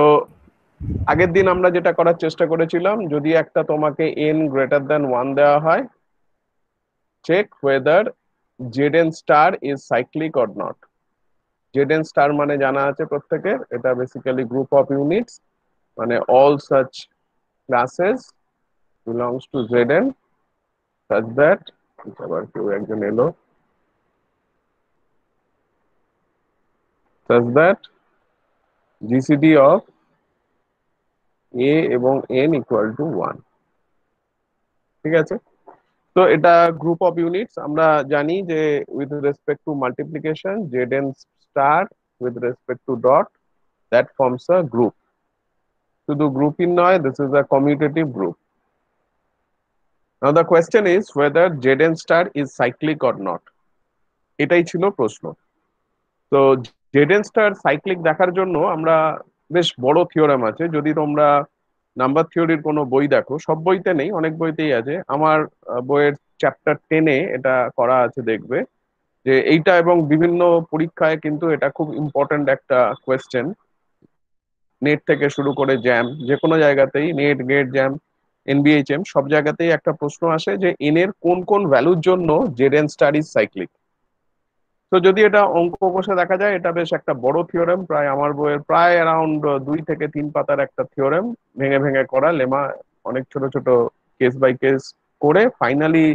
তো আগের দিন আমরা যেটা করার চেষ্টা করেছিলাম যদি একটা তোমাকে এন গ্রেটার দেন ওয়ান দেওয়া হয় check whether Z N star is cyclic or not Z N star মানে জানা আছে প্রত্যেকের এটা বেসিক্যালি গ্রুপ অফ ইউনিটস মানে all such classes to Z N such that আবার কেউ একজন এলো such that GCD of A এবং এন ইকুয়াল টু ওয়ান ঠিক আছে তো এটা গ্রুপ অফ ইউনিটস আমরা জানি যে with respect to multiplication Z N star with respect to dot that forms a group শুধু গ্রুপ ইন নয় this is a commutative group Now the question is whether Jaden star is cyclic or not. এটাই ছিল প্রশ্ন তো জেডেনস্টার cyclic দেখার জন্য আমরা বেশ বড় থিওরাম আছে যদি তোমরা নাম্বার থিওরির কোনো বই দেখো সব বইতে নেই অনেক বইতেই আছে আমার বইয়ের চ্যাপ্টার টেনে এটা করা আছে দেখবে যে এইটা এবং বিভিন্ন পরীক্ষায় কিন্তু এটা খুব ইম্পর্টেন্ট একটা কোয়েশ্চেন নেট থেকে শুরু করে জ্যাম যে কোনো জায়গাতেই নেট গেট জ্যাম এনবিএইচএম সব জায়গাতেই একটা প্রশ্ন আসে যে এন এর কোন কোন ভ্যালুর জন্য জেড এন ইজ সাইক্লিক তো যদি এটা অঙ্ক কোষে দেখা যায় এটা বেশ একটা বড় থিওরেম প্রায় আমার বইয়ের প্রায় অ্যারাউন্ড দুই থেকে তিন পাতার একটা থিওরেম ভেঙে ভেঙে করা লেমা অনেক ছোট ছোট কেস বাই কেস করে ফাইনালি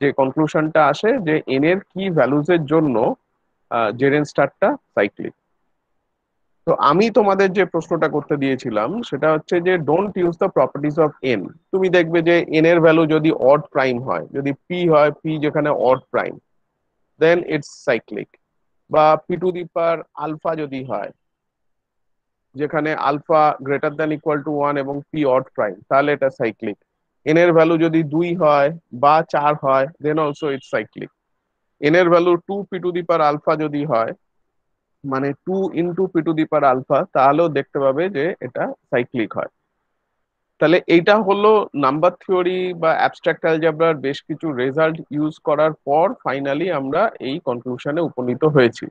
যে কনক্লুশনটা আসে যে এন এর কি ভ্যালুজের জন্য জেরেন স্টারটা সাইক্লিক তো আমি তোমাদের যে প্রশ্নটা করতে দিয়েছিলাম সেটা হচ্ছে যে don't use the properties of N তুমি দেখবে যে এন এর ভ্যালু যদি অড প্রাইম হয় যদি পি হয় পি যেখানে odd prime then it's cyclic বা P to the power alpha যদি হয় যেখানে alpha greater then equal to one এবং পি অট প্রাইম তাহলে এটা সাইক্লিক এন এর ভ্যালু যদি দুই হয় বা চার হয় then also it's cyclic N এর value to P to the power alpha যদি হয় মানে two into P to the power alpha তাহলেও দেখতে পাবে যে এটা সাইক্লিক হয় তাহলে এইটা হলো নাম্বার থিওরি বা অ্যাবস্ট্রাক্ট অ্যালজাবরার বেশ কিছু রেজাল্ট ইউজ করার পর ফাইনালি আমরা এই কনক্লুশনে উপনীত হয়েছি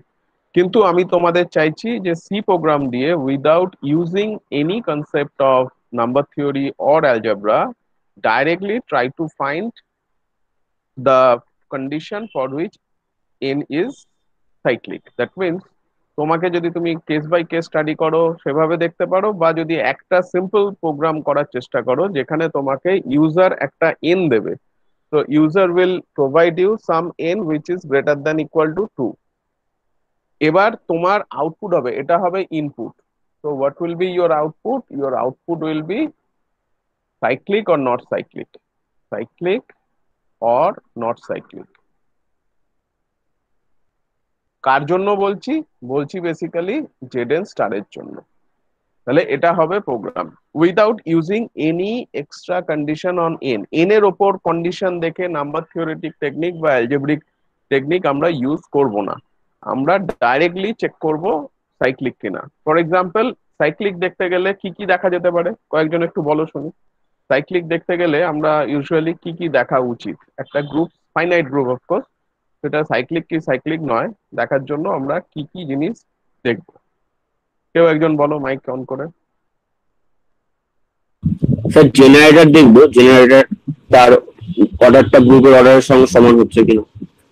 কিন্তু আমি তোমাদের চাইছি যে সি প্রোগ্রাম দিয়ে without using any concept of number theory or algebra directly try to find the condition for which n is cyclic that means তোমাকে যদি তুমি কেস বাই কেস স্টাডি করো সেভাবে দেখতে পারো বা যদি একটা সিম্পল প্রোগ্রাম করার চেষ্টা করো যেখানে তোমাকে ইউজার একটা এন দেবে তো user will provide you some n which is greater than equal to two এবার তোমার আউটপুট হবে এটা হবে ইনপুট তো what will be your output your output will be cyclic or not cyclic cyclic or not cyclic কার জন্য বলছি বলছি বেসিক্যালি জেডেন স্টারের জন্য তাহলে এটা হবে program without using any extra condition on n n এর ওপর কন্ডিশন দেখে নাম্বার থিওরিটিক টেকনিক বা অ্যালজেব্রিক টেকনিক আমরা ইউজ করব না আমরা ডাইরেক্টলি চেক করব সাইক্লিক কিনা ফর এক্সাম্পল সাইক্লিক দেখতে গেলে কি কি দেখা যেতে পারে কয়েকজন একটু বলো শুনি সাইক্লিক দেখতে গেলে আমরা ইউজুয়ালি কি কি দেখা উচিত একটা গ্রুপ ফাইনাইট গ্রুপ অফকোর্স সেটা সাইক্লিক কি সাইক্লিক নয় দেখার জন্য আমরা কি কি জিনিস দেখব কেউ একজন বলো মাইক অন করে স্যার জেনারেটর দেখব জেনারেটর তার অর্ডারটা গ্রুপের অর্ডারের সঙ্গে সমান হচ্ছে কিনা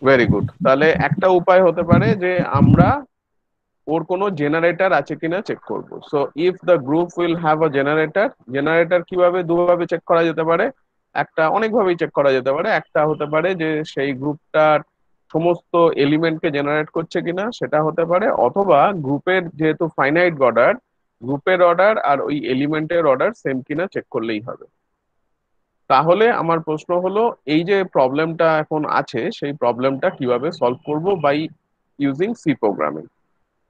ভেরি গুড তাহলে একটা উপায় হতে পারে যে আমরা ওর কোনো জেনারেটর আছে কিনা চেক করব so if the group will have a generator generator কিভাবে দুভাবে চেক করা যেতে পারে একটা অনেকভাবেই চেক করা যেতে পারে একটা হতে পারে যে সেই গ্রুপটার সমস্ত এলিমেন্টকে জেনারেট করছে কিনা সেটা হতে পারে অথবা গ্রুপের যেহেতু ফাইনাইট অর্ডার গ্রুপের অর্ডার আর ওই এলিমেন্টের অর্ডার সেম কিনা চেক করলেই হবে তাহলে আমার প্রশ্ন হলো এই যে প্রবলেমটা এখন আছে সেই প্রবলেমটা কিভাবে সলভ করব বাই ইউজিং সি প্রোগ্রামিং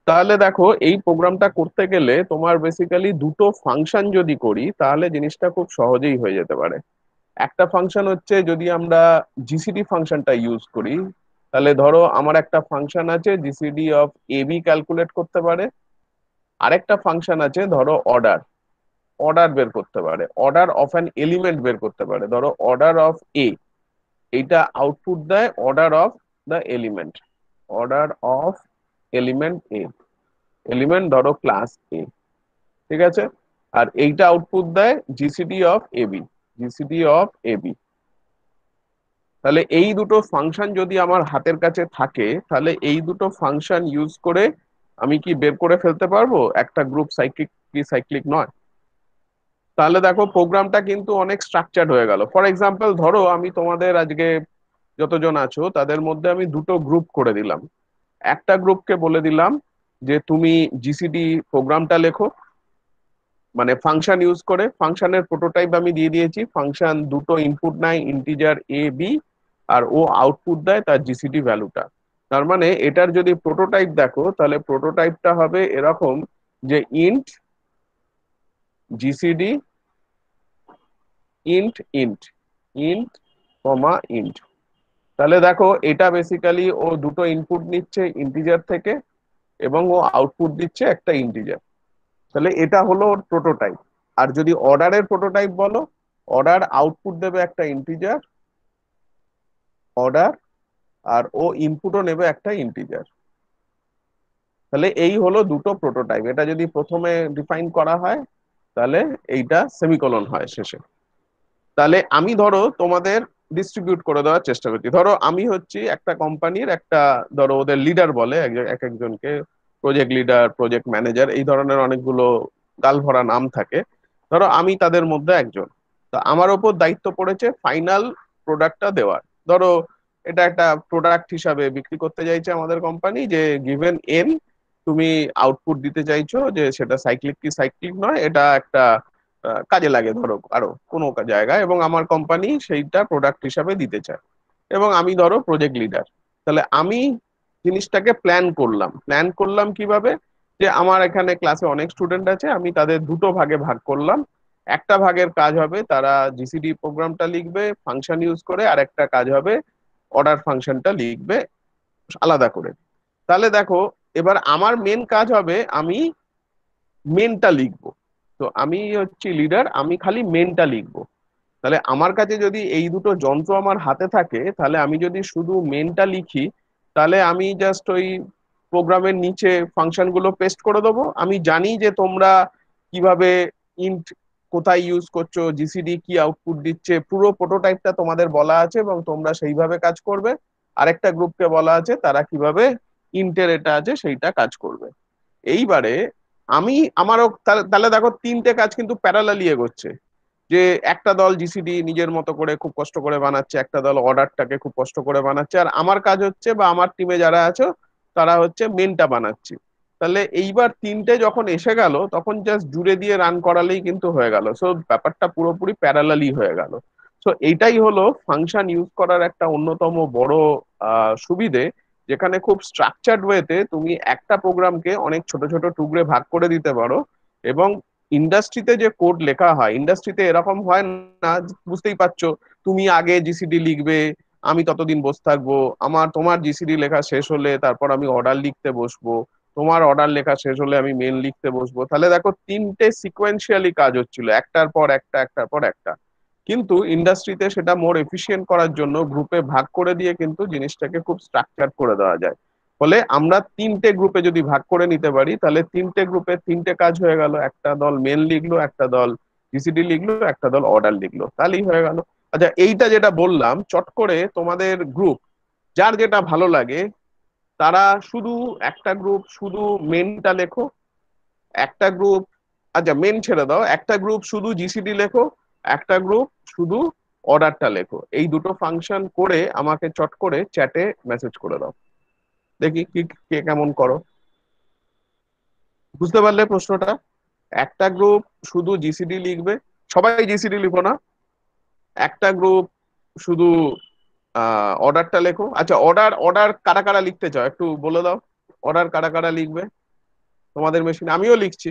তাহলে দেখো এই প্রোগ্রামটা করতে গেলে তোমার বেসিক্যালি দুটো ফাংশন যদি করি তাহলে জিনিসটা খুব সহজেই হয়ে যেতে পারে একটা ফাংশন হচ্ছে যদি আমরা জিসিডি ফাংশনটা ইউজ করি তাহলে ধরো আমার একটা ফাংশন আছে জিসিডি অফ এবি ক্যালকুলেট করতে পারে আরেকটা ফাংশন আছে ধরো অর্ডার অর্ডার বের করতে পারে অর্ডার অফ অ্যান এলিমেন্ট বের করতে পারে ধরো অর্ডার অফ এ এইটা আউটপুট দেয় order of the element order of element a element ধরো ক্লাস এ ঠিক আছে আর এইটা আউটপুট দেয় GCD of AB GCD of AB তাহলে এই দুটো ফাংশন যদি আমার হাতের কাছে থাকে তাহলে এই দুটো ফাংশন ইউজ করে আমি কি বের করে ফেলতে পারবো একটা গ্রুপ সাইক্লিক কি সাইক্লিক নয় তাহলে দেখো প্রোগ্রামটা কিন্তু অনেক স্ট্রাকচার হয়ে গেল ফর এক্সাম্পল ধরো আমি তোমাদের আজকে যতজন আছো তাদের মধ্যে আমি দুটো গ্রুপ করে দিলাম একটা গ্রুপকে বলে দিলাম যে তুমি জিসিডি প্রোগ্রামটা লেখো মানে ফাংশন ইউজ করে ফাংশনের প্রোটোটাইপ আমি দিয়ে দিয়েছি ফাংশন দুটো ইনপুট নাই ইন্টিজার এ বি আর ও আউটপুট দেয় তার জিসিডি ভ্যালুটা তার মানে এটার যদি প্রোটোটাইপ দেখো তাহলে প্রোটোটাইপটা হবে এরকম যে int GCD int int int comma int তাহলে দেখো এটা বেসিক্যালি ও দুটো ইনপুট নিচ্ছে ইন্টিজার থেকে এবং ও আউটপুট দিচ্ছে একটা ইন্টিজার তাহলে এটা হলো ওর প্রোটোটাইপ আর যদি অর্ডারের প্রোটোটাইপ বলো অর্ডার আউটপুট দেবে একটা ইন্টিজার অর্ডার আর ও ইনপুটও নেবে একটা ইন্টিজার তাহলে এই হলো দুটো প্রোটোটাইপ এটা যদি প্রথমে ডিফাইন করা হয় তাহলে এইটা সেমিকলন হয় শেষে তাহলে আমি ধরো তোমাদের ডিস্ট্রিবিউট করে দেওয়ার চেষ্টা করছি ধরো আমি হচ্ছি একটা কোম্পানির একটা ধরো ওদের লিডার বলে এক একজনকে প্রজেক্ট লিডার প্রজেক্ট ম্যানেজার এই ধরনের অনেকগুলো গাল ভরা নাম থাকে ধরো আমি তাদের মধ্যে একজন তা আমার ওপর দায়িত্ব পড়েছে ফাইনাল প্রোডাক্টটা দেওয়ার ধরো এটা একটা প্রোডাক্ট হিসাবে বিক্রি করতে চাইছে আমাদের কোম্পানি যে গিভেন এন তুমি আউটপুট দিতে চাইছো যে সেটা সাইক্লিক কি সাইক্লিক নয় এটা একটা কাজে লাগে ধরো আরো কোনো জায়গায় এবং আমার কোম্পানি সেইটা প্রোডাক্ট হিসাবে দিতে চায় এবং আমি ধরো প্রজেক্ট লিডার তাহলে আমি জিনিসটাকে প্ল্যান করলাম প্ল্যান করলাম কিভাবে যে আমার এখানে ক্লাসে অনেক স্টুডেন্ট আছে আমি তাদের দুটো ভাগে ভাগ করলাম একটা ভাগের কাজ হবে তারা জিসিডি প্রোগ্রামটা লিখবে ফাংশন ইউজ করে আর একটা কাজ হবে অর্ডার ফাংশনটা লিখবে আলাদা করে তাহলে দেখো এবার আমার মেন কাজ হবে আমি মেনটা লিখবো তো আমি হচ্ছি লিডার আমি খালি মেনটা লিখবো তাহলে আমার কাছে যদি এই দুটো যন্ত্র আমার হাতে থাকে তাহলে আমি যদি শুধু মেনটা লিখি তাহলে আমি জাস্ট ওই প্রোগ্রামের নিচে ফাংশনগুলো পেস্ট করে দেবো আমি জানি যে তোমরা কিভাবে ইন্ট কোথায় ইউজ করছো জিসিডি কি আউটপুট দিচ্ছে পুরো প্রোটোটাইপটা তোমাদের বলা আছে এবং তোমরা সেইভাবে কাজ করবে আরেকটা গ্রুপকে বলা আছে তারা কিভাবে ইন্টের এটা আছে সেইটা কাজ করবে এইবারে আমি আমারও তাহলে দেখো তিনটে কাজ কিন্তু প্যারালালি এগোচ্ছে যে একটা দল জিসিডি নিজের মতো করে খুব কষ্ট করে বানাচ্ছে একটা দল অর্ডারটাকে খুব কষ্ট করে বানাচ্ছে আর আমার কাজ হচ্ছে বা আমার টিমে যারা আছো তারা হচ্ছে মেনটা বানাচ্ছে তাহলে এইবার তিনটে যখন এসে গেল তখন জাস্ট জুড়ে দিয়ে রান করালেই কিন্তু হয়ে গেল সো ব্যাপারটা পুরোপুরি প্যারালালি হয়ে গেল সো এটাই হলো ফাংশন ইউজ করার একটা অন্যতম বড় সুবিধে যেখানে খুব স্ট্রাকচার্ড ওয়েতে তুমি একটা প্রোগ্রামকে অনেক ছোট ছোট টুকরে ভাগ করে দিতে পারো এবং ইন্ডাস্ট্রিতে যে কোড লেখা হয় ইন্ডাস্ট্রিতে এরকম হয় না বুঝতেই পারছো তুমি আগে জিসিডি লিখবে আমি ততদিন বসে থাকবো আমার তোমার জিসিডি লেখা শেষ হলে তারপর আমি অর্ডার লিখতে বসবো তোমার অর্ডার লেখা শেষ হলে আমি মেন লিখতে বসবো তাহলে দেখো তিনটে সিকোয়েন্সিয়ালি কাজ হচ্ছিল একটার পর একটা একটার পর একটা কিন্তু ইন্ডাস্ট্রিতে সেটা মোর এফিসিয়েন্ট করার জন্য গ্রুপে ভাগ করে দিয়ে কিন্তু জিনিসটাকে খুব স্ট্রাকচার করে দেওয়া যায় ফলে আমরা তিনটে গ্রুপে যদি ভাগ করে নিতে পারি তাহলে তিনটে গ্রুপে তিনটে কাজ হয়ে গেল একটা দল মেন লিখলো একটা দল ডিসিডি লিখলো একটা দল অর্ডার লিখলো তাহলেই হয়ে গেল আচ্ছা এইটা যেটা বললাম চট করে তোমাদের গ্রুপ যার যেটা ভালো লাগে তারা শুধু একটা গ্রুপ শুধু মেনটা লেখো একটা গ্রুপ আচ্ছা মেন ছেড়ে দাও একটা গ্রুপ শুধু জিসিডি লেখো একটা গ্রুপ শুধু অর্ডারটা লেখো এই দুটো ফাংশন করে আমাকে চট করে চ্যাটে মেসেজ করে দাও দেখি কি কে কেমন করো বুঝতে পারলে প্রশ্নটা একটা গ্রুপ শুধু জিসিডি লিখবে সবাই জিসিডি লিখো না একটা গ্রুপ শুধু অর্ডারটা লেখো আচ্ছা অর্ডার অর্ডার কারা কারা লিখতে চাও একটু বলে দাও অর্ডার কারা কারা লিখবে তোমাদের মেশিন আমিও লিখছি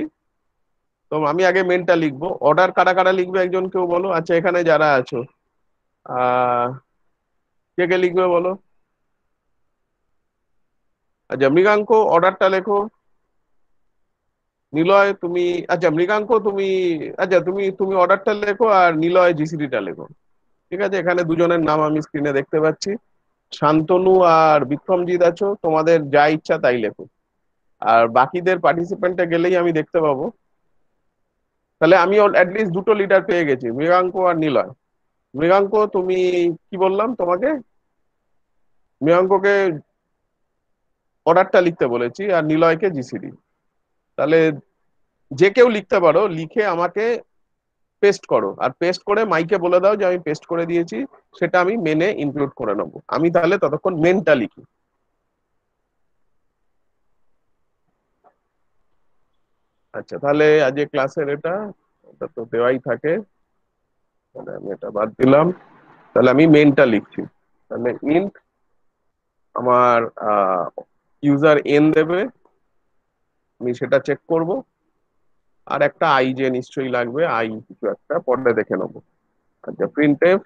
তো আমি আগে মেনটা লিখবো অর্ডার কারা কারা লিখবে একজন কেউ বলো আচ্ছা এখানে যারা আছো কে কে লিখবে বলো আচ্ছা মৃগাঙ্ক অর্ডারটা লেখো নিলয় তুমি আচ্ছা মৃগাঙ্ক তুমি আচ্ছা তুমি তুমি অর্ডারটা লেখো আর নিলয় জিসিডিটা লেখো ঠিক আছে এখানে দুজনের নাম আমি স্ক্রিনে দেখতে পাচ্ছি শান্তনু আর বিক্রমজিৎ আছো তোমাদের যা ইচ্ছা তাই লেখো আর বাকিদের পার্টিসিপেন্টে গেলেই আমি দেখতে পাবো তাহলে আমি অ্যাটলিস্ট দুটো লিডার পেয়ে গেছি মৃগাঙ্ক আর নিলয় মৃগাঙ্ক তুমি কি বললাম তোমাকে মৃগাঙ্ককে অর্ডারটা লিখতে বলেছি আর নিলয়কে জিসিডি তাহলে যে কেউ লিখতে পারো লিখে আমাকে পেস্ট করো আর পেস্ট করে মাইকে বলে দাও যে আমি পেস্ট করে দিয়েছি সেটা আমি মেনে ইনক্লুড করে নেবো আমি তাহলে ততক্ষণ মেনটা লিখি আচ্ছা তাহলে আজ ক্লাসের এটা এটা তো দেওয়াই থাকে তাহলে আমি এটা বাদ দিলাম তাহলে আমি মেনটা লিখছি তাহলে ইন্ট আমার ইউজার এন দেবে আমি সেটা চেক করবো আর একটা আই যে নিশ্চয়ই লাগবে আই কিছু একটা পরে দেখে নেবো আচ্ছা প্রিন্টেফ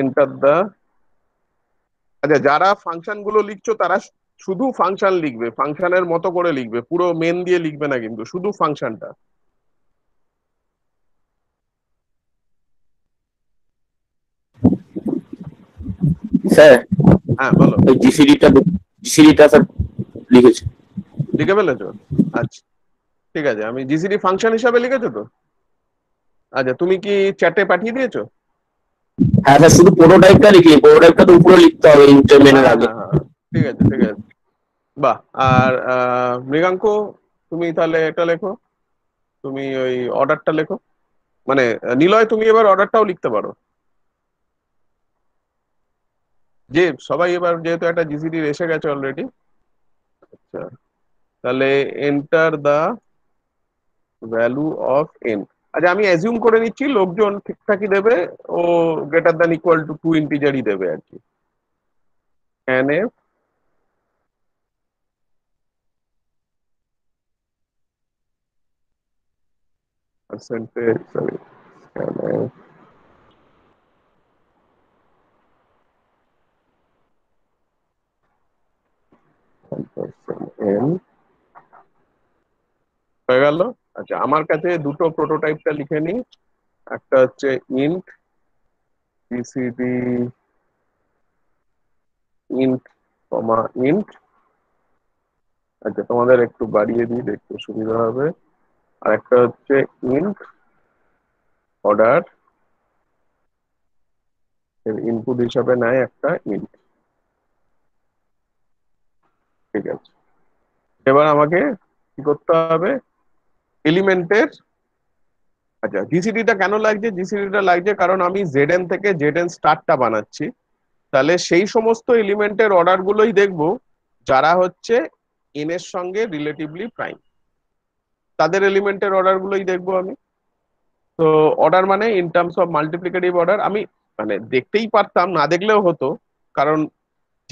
এন্টার দা আচ্ছা যারা ফাংশন গুলো লিখছো তারা শুধু ফাংশন লিখবে ফাংশনের মতো করে লিখবে পুরো মেন দিয়ে লিখবে না কিন্তু শুধু ফাংশনটা স্যার হ্যাঁ বলো জিসিডিটা জিসিডিটা স্যার লিখেছি লিখে ফেলেছো আচ্ছা ঠিক আছে আমি জিসিডি ফাংশন হিসাবে লিখেছো তো আচ্ছা তুমি কি চ্যাটে পাঠিয়ে দিয়েছো হ্যাঁ স্যার শুধু প্রোটোটাইপটা লিখি প্রোটোটাইপটা তো উপরে লিখতে হবে ইন্টারমেনের আগে হ্যাঁ, হ্যাঁ, হ্যাঁ, ঠিক আছে ঠিক আছে বাহ আর মৃগাঙ্ক তুমি তাহলে এটা লেখো তুমি ওই অর্ডারটা লেখো মানে নিলয় তুমি এবার অর্ডারটাও লিখতে পারো যে সবাই এবার যেহেতু একটা জিসিডির এসে গেছে অলরেডি আচ্ছা তাহলে enter the value of n আচ্ছা আমি অ্যাজিউম করে নিচ্ছি লোকজন ঠিকঠাকই দেবে ও greater than equal to two ইন্টিজারই দেবে আর কি n f percentage sorry n হ্যাঁ। হয়ে গেল আচ্ছা আমার কাছে দুটো প্রোটোটাইপটা লিখে নিই একটা হচ্ছে int GCD int comma int আচ্ছা তোমাদের একটু বাড়িয়ে দিই দেখতে সুবিধা হবে আর একটা হচ্ছে ইন্ট অর্ডার এর ইনপুট হিসাবে নেয় একটা ইন্ট ঠিক আছে এবার আমাকে কি করতে হবে এলিমেন্টের আচ্ছা জিসিডিটা কেন লাগছে জিসিডিটা লাগছে কারণ আমি জেড এন থেকে জেড এন স্টারটা বানাচ্ছি তাহলে সেই সমস্ত এলিমেন্টের অর্ডারগুলোই দেখব যারা হচ্ছে এন এর সঙ্গে রিলেটিভলি প্রাইম তাদের এলিমেন্টের অর্ডারগুলোই দেখব আমি তো অর্ডার মানে in terms of multiplicative order আমি মানে দেখতেই পারতাম না দেখলেও হতো কারণ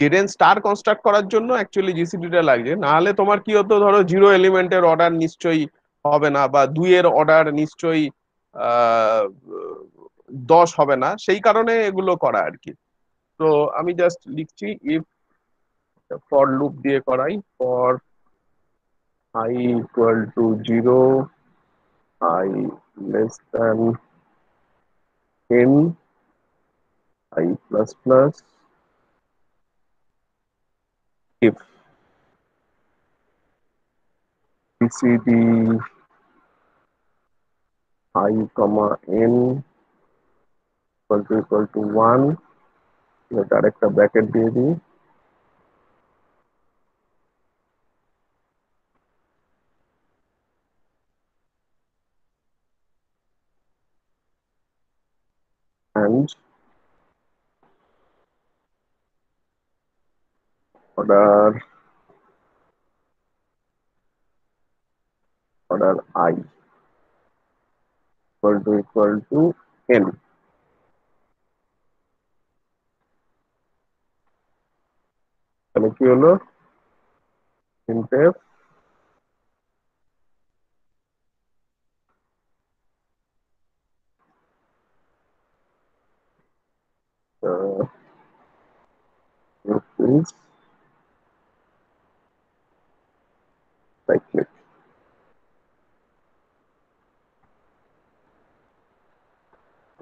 জেডেন স্টার কনস্ট্রাক্ট করার জন্য অ্যাকচুয়ালি জিসিডিটা লাগছে নাহলে তোমার কি হতো ধরো জিরো এলিমেন্টের অর্ডার নিশ্চয়ই হবে না বা দুইয়ের অর্ডার নিশ্চয়ই দশ হবে না সেই কারণে এগুলো করা আর কি তো আমি জাস্ট লিখছি ইফ ফর লুপ দিয়ে করাই for i equal to zero i less than n i plus plus If we see the i comma n equal to equal to 1 এবার direct একটা bd দিয়ে and order order i equal to equal to n তাহলে কি হলো printf cyclic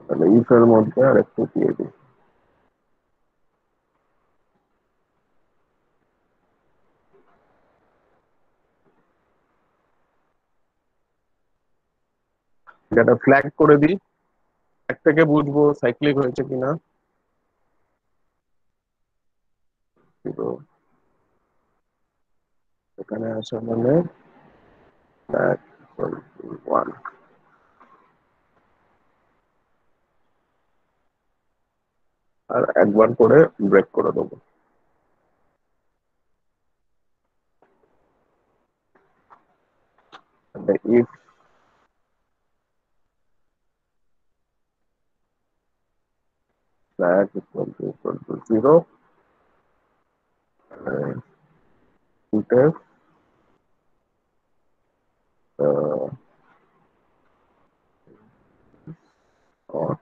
তাহলে if এর মধ্যে আর একটু দিয়ে দিই এটা ফ্ল্যাগ করে দিই এক থেকে বুঝবো সাইক্লিক হয়েছে কিনা এখানে আসা মানে ব্যাক ওয়ান আর একবার করে ব্রেক করে দেবো if flag equal to equal to zero. Uh, uh, or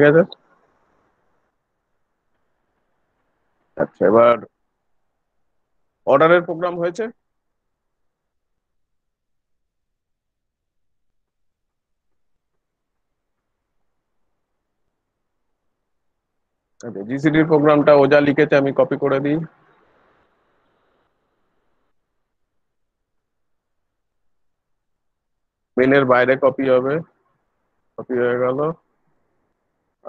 ঠিক আছে আচ্ছা এবার অর্ডারের প্রোগ্রাম হয়েছে আচ্ছা জিসিডির প্রোগ্রামটা ওজা লিখেছে আমি কপি করে দিই মেনের বাইরে কপি হবে কপি হয়ে গেল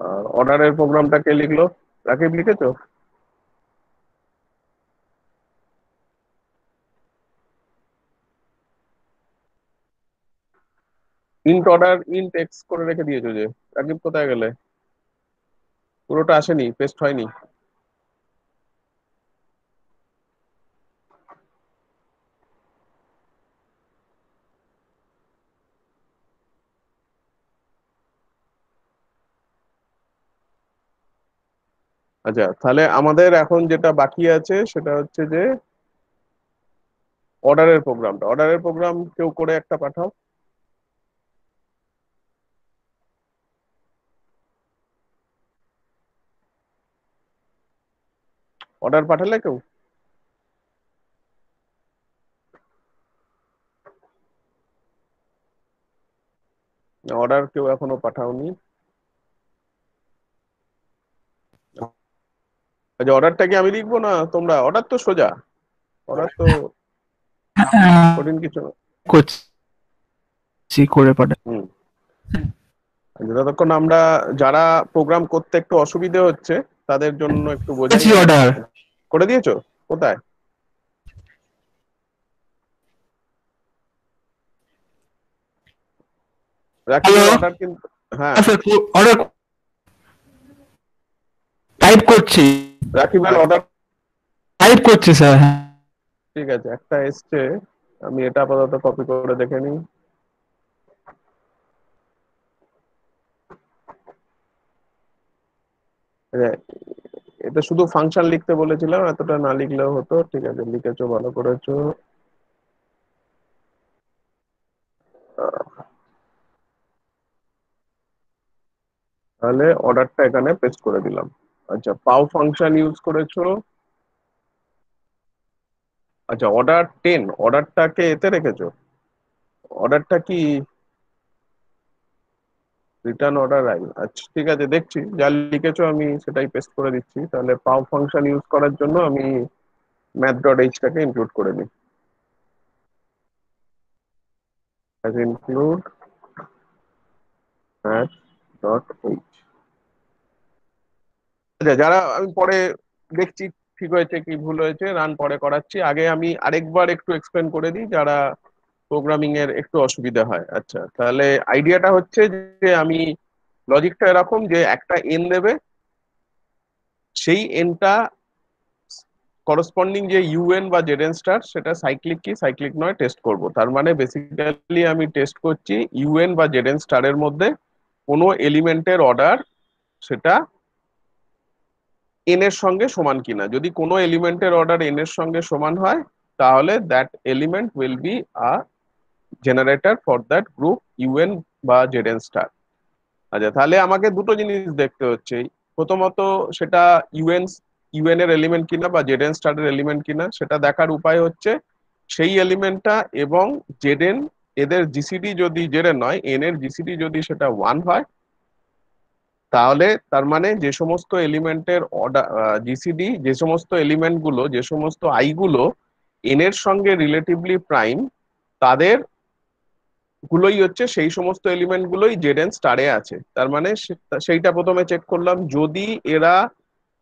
আর অর্ডারের প্রোগ্রামটা কে লিখলো রাকিব লিখেছো ইন্ট অর্ডার ইন্ট এক্স করে রেখে দিয়েছো যে রাকিব কোথায় গেলে পুরোটা আসেনি পেস্ট হয়নি আচ্ছা তাহলে আমাদের এখন যেটা বাকি আছে সেটা হচ্ছে যে অর্ডারের প্রোগ্রামটা অর্ডারের প্রোগ্রাম কেউ করে একটা পাঠাও অর্ডার পাঠালে কেউ অর্ডার কেউ এখনো পাঠাওনি আচ্ছা অর্ডারটা কি আমি লিখবো না তোমরা অর্ডার তো সোজা অর্ডার তো কঠিন কিছু না করছি করে পাঠা আচ্ছা, যতক্ষণ আমরা যারা প্রোগ্রাম করতে একটু অসুবিধে হচ্ছে তাদের জন্য হ্যাঁ। একটু বোঝাই অর্ডার করে দিয়েছো কোথায় অর্ডার কিন্তু হ্যাঁ টাইপ আচ্ছা, করছি অর্ডার টাইপ করছি স্যার ঠিক আছে একটা এসছে আমি এটা আপাতত কপি করে দেখে নিই এটা শুধু ফাংশন লিখতে বলেছিলাম এতটা না লিখলেও হতো ঠিক আছে লিখেছো ভালো করেছো তাহলে অর্ডারটা এখানে পেস্ট করে দিলাম আচ্ছা পাও ফাংশন ইউজ করেছো আচ্ছা অর্ডার টেন অর্ডারটাকে এতে রেখেছো অর্ডারটা কি রিটার্ন অর্ডার আই আচ্ছা ঠিক আছে দেখছি যা লিখেছো আমি সেটাই পেস্ট করে দিচ্ছি তাহলে পাও ফাংশন ইউজ করার জন্য আমি ম্যাথ ডট টাকে ইনক্লুড করে দিই as include math dot h আচ্ছা যারা আমি পরে দেখছি ঠিক হয়েছে কি ভুল হয়েছে রান পরে করাচ্ছি আগে আমি আরেকবার একটু এক্সপ্লেন করে দিই যারা প্রোগ্রামিং এর একটু অসুবিধা হয় আচ্ছা তাহলে আইডিয়াটা হচ্ছে যে আমি লজিকটা এরকম যে একটা এন দেবে সেই এনটা করসপন্ডিং যে ইউএন বা জেডেন স্টার সেটা সাইক্লিক কি সাইক্লিক নয় টেস্ট করব তার মানে বেসিক্যালি আমি টেস্ট করছি ইউএন বা জেডেন স্টারের মধ্যে কোনো এলিমেন্টের অর্ডার সেটা এন এর সঙ্গে সমান কিনা যদি কোনো এলিমেন্টের অর্ডার এন এর সঙ্গে সমান হয় তাহলে that element will be a generator for that group U n বা জেডেন স্টার আচ্ছা তাহলে আমাকে দুটো জিনিস দেখতে হচ্ছে প্রথমত সেটা ইউএন ইউএন এর এলিমেন্ট কিনা বা জেডেন স্টারের এলিমেন্ট কিনা সেটা দেখার উপায় হচ্ছে সেই এলিমেন্টটা এবং জেডেন এদের জিসিডি যদি জেডেন নয় এন এর জিসিডি যদি সেটা ওয়ান হয় তাহলে তার মানে যে সমস্ত এলিমেন্টের অর্ডার জিসিডি যে সমস্ত এলিমেন্টগুলো যে সমস্ত আইগুলো এন এর সঙ্গে রিলেটিভলি প্রাইম তাদের গুলোই হচ্ছে সেই সমস্ত এলিমেন্ট গুলোই জেডেন স্টারে আছে তার মানে সেইটা প্রথমে চেক করলাম যদি এরা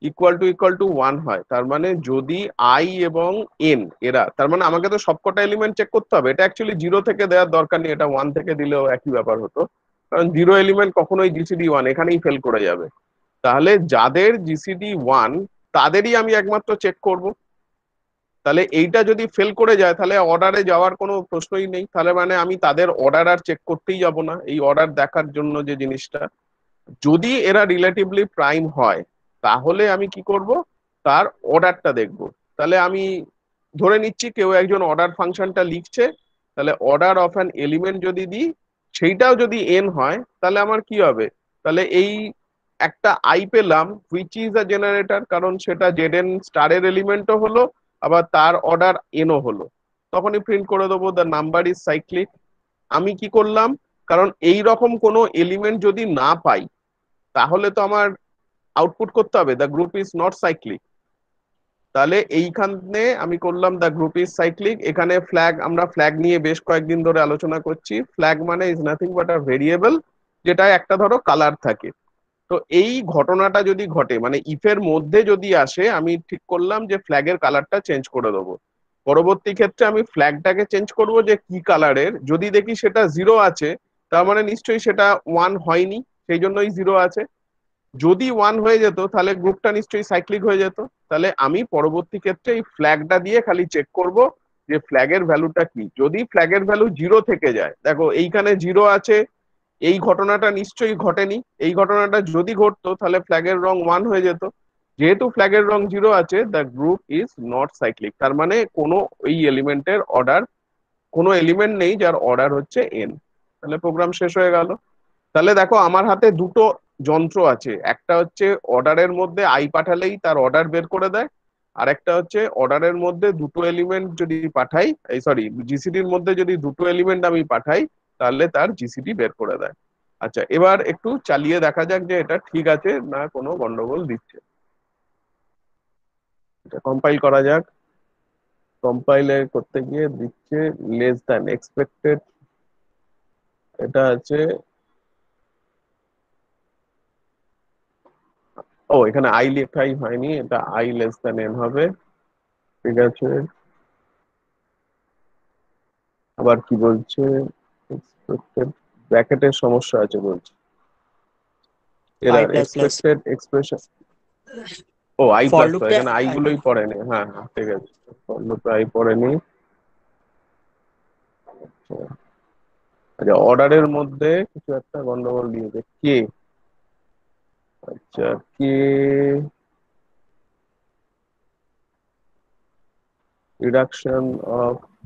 equal to equal to one হয় তার মানে যদি আই এবং এন এরা তার মানে আমাকে তো সবকটা এলিমেন্ট চেক করতে হবে এটা অ্যাকচুয়ালি জিরো থেকে দেওয়ার দরকার নেই এটা ওয়ান থেকে দিলেও একই ব্যাপার হতো কারণ জিরো এলিমেন্ট কখনোই জিসিডি ওয়ান এখানেই ফেল করে যাবে তাহলে যাদের জিসিডি ওয়ান তাদেরই আমি একমাত্র চেক করব তাহলে এইটা যদি ফেল করে যায় তাহলে অর্ডারে যাওয়ার কোনো প্রশ্নই নেই তাহলে মানে আমি তাদের অর্ডার আর চেক করতেই যাব না এই অর্ডার দেখার জন্য যে জিনিসটা যদি এরা রিলেটিভলি প্রাইম হয় তাহলে আমি কি করব তার অর্ডারটা দেখব তাহলে আমি ধরে নিচ্ছি কেউ একজন অর্ডার ফাংশনটা লিখছে তাহলে অর্ডার অফ অ্যান এলিমেন্ট যদি দিই সেইটাও যদি এন হয় তাহলে আমার কি হবে তাহলে এই একটা আই পেলাম হুইচ ইজ আ জেনারেটর কারণ সেটা জেড এন স্টারের এলিমেন্টও হলো আবার তার অর্ডার এনও হলো তখনই প্রিন্ট করে দেবো দ্য নাম্বার ইজ সাইক্লিক আমি কি করলাম কারণ এই রকম কোনো এলিমেন্ট যদি না পাই তাহলে তো আমার আউটপুট করতে হবে the group is not cyclic তাহলে এইখানে আমি করলাম দ্য গ্রুপ ইজ সাইক্লিক এখানে ফ্ল্যাগ আমরা ফ্ল্যাগ নিয়ে বেশ কয়েকদিন ধরে আলোচনা করছি ফ্ল্যাগ মানে is nothing but a variable যেটা একটা ধরো কালার থাকে তো এই ঘটনাটা যদি ঘটে মানে ইফের মধ্যে যদি আসে আমি ঠিক করলাম যে ফ্ল্যাগের কালারটা চেঞ্জ করে দেবো পরবর্তী ক্ষেত্রে আমি ফ্ল্যাগটাকে চেঞ্জ করব যে কি কালারের যদি দেখি সেটা জিরো আছে তার মানে নিশ্চয়ই সেটা ওয়ান হয়নি সেই জন্যই জিরো আছে যদি ওয়ান হয়ে যেত তাহলে গ্রুপটা নিশ্চয়ই সাইক্লিক হয়ে যেত তাহলে আমি পরবর্তী ক্ষেত্রে এই ফ্ল্যাগটা দিয়ে খালি চেক করব যে ফ্ল্যাগের ভ্যালুটা কি যদি ফ্ল্যাগের ভ্যালু জিরো থেকে যায় দেখো এইখানে জিরো আছে এই ঘটনাটা নিশ্চয়ই ঘটেনি এই ঘটনাটা যদি ঘটতো তাহলে ফ্ল্যাগের রং ওয়ান হয়ে যেত যেহেতু ফ্ল্যাগের রং জিরো আছে the group is not cyclic তার মানে কোনো এই এলিমেন্টের অর্ডার কোনো এলিমেন্ট নেই যার অর্ডার হচ্ছে এন তাহলে প্রোগ্রাম শেষ হয়ে গেল তাহলে দেখো আমার হাতে দুটো যন্ত্র আছে একটা হচ্ছে অর্ডারের মধ্যে আই পাঠালেই তার অর্ডার বের করে দেয় আর একটা হচ্ছে অর্ডারের মধ্যে দুটো এলিমেন্ট যদি পাঠাই এই সরি জিসিডির মধ্যে যদি দুটো এলিমেন্ট আমি পাঠাই তাহলে তার জিসিটি বের করে দেয় আচ্ছা এবার একটু চালিয়ে দেখা যাক যে এটা ঠিক আছে না কোনো গন্ডগোল দিচ্ছে এটা কম্পাইল করা যাক কম্পাইল করতে গিয়ে দিচ্ছে লেস দ্যান এক্সপেক্টেড এটা আছে ও এখানে আই লেখাই হয়নি এটা আই লেস দ্যান এন হবে ঠিক আছে আবার কি বলছে ব্র্যাকেটের সমস্যা আছে বলছি এরর এক্সপেক্টেড এক্সপ্রেশন ও আই প্লাস এখানে আই গুলোই পড়েনি হ্যাঁ হ্যাঁ ঠিক আছে ফর লুপ আই পড়েনি আচ্ছা অর্ডারের মধ্যে কিছু একটা গন্ডগোল দিয়েছে কে আচ্ছা কে রিডাকশন অফ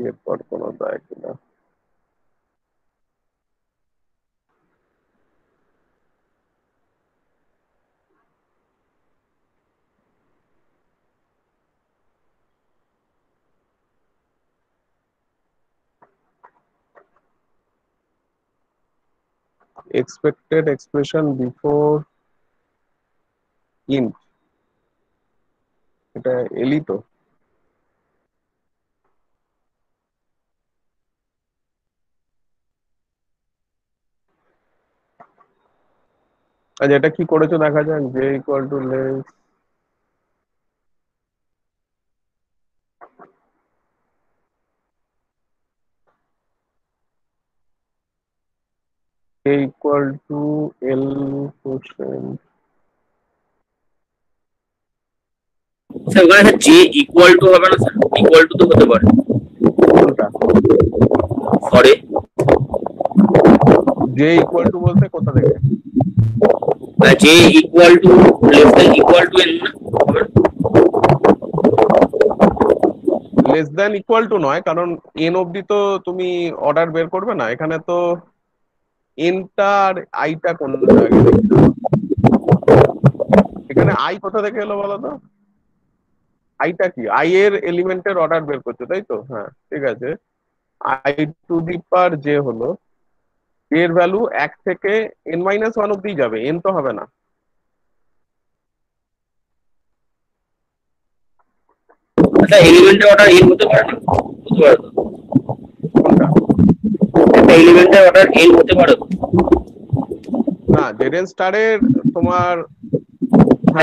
देखिए पढ़ को ना एक्सपेक्टेड एक्सप्रेशन बिफोर इन एलि तो আচ্ছা এটা কি করেছো দেখা যাক যে equal to less equal to L quotient যে ইকুয়াল টু বলতে কোথা থেকে j equal to less than equal to n less than equal to নয় কারণ এন অবধি তো তুমি অর্ডার বের করবে না এখানে তো টা আর আইটা কোন এখানে আই কোথা থেকে এলো বলো তো আইটা কি আই এর এলিমেন্টের অর্ডার বের করছো তাই তো হ্যাঁ ঠিক আছে i to the power j হলো এর ভ্যালু এক থেকে এন মাইনাস ওয়ান অব্দি যাবে এন তো হবে না অর্ডার হতে পারে বুঝতে অর্ডার হতে পারে না স্টারের তোমার না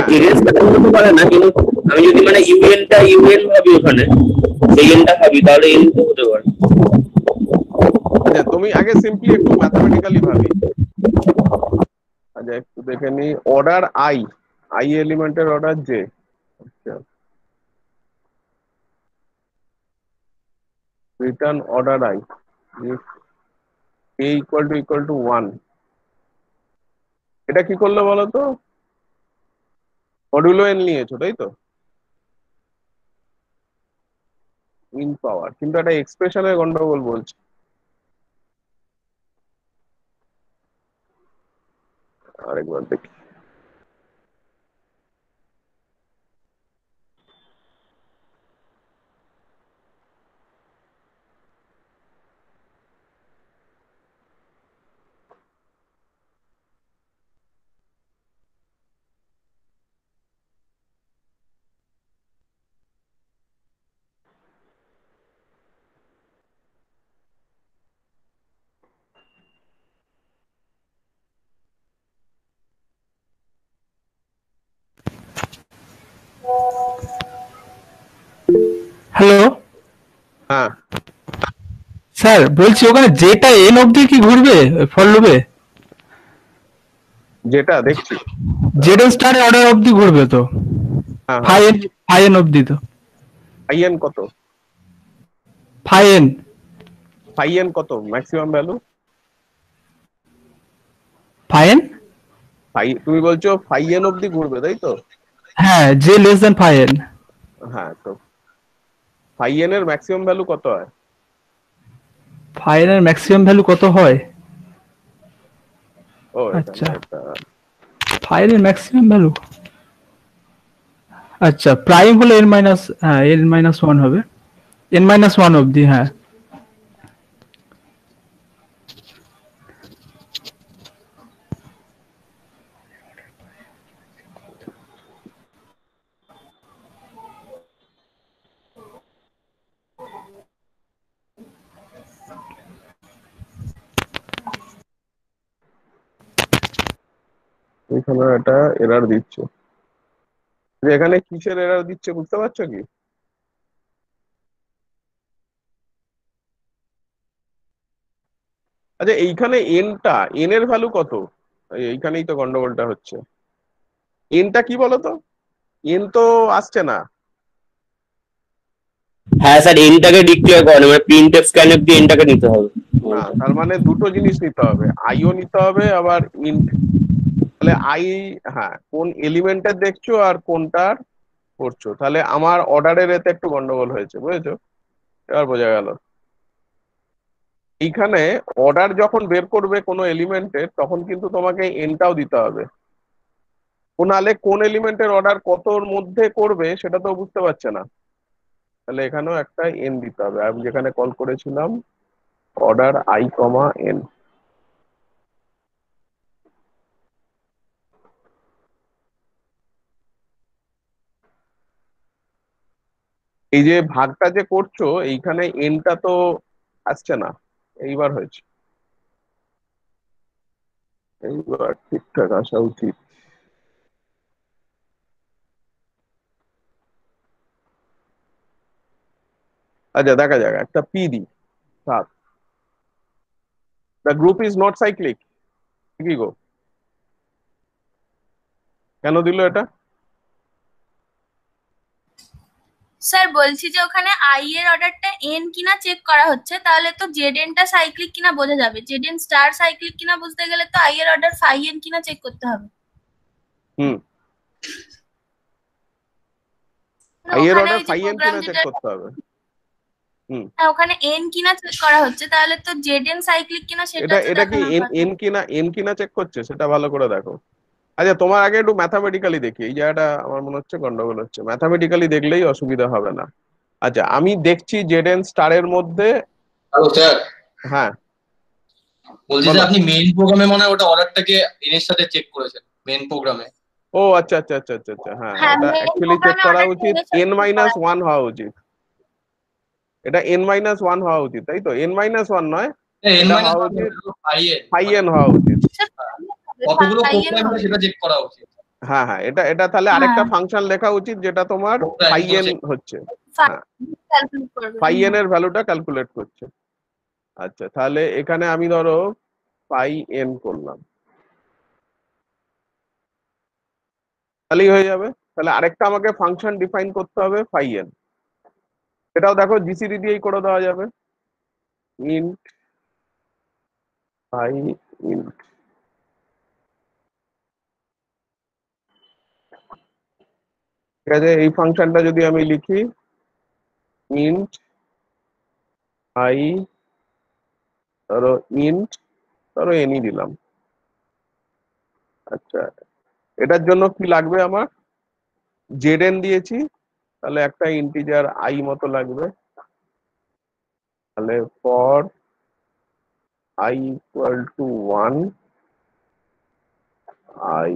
কিন্তু আমি যদি মানে ইউএনটা ইউএন ভাবি ওখানে সেই এনটা ভাবি তাহলে এন তো হতে পারে আচ্ছা তুমি আগে সিম্পলি একটু ম্যাথমেটিক্যালি ভাবি আচ্ছা একটু দেখে নি অর্ডার আই আই এলিমেন্টের order j return order i এ equal to equal to one এটা কি করলো বলো তো মডুলো এন নিয়েছো তাই তো ইন পাওয়ার কিন্তু একটা এক্সপ্রেশনের গন্ডগোল বলছে or exotic হ্যালো হ্যাঁ স্যার বলছি ওখানে যেটা এন অবধি কি ঘুরবে ফল লুপে যেটা দেখছি যেটা স্টার অর্ডার অবধি ঘুরবে তো ফাই এন ফাই এন অবধি তো ফাই এন কত ফাইন এন এন কত ম্যাক্সিমাম ভ্যালু ফাইন এন তুমি বলছো ফাই এন অবধি ঘুরবে তাই তো হ্যাঁ যে লেস দেন ফাই এন হ্যাঁ তো ফাই এন এর ম্যাক্সিমাম ভ্যালু কত হয় ফাই এন এর ম্যাক্সিমাম ভ্যালু কত হয় ও আচ্ছা ফাই এর ম্যাক্সিমাম ভ্যালু আচ্ছা প্রাইম হলে এন মাইনাস হ্যাঁ এন মাইনাস ওয়ান হবে এন মাইনাস ওয়ান অবধি হ্যাঁ এখানে একটা এরার দিচ্ছে এখানে কিসের এরার দিচ্ছে বুঝতে পারছো কি আচ্ছা এইখানে এনটা এন এর ভ্যালু কত এইখানেই তো গন্ডগোলটা হচ্ছে এনটা কি বলতো এন তো আসছে না হ্যাঁ স্যার এনটাকে ডিক্লেয়ার করা মানে এফ স্ক্যান এফ দিয়ে এনটাকে নিতে হবে না তার মানে দুটো জিনিস নিতে হবে আইও নিতে হবে আবার ইন তাহলে আই হ্যাঁ কোন এলিমেন্টের দেখছো আর কোনটার করছো তাহলে আমার অর্ডারের এতে একটু গন্ডগোল হয়েছে বুঝেছো এবার বোঝা গেল এইখানে অর্ডার যখন বের করবে কোনো এলিমেন্টের তখন কিন্তু তোমাকে এনটাও দিতে হবে কোনালে কোন এলিমেন্টের অর্ডার কতর মধ্যে করবে সেটা তো বুঝতে পারছে না তাহলে এখানেও একটা এন দিতে হবে আমি যেখানে কল করেছিলাম অর্ডার আই কমা এন এই যে ভাগটা যে করছো এইখানে এনটা তো আসছে না এইবার হয়েছে এইবার ঠিকঠাক আসা উচিত আচ্ছা দেখা যাক একটা পি দি সাত the group is not cyclic কি গো কেন দিল এটা স্যার বলছি যে ওখানে আই এর অর্ডারটা এন কিনা চেক করা হচ্ছে তাহলে তো জেড এনটা সাইক্লিক কিনা বোঝা যাবে জেড এন স্টার সাইক্লিক কিনা বুঝতে গেলে তো আই এর অর্ডার ফাই এন কিনা চেক করতে হবে হুম আই মানে এর অর্ডার ফাই এন কিনা চেক করতে হবে হ্যাঁ ওখানে এন কিনা চেক করা হচ্ছে তাহলে তো জেড এন সাইক্লিক কিনা সেটা এটা কি এন কিনা এন কিনা চেক করছে সেটা ভালো করে দেখো আচ্ছা তোমার আগে একটু ম্যাথামেটিক্যালি দেখি এই জায়গাটা আমার মনে হচ্ছে গন্ডগোল হচ্ছে ম্যাথামেটিক্যালি দেখলেই অসুবিধা হবে না আচ্ছা আমি দেখছি জেডেন স্টারের মধ্যে হ্যালো স্যার হ্যাঁ বলছি যে আপনি মেইন প্রোগ্রামে মনে হয় ওটা অর্ডারটাকে এর সাথে চেক করেছেন মেইন প্রোগ্রামে ও আচ্ছা আচ্ছা আচ্ছা আচ্ছা আচ্ছা হ্যাঁ, হ্যাঁ এটা অ্যাকচুয়ালি চেক করা উচিত n 1 হওয়া উচিত এটা n 1 হওয়া উচিত তাই তো n 1 নয় n 5n হওয়া উচিত কতগুলো প্রোগ্রাম সেটা চেক করা উচিত হ্যাঁ হ্যাঁ এটা এটা তাহলে হ্যাঁ। আরেকটা ফাংশন লেখা উচিত যেটা তোমার এন হচ্ছে এন এর ভ্যালুটা ক্যালকুলেট করছে আচ্ছা তাহলে এখানে আমি ধরো ফাই এন করলাম তাহলেই হয়ে যাবে তাহলে আরেকটা আমাকে ফাংশন ডিফাইন করতে হবে ফাই এন এটাও দেখো জিসিডি দিয়েই করে দেওয়া যাবে ইন্ট ফাই ইন্ট ঠিক আছে এই ফাংশনটা যদি আমি লিখি ইন্ট আই ধরো ইন্ট ধরো এনি দিলাম আচ্ছা এটার জন্য কি লাগবে আমার জেড এন দিয়েছি তাহলে একটা ইন্টিজার আই মতো লাগবে তাহলে for i equal to one i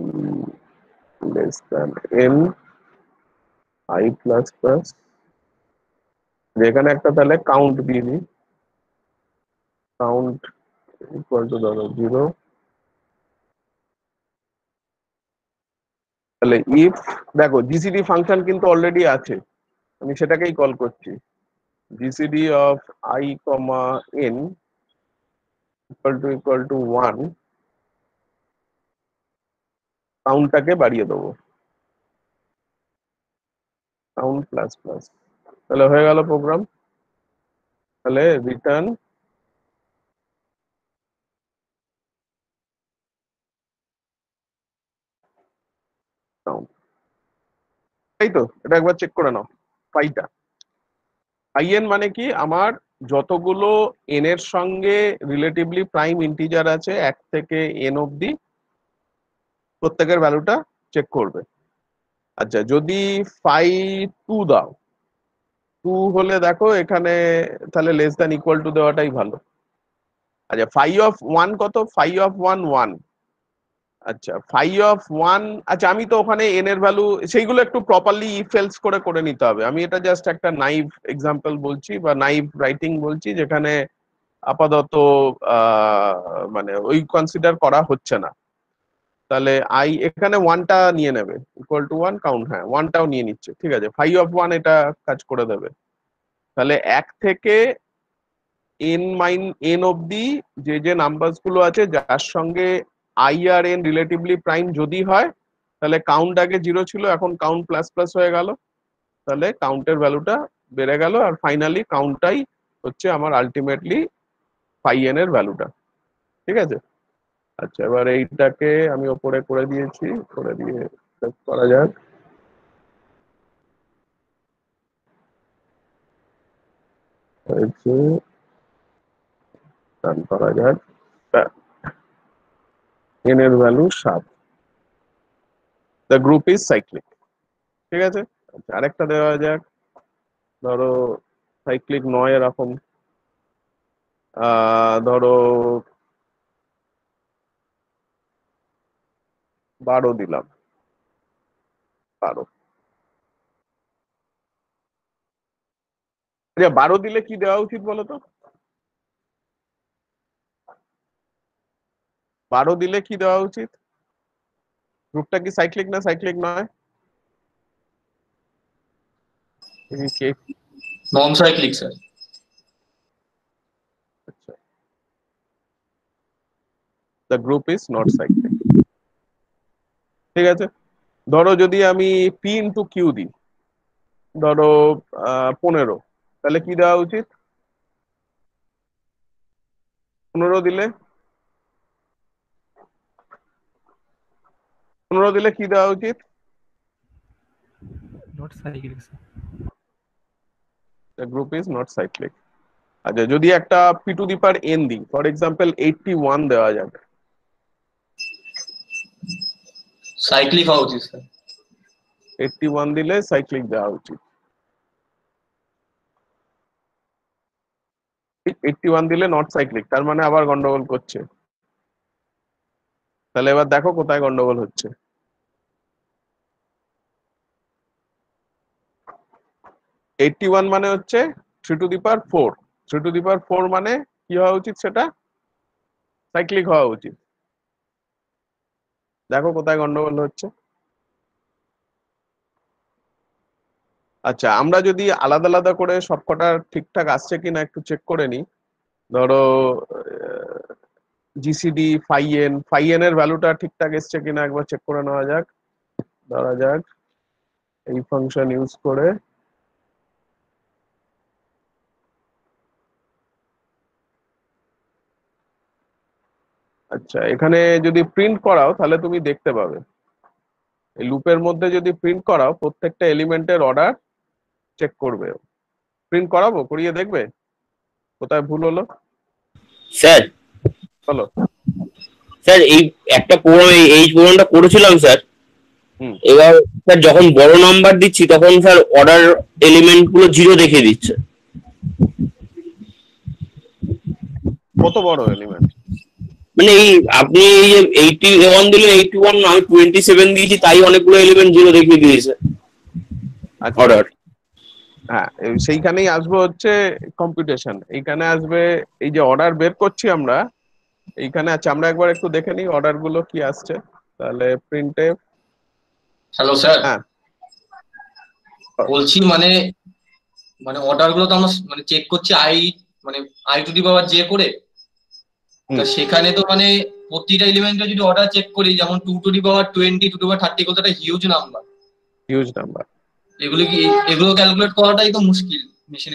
less than m i plus plus যেখানে একটা তাহলে কাউন্ট দিয়ে দিই কাউন্ট ইকুয়াল টু ধরো জিরো তাহলে ইফ দেখো জিসিডি ফাংশন কিন্তু অলরেডি আছে আমি সেটাকেই কল করছি GCD of i comma n equal to equal to one কাউন্টটাকে বাড়িয়ে দেবো সাউন্ড প্লাস প্লাস তাহলে হয়ে গেল প্রোগ্রাম তাহলে রিটার্ন সাউন্ড তাই তো এটা একবার চেক করে নাও পাইটা আইএন মানে কি আমার যতগুলো এন এর সঙ্গে রিলেটিভলি প্রাইম ইন্টিজার আছে এক থেকে এন অবধি প্রত্যেকের ভ্যালুটা চেক করবে আচ্ছা যদি ফাই টু দাও টু হলে দেখো এখানে তাহলে লেস দ্যান ইকুয়াল টু দেওয়াটাই ভালো আচ্ছা ফাই অফ ওয়ান কত ফাই অফ ওয়ান ওয়ান আচ্ছা ফাই অফ ওয়ান আচ্ছা আমি তো ওখানে এন এর ভ্যালু সেইগুলো একটু প্রপারলি ইফেলস করে করে নিতে হবে আমি এটা জাস্ট একটা নাইভ এক্সাম্পল বলছি বা নাইভ রাইটিং বলছি যেখানে আপাতত মানে ওই কনসিডার করা হচ্ছে না তাহলে আই এখানে ওয়ানটা নিয়ে নেবে ইকুয়াল টু ওয়ান কাউন্ট হ্যাঁ ওয়ানটাও নিয়ে নিচ্ছে ঠিক আছে ফাইভ অফ ওয়ান এটা কাজ করে দেবে তাহলে এক থেকে এন মাইন এন অবধি যে যে নাম্বার গুলো আছে যার সঙ্গে আই আর এন রিলেটিভলি প্রাইম যদি হয় তাহলে কাউন্ট আগে জিরো ছিল এখন কাউন্ট প্লাস প্লাস হয়ে গেল তাহলে কাউন্টের ভ্যালুটা বেড়ে গেল আর ফাইনালি কাউন্টটাই হচ্ছে আমার আলটিমেটলি ফাই এন এর ভ্যালুটা ঠিক আছে আচ্ছা এবার এইটাকে আমি ওপরে করে দিয়েছি করে দিয়ে করা যাক করা যাক এন এর ভ্যালু সাত দ্য গ্রুপ ইজ সাইক্লিক ঠিক আছে আচ্ছা আরেকটা দেওয়া যাক ধরো সাইক্লিক নয় এরকম ধরো बारो दिल बारो बारो दिले कि देवा उचित बोल तो बारो दिले कि देवा उचित ग्रुप टा कि साइक्लिक ना साइक्लिक ना है नॉन साइक्लिक सर अच्छा the group is not cyclic ঠিক আছে ধরো যদি আমি পি ইন্টু কিউ দিই ধরো পনেরো তাহলে কি দেওয়া উচিত পনেরো দিলে পনেরো দিলে কি দেওয়া উচিত গ্রুপ ইজ নট group আচ্ছা যদি একটা p to the power n দিই ফর এক্সাম্পল ওয়ান দেওয়া যাবে সাইক্লিক হওয়া উচিত স্যার 81 দিলে সাইক্লিক দেওয়া উচিত 81 দিলে নট সাইক্লিক তার মানে আবার গন্ডগোল করছে তাহলে এবার দেখো কোথায় গন্ডগোল হচ্ছে এইটটি ওয়ান মানে হচ্ছে three to the power four three to the power four মানে কি হওয়া উচিত সেটা সাইক্লিক হওয়া উচিত দেখো কোথায় গন্ডগোল হচ্ছে আচ্ছা আমরা যদি আলাদা আলাদা করে সব কটা ঠিকঠাক আসছে কিনা একটু চেক করে নিই ধরো জিসিডি ফাইএন ফাইএন এর ভ্যালুটা ঠিকঠাক এসছে কিনা একবার চেক করে নেওয়া যাক ধরা যাক এই ফাংশন ইউজ করে আচ্ছা এখানে যদি প্রিন্ট করাও তাহলে তুমি দেখতে পাবে এই লুপের মধ্যে যদি প্রিন্ট করাও প্রত্যেকটা এলিমেন্টের অর্ডার চেক করবে প্রিন্ট করাবো করিয়ে দেখবে কোথায় ভুল হলো স্যার বলো স্যার এই একটা প্রোগ্রাম এই প্রোগ্রামটা করেছিলাম স্যার এবার স্যার যখন বড় নাম্বার দিচ্ছি তখন স্যার অর্ডার এলিমেন্ট গুলো জিরো দেখিয়ে দিচ্ছে কত বড় এলিমেন্ট মানে এই আপনি এই যে এইটি ওয়ান দিলেন এইটি ওয়ান আমি টোয়েন্টি সেভেন দিয়েছি তাই অনেকগুলো এলিমেন্ট জিরো দেখিয়ে দিয়েছে অর্ডার আচ্ছা। হ্যাঁ সেইখানেই আসবে হচ্ছে কম্পিটিশন এইখানে আসবে এই যে অর্ডার বের করছি আমরা এইখানে আছে আমরা একবার একটু দেখে নিই অর্ডার গুলো কি আসছে তাহলে প্রিন্টে হ্যালো স্যার হ্যাঁ বলছি মানে মানে অর্ডার গুলো তো আমরা মানে চেক করছি আই মানে আই টু ডি বাবা যে করে তা সেখানে তো মানে প্রতিটা এলিমেন্টে যদি অর্ডার চেক করি যেমন two to power twenty two to power thirty কত একটা হিউজ নাম্বার হিউজ নাম্বার এগুলো কি এগুলো ক্যালকুলেট করাটাই তো মুশকিল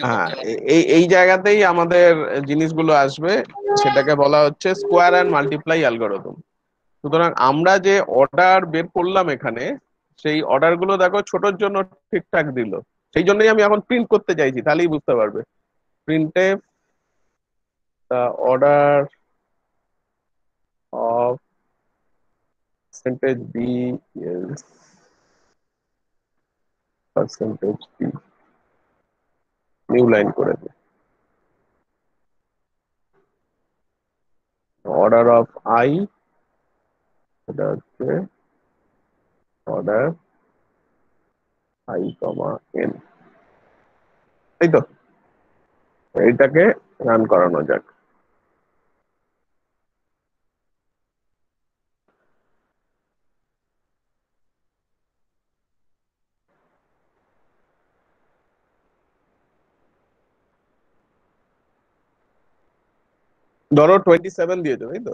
হ্যাঁ, এই এই জায়গাতেই আমাদের জিনিসগুলো আসবে সেটাকে বলা হচ্ছে স্কোয়ার অ্যান্ড মাল্টিপ্লাই অ্যালগোরিদম সুতরাং আমরা যে অর্ডার বের করলাম এখানে সেই অর্ডার গুলো দেখো ছোটর জন্য ঠিকঠাক দিল সেই জন্যই আমি এখন প্রিন্ট করতে চাইছি তাহলেই বুঝতে পারবে প্রিন্টে order of percentage B is percentage B new line করে দিই order of i order i comma n এই তো এইটাকে রান করানো যাক ধরো টোয়েন্টি সেভেন দিয়েছো তাই তো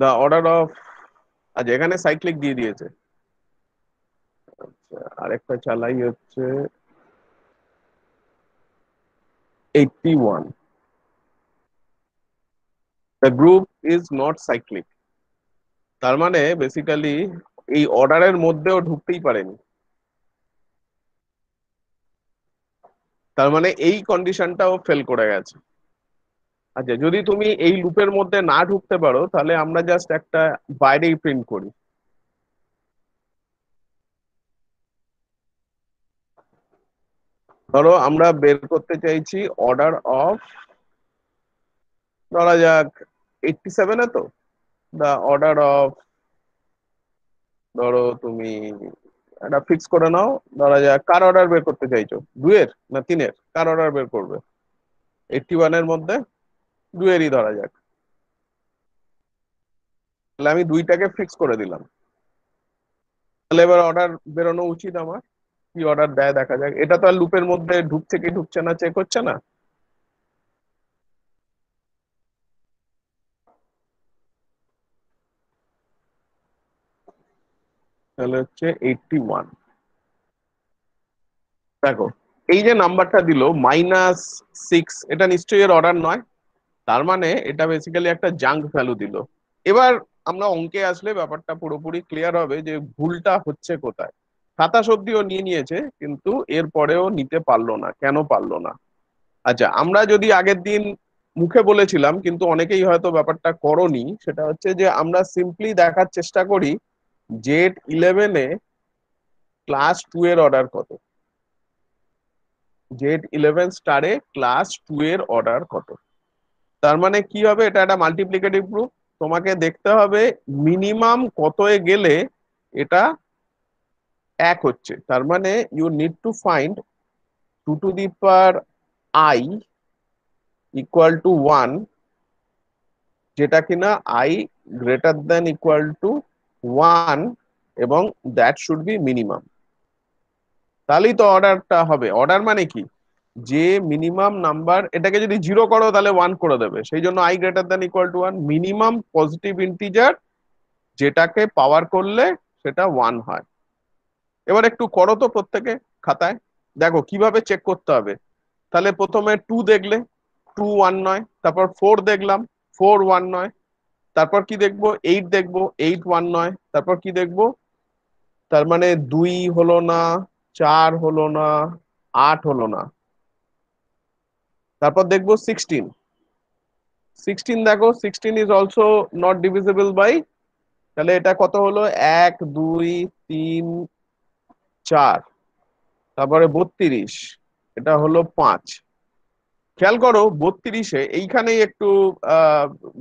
দ্য অর্ডার অফ আচ্ছা এখানে সাইক্লিক দিয়ে দিয়েছে আচ্ছা আরেকটা চালাই হচ্ছে eighty one the group is not cyclic তার মানে বেসিক্যালি এই অর্ডারের মধ্যেও ঢুকতেই পারেনি তার মানে এই কন্ডিশনটাও ফেল করে গেছে আচ্ছা যদি তুমি এই লুপের মধ্যে না ঢুকতে পারো তাহলে আমরা জাস্ট একটা বাইরেই প্রিন্ট করি ধরো আমরা বের করতে চাইছি অর্ডার অফ ধরা যাক এইটটি সেভেনে তো দা অর্ডার অফ ধরো তুমি এটা ফিক্স করে নাও ধরা যাক কার অর্ডার বের করতে চাইছো দুয়ের না তিনের কার অর্ডার বের করবে এইটটি ওয়ানের মধ্যে দুয়েরই ধরা যাক তাহলে আমি দুইটাকে ফিক্স করে দিলাম তাহলে এবার অর্ডার বেরোনো উচিত আমার কি অর্ডার দেয় দেখা যাক এটা তো আর লুপের মধ্যে ঢুকছে কি ঢুকছে না চেক হচ্ছে না তাহলে হচ্ছে এইটটি ওয়ান দেখো এই যে নাম্বারটা দিল মাইনাস সিক্স এটা নিশ্চয়ই এর অর্ডার নয় তার মানে এটা বেসিক্যালি একটা জাঙ্ক ভ্যালু দিল এবার আমরা অঙ্কে আসলে ব্যাপারটা পুরোপুরি ক্লিয়ার হবে যে ভুলটা হচ্ছে কোথায় সাতাশ অব্দিও নিয়ে নিয়েছে কিন্তু এর পরেও নিতে পারলো না কেন পারলো না আচ্ছা আমরা যদি আগের দিন মুখে বলেছিলাম কিন্তু অনেকেই হয়তো ব্যাপারটা করনি সেটা হচ্ছে যে আমরা সিম্পলি দেখার চেষ্টা করি জেড ইলেভেনে ক্লাস টু এর অর্ডার কত জেড ইলেভেন স্টারে ক্লাস টু এর অর্ডার কত তার মানে কি হবে এটা একটা মাল্টিপ্লিকেটিভ গ্রুপ তোমাকে দেখতে হবে মিনিমাম এ গেলে এটা এক হচ্ছে তার মানে you need to find two to the power i equal to one যেটা কিনা i greater then equal to one এবং দ্যাট শুড বি মিনিমাম তাহলেই তো অর্ডারটা হবে অর্ডার মানে কি যে মিনিমাম নাম্বার এটাকে যদি জিরো করো তাহলে ওয়ান করে দেবে সেই জন্য i greater than equal to one minimum positive integer যেটাকে পাওয়ার করলে সেটা ওয়ান হয় এবার একটু করো তো প্রত্যেকে খাতায় দেখো কিভাবে চেক করতে হবে তাহলে প্রথমে টু দেখলে টু ওয়ান নয় তারপর ফোর দেখলাম ফোর ওয়ান নয় তারপর কি দেখবো এইট দেখবো এইট ওয়ান নয় তারপর কি দেখবো তার মানে দুই হলো না চার হলো না আট হলো না তারপর দেখবো সিক্সটিন সিক্সটিন দেখো sixteen is also not divisible by তাহলে এটা কত হলো এক দুই তিন চার তারপরে বত্রিশ এটা হলো পাঁচ খেয়াল করো বত্রিশে এইখানেই একটু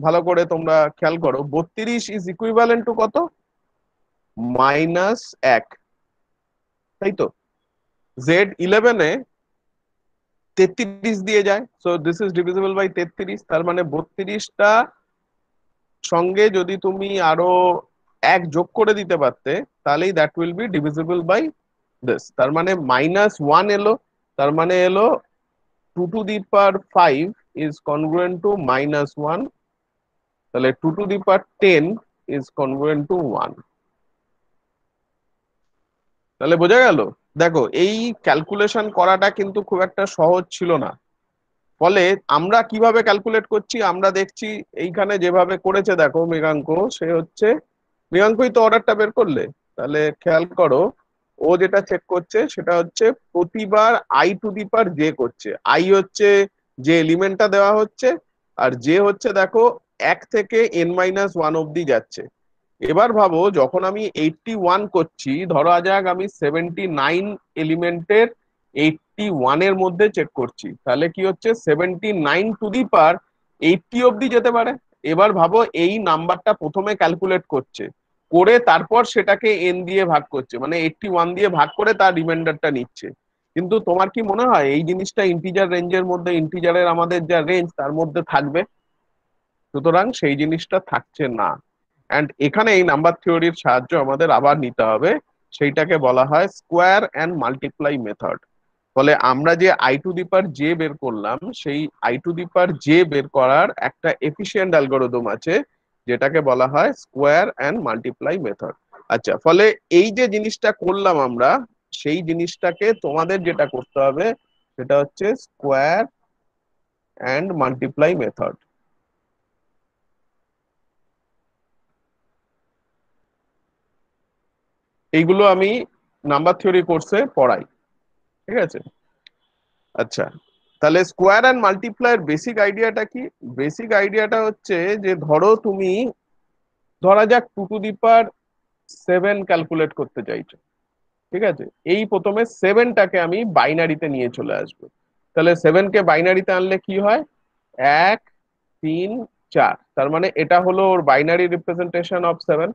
ভালো করে তোমরা খেয়াল করো বত্রিশ ইজ ইকুইভ্যালেন্ট টু কত মাইনাস এক তাই তো জেড ইলেভেনে তেত্রিশ দিয়ে যায় so this is divisible by তেত্রিশ তার মানে বত্রিশটা সঙ্গে যদি তুমি আরো এক যোগ করে দিতে পারতে তাহলেই that will be divisible by this তার মানে মাইনাস ওয়ান এলো তার মানে এলো 2 to the power 5 is congruent to minus 1 তাহলে 2 to the power 10 is congruent to 1 তাহলে বোঝা গেল দেখো এই ক্যালকুলেশন করাটা কিন্তু খুব একটা সহজ ছিল না ফলে আমরা কিভাবে ক্যালকুলেট করছি আমরা দেখছি এইখানে যেভাবে করেছে দেখো মৃগাঙ্ক সে হচ্ছে মৃগাঙ্কই তো অর্ডারটা বের করলে তাহলে খেয়াল করো ও যেটা চেক করছে সেটা হচ্ছে প্রতিবার i to the power j করছে আই হচ্ছে যে এলিমেন্টটা দেওয়া হচ্ছে আর জে হচ্ছে দেখো এক থেকে এন মাইনাস ওয়ান অব্দি যাচ্ছে এবার ভাবো যখন আমি এইটটি ওয়ান করছি ধরা যাক আমি সেভেন্টি নাইন এলিমেন্টের এইটটি ওয়ানের মধ্যে চেক করছি তাহলে কি হচ্ছে seventy nine to the power eighty অব্দি যেতে পারে এবার ভাবো এই নাম্বারটা প্রথমে ক্যালকুলেট করছে করে তারপর সেটাকে এন দিয়ে ভাগ করছে মানে এইটটি ওয়ান দিয়ে ভাগ করে তার রিমাইন্ডারটা নিচ্ছে কিন্তু তোমার কি মনে হয় এই জিনিসটা ইন্টিজার রেঞ্জের মধ্যে ইন্টিজারের আমাদের যা রেঞ্জ তার মধ্যে থাকবে সুতরাং সেই জিনিসটা থাকছে না অ্যান্ড এখানে এই নাম্বার থিওরির সাহায্য আমাদের আবার নিতে হবে সেইটাকে বলা হয় স্কোয়ার অ্যান্ড মাল্টিপ্লাই মেথড ফলে আমরা যে আই টু দিপার জে বের করলাম সেই আই টু দিপার জে বের করার একটা এফিসিয়েন্ট অ্যালগোরিদম আছে যেটাকে বলা হয় স্কোয়ার অ্যান্ড মাল্টিপ্লাই মেথড আচ্ছা ফলে এই যে জিনিসটা করলাম আমরা সেই জিনিসটাকে তোমাদের যেটা করতে হবে সেটা হচ্ছে স্কোয়ার অ্যান্ড মাল্টিপ্লাই মেথড এইগুলো আমি নাম্বার থিওরি কোর্সে পড়াই ঠিক আছে আচ্ছা তাহলে স্কোয়ার অ্যান্ড মাল্টিপ্লায়ের বেসিক আইডিয়াটা কি বেসিক আইডিয়াটা হচ্ছে যে ধরো তুমি ধরা যাক two to the power seven calculate করতে চাইছো ঠিক আছে এই প্রথমে সেভেনটাকে আমি বাইনারিতে নিয়ে চলে আসবো তাহলে সেভেনকে বাইনারিতে আনলে কি হয় এক তিন চার তার মানে এটা হলো ওর বাইনারি রিপ্রেজেন্টেশন অফ সেভেন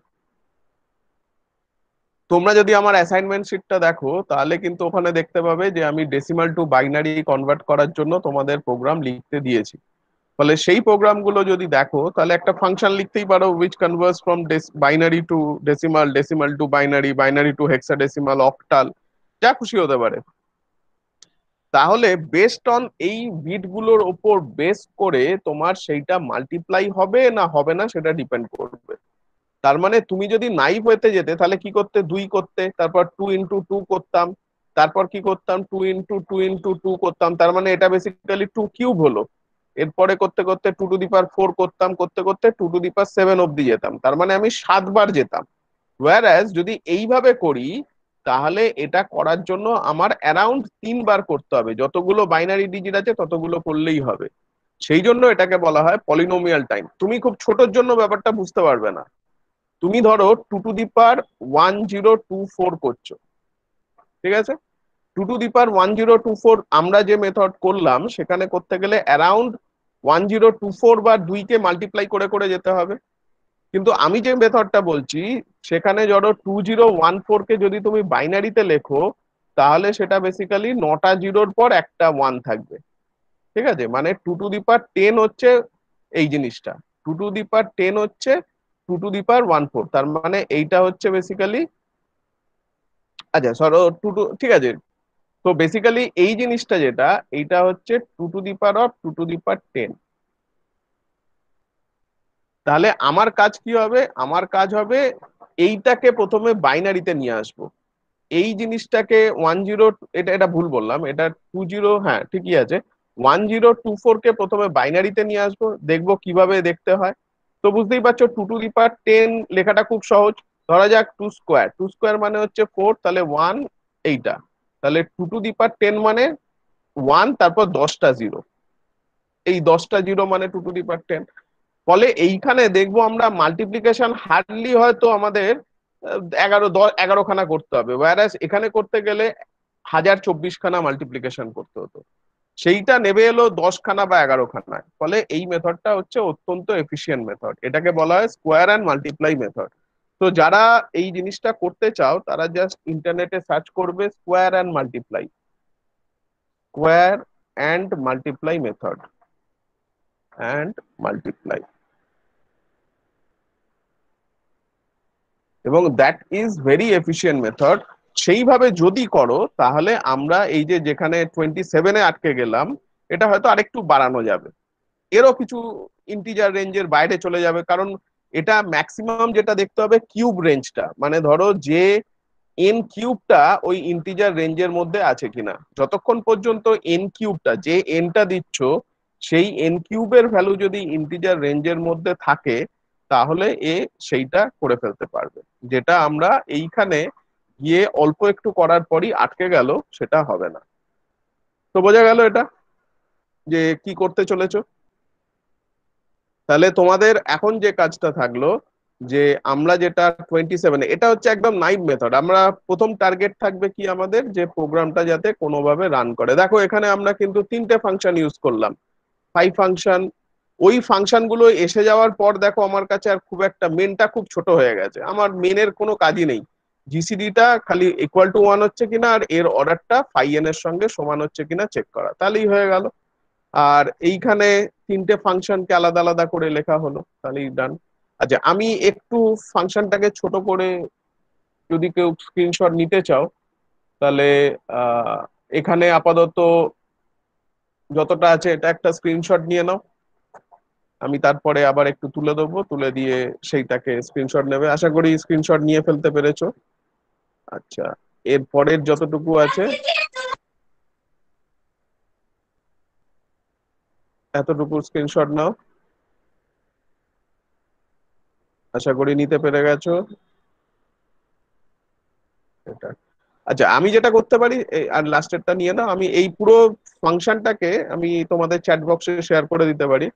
তোমরা যদি আমার অ্যাসাইনমেন্ট শিটটা দেখো তাহলে কিন্তু ওখানে দেখতে পাবে যে আমি ডেসিমাল টু বাইনারি কনভার্ট করার জন্য তোমাদের প্রোগ্রাম লিখতে দিয়েছি ফলে সেই প্রোগ্রামগুলো যদি দেখো তাহলে একটা ফাংশন লিখতেই পারো which converts from binary to decimal decimal to binary binary to hexadecimal octal যা খুশি হতে পারে তাহলে বেসড অন এই বিটগুলোর ওপর বেস করে তোমার সেইটা মাল্টিপ্লাই হবে না হবে না সেটা ডিপেন্ড করবে তার মানে তুমি যদি নাইফ হইতে যেতে তাহলে কি করতে দুই করতে তারপর টু ইন্টু টু করতাম তারপর কি করতাম two into two into two করতাম তার মানে এটা বেসিক্যালি টু কিউব হলো এরপরে করতে করতে two to the power four করতাম করতে করতে two to the power seven অব্দি যেতাম তার মানে আমি সাতবার যেতাম ওয়ার যদি এইভাবে করি তাহলে এটা করার জন্য আমার অ্যারাউন্ড তিনবার করতে হবে যতগুলো বাইনারি ডিজিট আছে ততগুলো করলেই হবে সেই জন্য এটাকে বলা হয় পলিনোমিয়াল টাইম তুমি খুব ছোটর জন্য ব্যাপারটা বুঝতে পারবে না তুমি ধরো two to the power one zero two four করছো ঠিক আছে two to the power one zero two four আমরা যে মেথড করলাম সেখানে করতে গেলে around one zero two four বা দুইকে মাল্টিপ্লাই করে করে যেতে হবে কিন্তু আমি যে মেথডটা বলছি সেখানে ধরো টু জিরো ওয়ান ফোর কে যদি তুমি বাইনারিতে লেখো তাহলে সেটা বেসিক্যালি নটা জিরোর পর একটা ওয়ান থাকবে ঠিক আছে মানে টু টু দিপার টেন হচ্ছে এই জিনিসটা টু টু দিপার টেন হচ্ছে two to the power one four তার মানে এইটা হচ্ছে বেসিক্যালি আচ্ছা সরো টু টু ঠিক আছে তো বেসিক্যালি এই জিনিসটা যেটা এইটা হচ্ছে two to the power of two to the power ten তাহলে আমার কাজ কি হবে আমার কাজ হবে এইটাকে প্রথমে বাইনারিতে নিয়ে আসব এই জিনিসটাকে ওয়ান জিরো এটা এটা ভুল বললাম এটা টু জিরো হ্যাঁ ঠিকই আছে ওয়ান জিরো টু ফোর কে প্রথমে বাইনারিতে নিয়ে আসবো দেখবো কিভাবে দেখতে হয় তো বুঝতেই পারছো two to the power ten লেখাটা খুব সহজ ধরা যাক টু স্কোয়ার টু স্কোয়ার মানে হচ্ছে ফোর তাহলে ওয়ান এইটা তাহলে two to the power ten মানে ওয়ান তারপর দশটা জিরো এই দশটা জিরো মানে two to the power ten ফলে এইখানে দেখবো আমরা মাল্টিপ্লিকেশন হার্ডলি হয়তো আমাদের এগারো দশ এগারোখানা করতে হবে ওয়ারাস এখানে করতে গেলে হাজার চব্বিশ খানা মাল্টিপ্লিকেশন করতে হতো সেইটা নেবে এলো দশখানা বা এগারোখানায় ফলে এই মেথডটা হচ্ছে অত্যন্ত এফিসিয়েন্ট মেথড এটাকে বলা হয় স্কোয়ার অ্যান্ড মাল্টিপ্লাই মেথড তো যারা এই জিনিসটা করতে চাও তারা জাস্ট ইন্টারনেটে সার্চ করবে square and multiply square and multiply method and multiply এবং that is very efficient method সেইভাবে যদি করো তাহলে আমরা এই যে যেখানে টোয়েন্টি সেভেনে আটকে গেলাম এটা হয়তো আরেকটু বাড়ানো যাবে এরও কিছু ইন্টিজার রেঞ্জের বাইরে চলে যাবে কারণ এটা ম্যাক্সিমাম যেটা দেখতে হবে কিউব রেঞ্জটা মানে ধরো যে এন কিউবটা ওই ইন্টিজার রেঞ্জের মধ্যে আছে কিনা যতক্ষণ পর্যন্ত এন কিউবটা যে এনটা দিচ্ছ সেই এন কিউবের ভ্যালু যদি ইন্টিজার রেঞ্জের মধ্যে থাকে তাহলে এ সেইটা করে ফেলতে পারবে যেটা আমরা এইখানে গিয়ে অল্প একটু করার পরই আটকে গেল সেটা হবে না তো বোঝা গেল এটা যে কি করতে চলেছ তাহলে তোমাদের এখন যে কাজটা থাকলো যে আমরা যেটা টোয়েন্টি সেভেন এটা হচ্ছে একদম নাইভ মেথড আমরা প্রথম টার্গেট থাকবে কি আমাদের যে প্রোগ্রামটা যাতে কোনোভাবে রান করে দেখো এখানে আমরা কিন্তু তিনটে ফাংশন ইউজ করলাম ফাইভ ফাংশন ওই ফাংশনগুলো এসে যাওয়ার পর দেখো আমার কাছে আর খুব একটা মেনটা খুব ছোট হয়ে গেছে আমার মেনের কোনো কাজই নেই জিসিডিটা খালি ইকুয়াল টু ওয়ান হচ্ছে কিনা আর এর অর্ডারটা ফাই এন এর সঙ্গে সমান হচ্ছে কিনা চেক করা তাহলেই হয়ে গেল আর এইখানে তিনটে ফাংশনকে আলাদা আলাদা করে লেখা হলো তাহলেই ডান আচ্ছা আমি একটু ফাংশনটাকে ছোট করে যদি কেউ স্ক্রিনশট নিতে চাও তাহলে এখানে আপাতত যতটা আছে এটা একটা স্ক্রিনশট নিয়ে নাও আমি তারপরে আবার একটু তুলে দেবো তুলে দিয়ে সেইটাকে স্ক্রিনশট নেবে আশা করি স্ক্রিনশট নিয়ে ফেলতে পেরেছো আচ্ছা এর পরের যতটুকু আছে এতটুকু স্ক্রিনশট নাও আশা করি নিতে পেরে গেছো এটা আচ্ছা আমি যেটা করতে পারি আর লাস্টেরটা নিয়ে নাও আমি এই পুরো ফাংশনটাকে আমি তোমাদের চ্যাট বক্সে শেয়ার করে দিতে পারি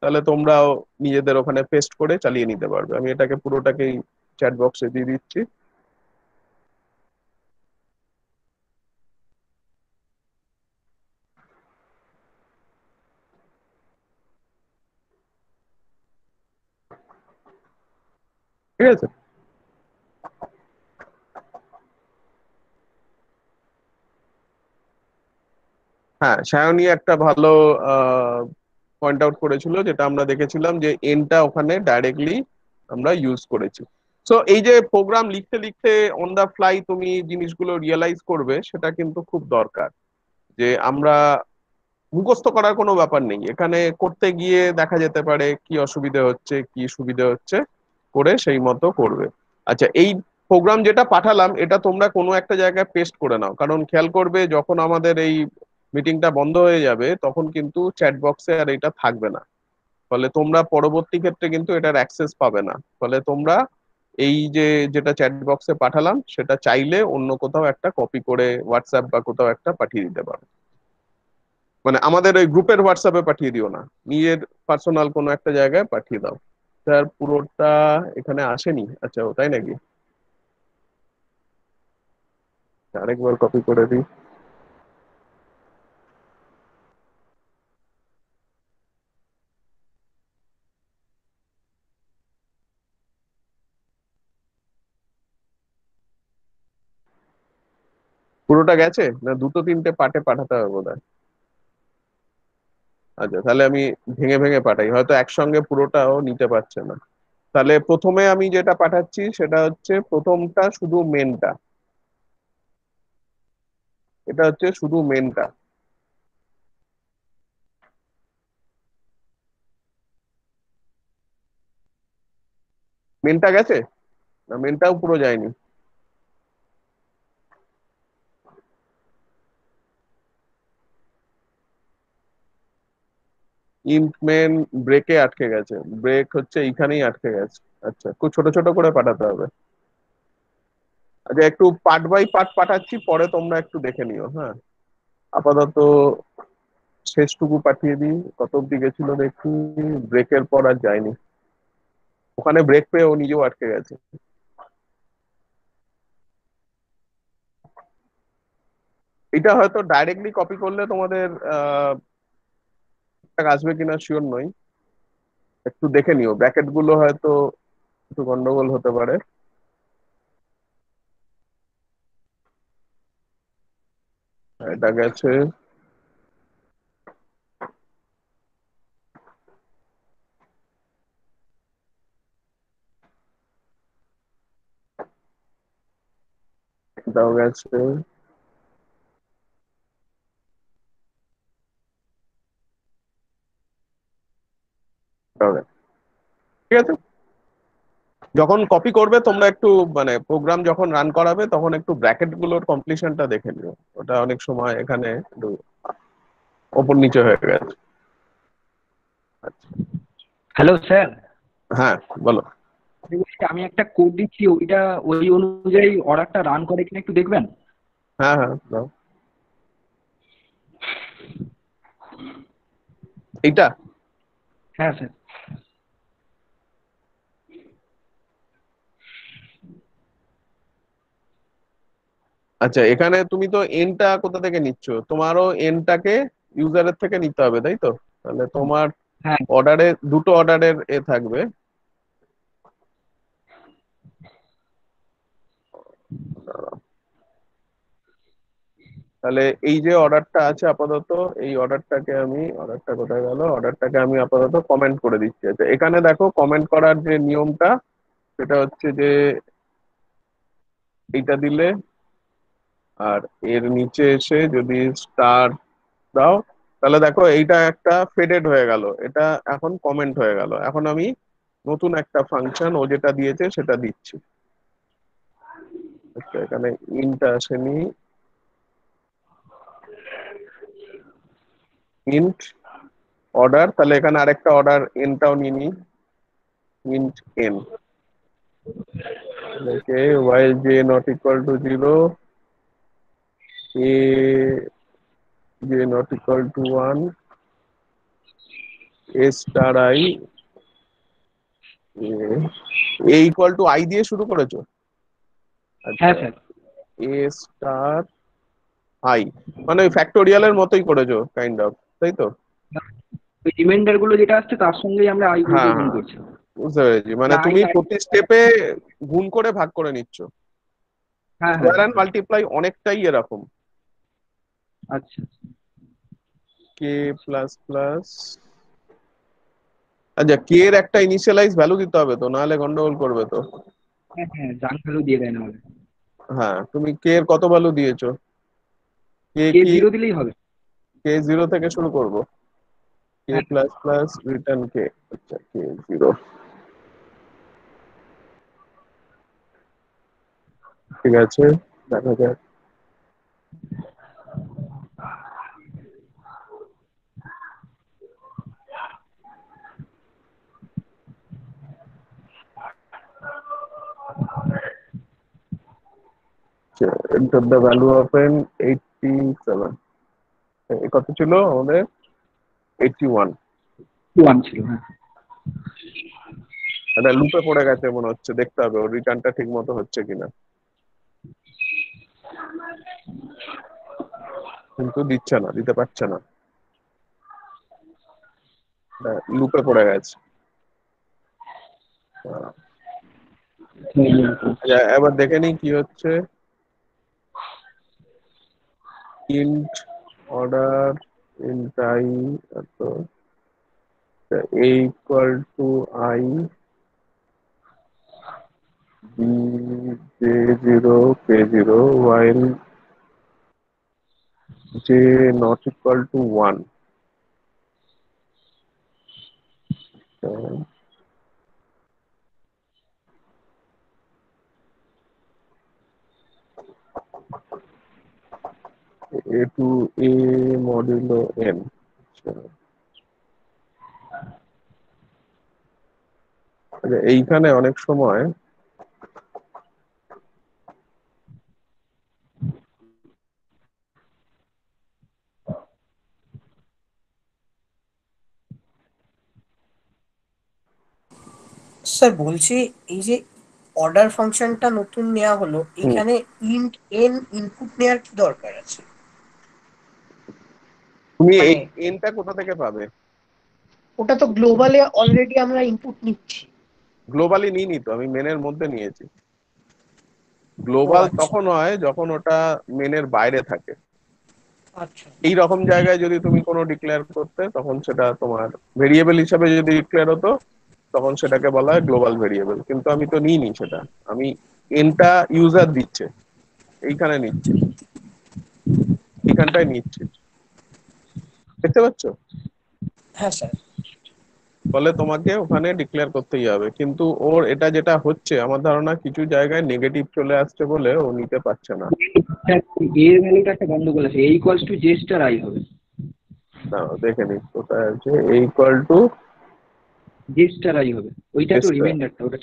তাহলে তোমরাও নিজেদের ওখানে পেস্ট করে চালিয়ে নিতে পারবে আমি এটাকে পুরোটাকেই চ্যাট বক্সে দিয়ে দিচ্ছি ঠিক আছে হ্যাঁ সায়নী একটা ভালো পয়েন্ট আউট করেছিল যেটা আমরা দেখেছিলাম যে এনটা ওখানে ডাইরেক্টলি আমরা ইউজ করেছি সো এই যে প্রোগ্রাম লিখতে লিখতে অন দ্য ফ্লাই তুমি জিনিসগুলো রিয়েলাইজ করবে সেটা কিন্তু খুব দরকার যে আমরা মুখস্থ করার কোনো ব্যাপার নেই এখানে করতে গিয়ে দেখা যেতে পারে কি অসুবিধে হচ্ছে কি সুবিধে হচ্ছে করে সেই মতো করবে আচ্ছা এই প্রোগ্রাম যেটা পাঠালাম এটা তোমরা কোনো একটা জায়গায় পেস্ট করে নাও কারণ খেয়াল করবে যখন আমাদের এই মিটিংটা বন্ধ হয়ে যাবে তখন কিন্তু চ্যাট বক্সে আর এটা থাকবে না ফলে তোমরা পরবর্তী ক্ষেত্রে কিন্তু এটার অ্যাক্সেস পাবে না ফলে তোমরা এই যে যেটা চ্যাট বক্সে পাঠালাম সেটা চাইলে অন্য কোথাও একটা কপি করে হোয়াটসঅ্যাপ বা কোথাও একটা পাঠিয়ে দিতে পারো মানে আমাদের ওই গ্রুপের হোয়াটসঅ্যাপে পাঠিয়ে দিও না নিজের পার্সোনাল কোনো একটা জায়গায় পাঠিয়ে দাও স্যার পুরোটা এখানে আসেনি আচ্ছা ও তাই নাকি আরেকবার কপি করে দিই পুরোটা গেছে না দুটো তিনটে পার্টে পাঠাতে হবে বোধ হয় আচ্ছা তাহলে আমি ভেঙে ভেঙে পাঠাই হয়তো একসঙ্গে পুরোটাও নিতে পারছে না তাহলে প্রথমে আমি যেটা পাঠাচ্ছি সেটা হচ্ছে প্রথমটা শুধু মেনটা এটা হচ্ছে শুধু মেনটা মেনটা গেছে না মেনটাও পুরো যায়নি ইম্পমেন ব্রেকে আটকে গেছে ব্রেক হচ্ছে এইখানেই আটকে গেছে আচ্ছা খুব ছোট ছোট করে পাঠাতে হবে আচ্ছা একটু পার্ট বাই পার্ট পাঠাচ্ছি পরে তোমরা একটু দেখে নিও হ্যাঁ আপাতত শেষটুকু পাঠিয়ে দিই কত অব্দি গেছিল দেখি ব্রেকের পর আর যায়নি ওখানে ব্রেক পেয়ে ও নিজেও আটকে গেছে এটা হয়তো ডাইরেক্টলি কপি করলে তোমাদের ঠিকঠাক আসবে কিনা শিওর নই একটু দেখে নিও ব্র্যাকেট গুলো হয়তো একটু গন্ডগোল হতে পারে এটা গেছে এটাও গেছে হবে ঠিক আছে যখন কপি করবে তোমরা একটু মানে প্রোগ্রাম যখন রান করাবে তখন একটু ব্র্যাকেট গুলোর কমপ্লিশনটা দেখে নিও ওটা অনেক সময় এখানে একটু ওপর নিচে হয়ে গেছে হ্যালো স্যার হ্যাঁ বলো আমি একটা কোড দিচ্ছি ওইটা ওই অনুযায়ী অর্ডারটা রান করে কিনা একটু দেখবেন হ্যাঁ হ্যাঁ এইটা হ্যাঁ স্যার আচ্ছা এখানে তুমি তো এনটা কোথা থেকে নিচ্ছ তোমারও এনটাকে ইউজারের থেকে নিতে হবে তাই তো তাহলে তোমার অর্ডারে হ্যাঁ। দুটো অর্ডারের এ থাকবে তাহলে এই যে অর্ডারটা আছে আপাতত এই অর্ডারটাকে আমি অর্ডারটা কোথায় গেল অর্ডারটাকে আমি আপাতত কমেন্ট করে দিচ্ছি আচ্ছা এখানে দেখো কমেন্ট করার যে নিয়মটা সেটা হচ্ছে যে এটা দিলে আর এর নিচে এসে যদি স্টার দাও তাহলে দেখো এইটা একটা ফেডেড হয়ে গেল এটা এখন কমেন্ট হয়ে গেল এখন আমি নতুন একটা ফাংশন ও যেটা দিয়েছে সেটা দিচ্ছি আচ্ছা, এখানে ইনটা আসেনি ইন্ট অর্ডার তাহলে এখানে আরেকটা অর্ডার এনটাও নিয়ে নিই int n okay while j not equal to zero a j not equal to 1 a star i a, a equal to i দিয়ে শুরু করেছো আচ্ছা, হ্যাঁ স্যার a star i মানে ওই এর মতোই করেছো কাইন্ড অফ তাই তো রিমাইন্ডার গুলো যেটা আসছে তার সঙ্গেই আমরা আই হ্যাঁ, গুণ করছি বুঝতে পেরেছি মানে তুমি প্রতি স্টেপে গুণ করে ভাগ করে নিচ্ছ হ্যাঁ মাল্টিপ্লাই হ্যাঁ। অনেকটাই এরকম আচ্ছা কে প্লাস প্লাস আচ্ছা কে আচ্ছা, এর একটা ইনিশিয়ালাইজ ভ্যালু দিতে হবে তো নাহলে গন্ডগোল করবে তো হ্যাঁ ভ্যালু দিয়ে দেয় নাহলে হ্যাঁ তুমি কে এর কত ভ্যালু দিয়েছো কে কে জিরো দিলেই হবে কে জিরো থেকে শুরু করব k plus plus return k আচ্ছা কে জিরো ঠিক আছে দেখা যাক into the value of eighty seven কত ছিল আমাদের 81 ওয়ান ছিল হ্যাঁ এটা লুপে পড়ে গেছে মনে হচ্ছে দেখতে হবে ওর রিটার্নটা ঠিক মতো হচ্ছে কিনা কিন্তু দিচ্ছে না দিতে পারছে না লুপে পড়ে গেছে হ্যাঁ। আচ্ছা, এবার দেখে নি কি হচ্ছে yield order in i the a equal to i b j0 k0 while j not equal to 1 okay. to a modulo n. আচ্ছা, এইখানে অনেক সময় স্যার বলছি এই যে অর্ডার ফাংশনটা নতুন নেওয়া হলো এখানে ইন্ট এন ইনপুট নেওয়ার কি দরকার আছে তুমি মানে এমটা কোথা থেকে পাবে ওটা তো গ্লোবালে অলরেডি আমরা ইনপুট নিচ্ছি গ্লোবালি নিই নি তো আমি মেনের মধ্যে নিয়েছি গ্লোবাল আচ্ছা। তখন হয় যখন ওটা মেনের বাইরে থাকে আচ্ছা। এই রকম জায়গায় যদি তুমি কোনো ডিক্লেয়ার করতে তখন সেটা তোমার ভেরিয়েবল হিসাবে যদি ডিক্লেয়ার হতো তখন সেটাকে বলা হয় গ্লোবাল ভেরিয়েবল কিন্তু আমি তো নিইনি সেটা আমি এনটা ইউজার দিচ্ছে এইখানে নিচ্ছি এখানটায় নিচ্ছি দেখতে পাচ্ছ হ্যাঁ স্যার বলে তোমাকে ওখানে ডিক্লেয়ার করতেই হবে কিন্তু ওর এটা যেটা হচ্ছে আমার ধারণা কিছু জায়গায় নেগেটিভ চলে আসছে বলে ও নিতে পারছে না এর ভ্যালুটা একটা করে আছে এই ইকুয়ালস টু স্টার আই হবে না দেখে নিই কোথায় আছে a equal to star i হবে ওইটা তো রিমাইন্ডারটা ওটা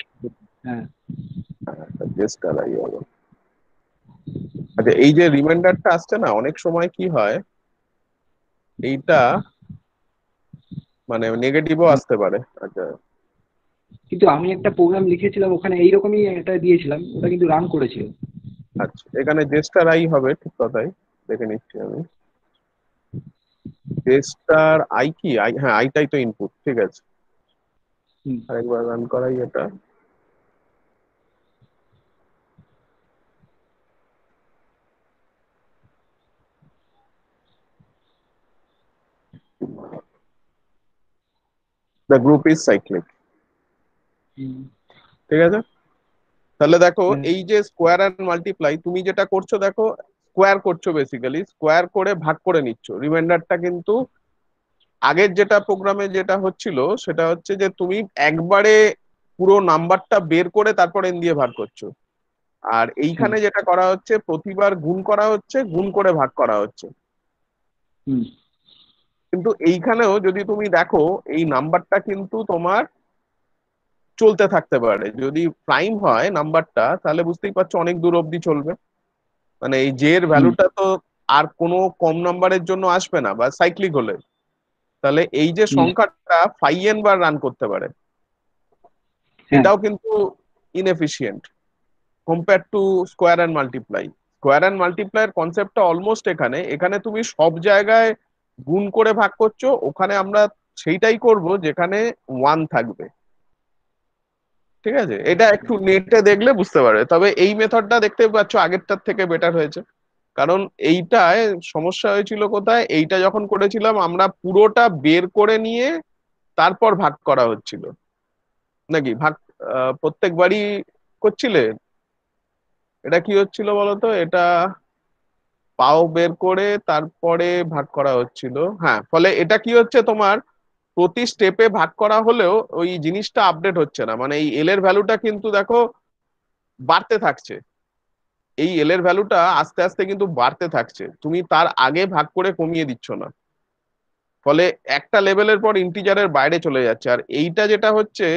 হ্যাঁ স্টার হ্যাঁ, আই হবে আচ্ছা এই যে রিমাইন্ডারটা আসছে না অনেক সময় কি হয় এইটা মানে নেগেটিভও আসতে পারে আচ্ছা কিন্তু আমি একটা প্রোগ্রাম লিখেছিলাম ওখানে এইরকমই এটা দিয়েছিলাম ওটা কিন্তু রান করেছিল আচ্ছা এখানে জেস্টার আই হবে ঠিক কথাই দেখে নিচ্ছি আমি জেস্টার আই কি আই হ্যাঁ আইটাই তো ইনপুট ঠিক আছে আরেকবার রান করাই এটা দ্য গ্রুপ ইজ সাইক্লিক ঠিক আছে তাহলে দেখো এই যে স্কোয়ার অ্যান্ড মাল্টিপ্লাই তুমি যেটা করছো দেখো স্কোয়ার করছো বেসিক্যালি স্কোয়ার করে ভাগ করে নিচ্ছ রিমাইন্ডারটা কিন্তু আগের যেটা প্রোগ্রামে যেটা হচ্ছিল সেটা হচ্ছে যে তুমি একবারে পুরো নাম্বারটা বের করে তারপর এন দিয়ে ভাগ করছো আর এইখানে যেটা করা হচ্ছে প্রতিবার গুণ করা হচ্ছে গুণ করে ভাগ করা হচ্ছে কিন্তু এইখানেও যদি তুমি দেখো এই নাম্বারটা কিন্তু তোমার চলতে থাকতে পারে যদি প্রাইম হয় নাম্বারটা তাহলে বুঝতেই পারছো অনেক দূর অব্দি চলবে মানে এই জের ভ্যালুটা তো আর কোনো কম নাম্বারের জন্য আসবে না বা সাইক্লিক হলে তাহলে এই যে সংখ্যাটা এন বার রান করতে পারে হ্যাঁ। এটাও কিন্তু inefficient compare to square and multiply square and মাল্টিপ্লাইয়ের কনসেপ্টটা অলমোস্ট এখানে এখানে তুমি সব জায়গায় গুণ করে ভাগ করছো ওখানে আমরা সেইটাই করব যেখানে ওয়ান থাকবে ঠিক আছে এটা একটু নেটে দেখলে বুঝতে পারবে তবে এই মেথডটা দেখতে পাচ্ছ আগেরটার থেকে বেটার হয়েছে কারণ এইটায় সমস্যা হয়েছিল কোথায় এইটা যখন করেছিলাম আমরা পুরোটা বের করে নিয়ে তারপর ভাগ করা হচ্ছিল নাকি ভাগ প্রত্যেকবারই করছিলে এটা কি হচ্ছিল বলতো এটা পাও বের করে তারপরে ভাগ করা হচ্ছিল হ্যাঁ ফলে এটা কি হচ্ছে তোমার প্রতি স্টেপে ভাগ করা হলেও ওই জিনিসটা আপডেট হচ্ছে না মানে এই এল এর ভ্যালুটা কিন্তু দেখো বাড়তে থাকছে এই এল এর ভ্যালুটা আস্তে আস্তে কিন্তু বাড়তে থাকছে তুমি তার আগে ভাগ করে কমিয়ে দিচ্ছ না ফলে একটা লেভেলের পর ইন্টিজারের বাইরে চলে যাচ্ছে আর এইটা যেটা হচ্ছে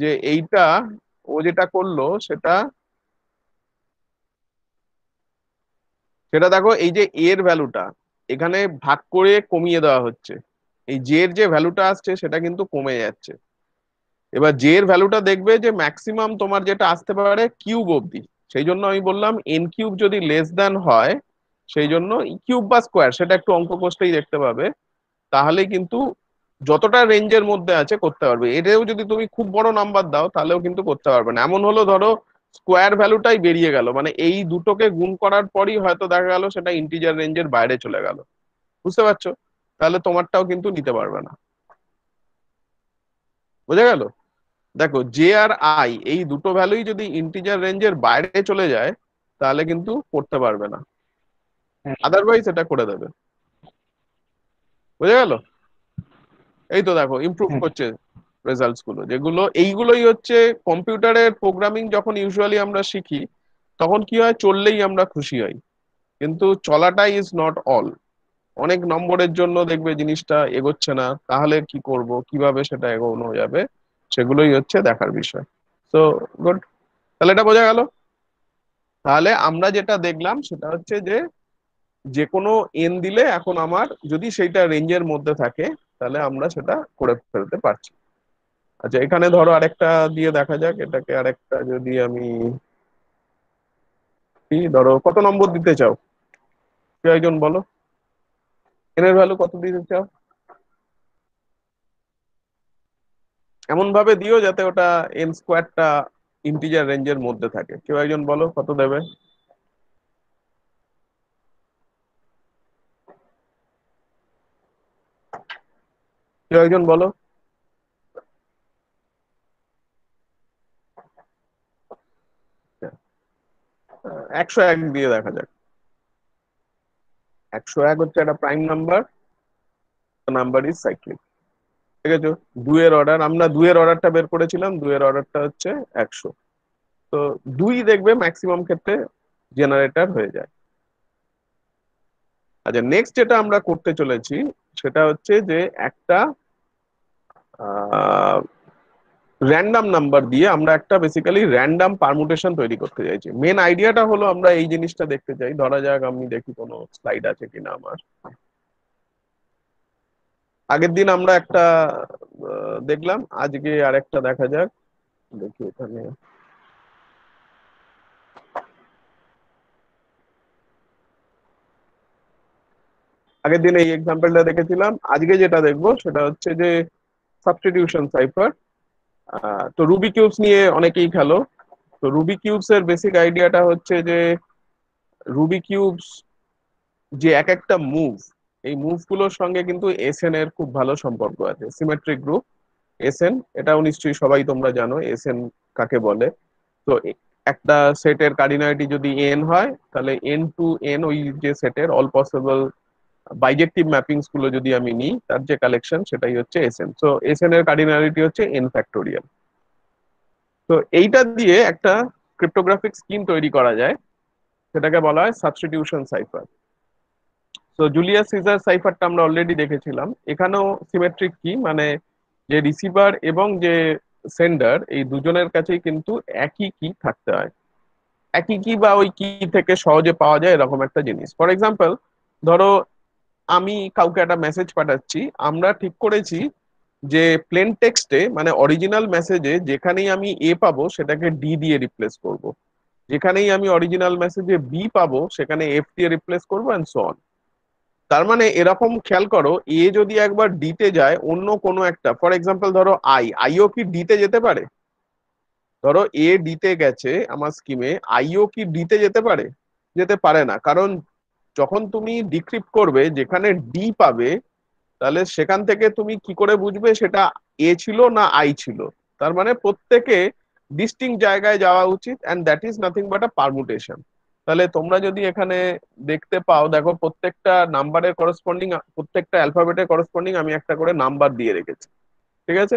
যে এইটা ও যেটা করলো সেটা সেটা দেখো এই যে এর ভ্যালুটা এখানে ভাগ করে কমিয়ে দেওয়া হচ্ছে এই জের যে ভ্যালুটা আসছে সেটা কিন্তু কমে যাচ্ছে এবার জের ভ্যালুটা দেখবে যে ম্যাক্সিমাম তোমার যেটা আসতে পারে কিউব অব্দি সেই জন্য আমি বললাম এন কিউব যদি লেস দ্যান হয় সেই জন্য কিউব বা স্কোয়ার সেটা একটু অঙ্ক কষ্টেই দেখতে পাবে তাহলে কিন্তু যতটা রেঞ্জের মধ্যে আছে করতে পারবে এটাও যদি তুমি খুব বড় নাম্বার দাও তাহলেও কিন্তু করতে পারবে না এমন হলো ধরো স্কোয়ার ভ্যালুটাই বেরিয়ে গেল মানে এই দুটোকে গুণ করার পরই হয়তো দেখা গেল সেটা ইন্টিজার রেঞ্জের বাইরে চলে গেল বুঝতে পারছো তাহলে তোমারটাও কিন্তু নিতে পারবে না বুঝে গেল দেখো জে আর আই এই দুটো ভ্যালুই যদি ইন্টিজার রেঞ্জের বাইরে চলে যায় তাহলে কিন্তু করতে পারবে না আদারওয়াইজ হ্যাঁ। এটা করে দেবে বুঝে গেল এই তো দেখো ইম্প্রুভ হ্যাঁ। করছে রেজাল্টস গুলো যেগুলো এইগুলোই হচ্ছে কম্পিউটারের প্রোগ্রামিং যখন ইউজুয়ালি আমরা শিখি তখন কি হয় চললেই আমরা খুশি হই কিন্তু চলাটাই ইজ নট অল অনেক নম্বরের জন্য দেখবে জিনিসটা এগোচ্ছে না তাহলে কি করব কিভাবে সেটা এগোনো যাবে সেগুলোই হচ্ছে দেখার বিষয় তো গুড তাহলে এটা বোঝা গেল তাহলে আমরা যেটা দেখলাম সেটা হচ্ছে যে যে কোনো এন দিলে এখন আমার যদি সেইটা রেঞ্জের মধ্যে থাকে তাহলে আমরা সেটা করে ফেলতে পারছি আচ্ছা এখানে ধরো আরেকটা দিয়ে দেখা যাক এটাকে আরেকটা যদি আমি কি ধরো কত নম্বর দিতে চাও একজন বলো এন এর ভ্যালু কত দিতে চাও এমন ভাবে দিও যাতে ওটা এন স্কোয়ারটা ইন্টিজার রেঞ্জের মধ্যে থাকে কেউ একজন বলো কত দেবে কেউ একজন বলো একশো এক দিয়ে দেখা যাক একশো এক হচ্ছে একটা prime number number is cyclic ঠিক আছে দুয়ের অর্ডার আমরা দুয়ের অর্ডারটা বের করেছিলাম দুয়ের অর্ডারটা হচ্ছে একশো তো দুই দেখবে ম্যাক্সিমাম ক্ষেত্রে জেনারেটর হয়ে যায় আচ্ছা নেক্সট যেটা আমরা করতে চলেছি সেটা হচ্ছে যে একটা র্যান্ডাম নাম্বার দিয়ে আমরা একটা বেসিক্যালি র্যান্ডাম পারমুটেশন তৈরি করতে চাইছি মেন আইডিয়াটা হলো আমরা এই জিনিসটা দেখতে চাই ধরা যাক আমি দেখি কোনো স্লাইড আছে কিনা আমার আগের দিন আমরা একটা দেখলাম আজকে আর একটা দেখা যাক দেখি এখানে আগের দিন এই এক্সাম্পলটা দেখেছিলাম আজকে যেটা দেখবো সেটা হচ্ছে যে সাবস্টিটিউশন সাইফার তো রুবি কিউবস নিয়ে অনেকেই খেলো তো রুবি কিউবস এর বেসিক আইডিয়াটা হচ্ছে যে রুবি কিউবস যে এক একটা মুভ এই মুভগুলোর সঙ্গে কিন্তু এসএন এর খুব ভালো সম্পর্ক আছে সিমেট্রিক গ্রুপ এসএন এটাও নিশ্চয়ই সবাই তোমরা জানো এসএন কাকে বলে তো একটা সেটের কার্ডিনালিটি যদি এন হয় তাহলে এন টু এন ওই যে সেটের অল পসিবল বাইজেক্টিভ ম্যাপিংস গুলো যদি আমি নিই তার যে কালেকশন সেটাই হচ্ছে এসএন সো এন এর কার্ডিনালিটি হচ্ছে এন ফ্যাক্টোরিয়াল তো এইটা দিয়ে একটা ক্রিপ্টোগ্রাফিক স্কিম তৈরি করা যায় সেটাকে বলা হয় সাবস্টিটিউশন সাইফার তো জুলিয়াস সিজার সাইফারটা আমরা অলরেডি দেখেছিলাম এখানেও সিমেট্রিক কি মানে যে রিসিভার এবং যে সেন্ডার এই দুজনের কাছেই কিন্তু একই কি থাকতে হয় একই কি বা ওই কি থেকে সহজে পাওয়া যায় এরকম একটা জিনিস ফর এক্সাম্পল ধরো আমি কাউকে একটা মেসেজ পাঠাচ্ছি আমরা ঠিক করেছি যে প্লেন টেক্সটে মানে অরিজিনাল মেসেজে যেখানেই আমি এ পাবো সেটাকে ডি দিয়ে রিপ্লেস করব। যেখানেই আমি অরিজিনাল মেসেজে বি পাবো সেখানে এফ দিয়ে রিপ্লেস করবো অ্যান্ড সন তার মানে এরকম খেয়াল করো এ যদি একবার ডিতে যায় অন্য কোনো একটা ফর এক্সাম্পল ধরো আই আইও কি ডিতে যেতে পারে ধরো এ ডিতে গেছে আমার স্কিমে আইও কি ডিতে যেতে পারে যেতে পারে না কারণ যখন তুমি ডিক্রিপ্ট করবে যেখানে ডি পাবে তাহলে সেখান থেকে তুমি কি করে বুঝবে সেটা এ ছিল না আই ছিল তার মানে প্রত্যেকে ডিস্টিং জায়গায় যাওয়া উচিত and that is nothing but a permutation তাহলে তোমরা যদি এখানে দেখতে পাও দেখো প্রত্যেকটা নাম্বারের করসপন্ডিং প্রত্যেকটা অ্যালফাবেটের করসপন্ডিং আমি একটা করে নাম্বার দিয়ে রেখেছি ঠিক আছে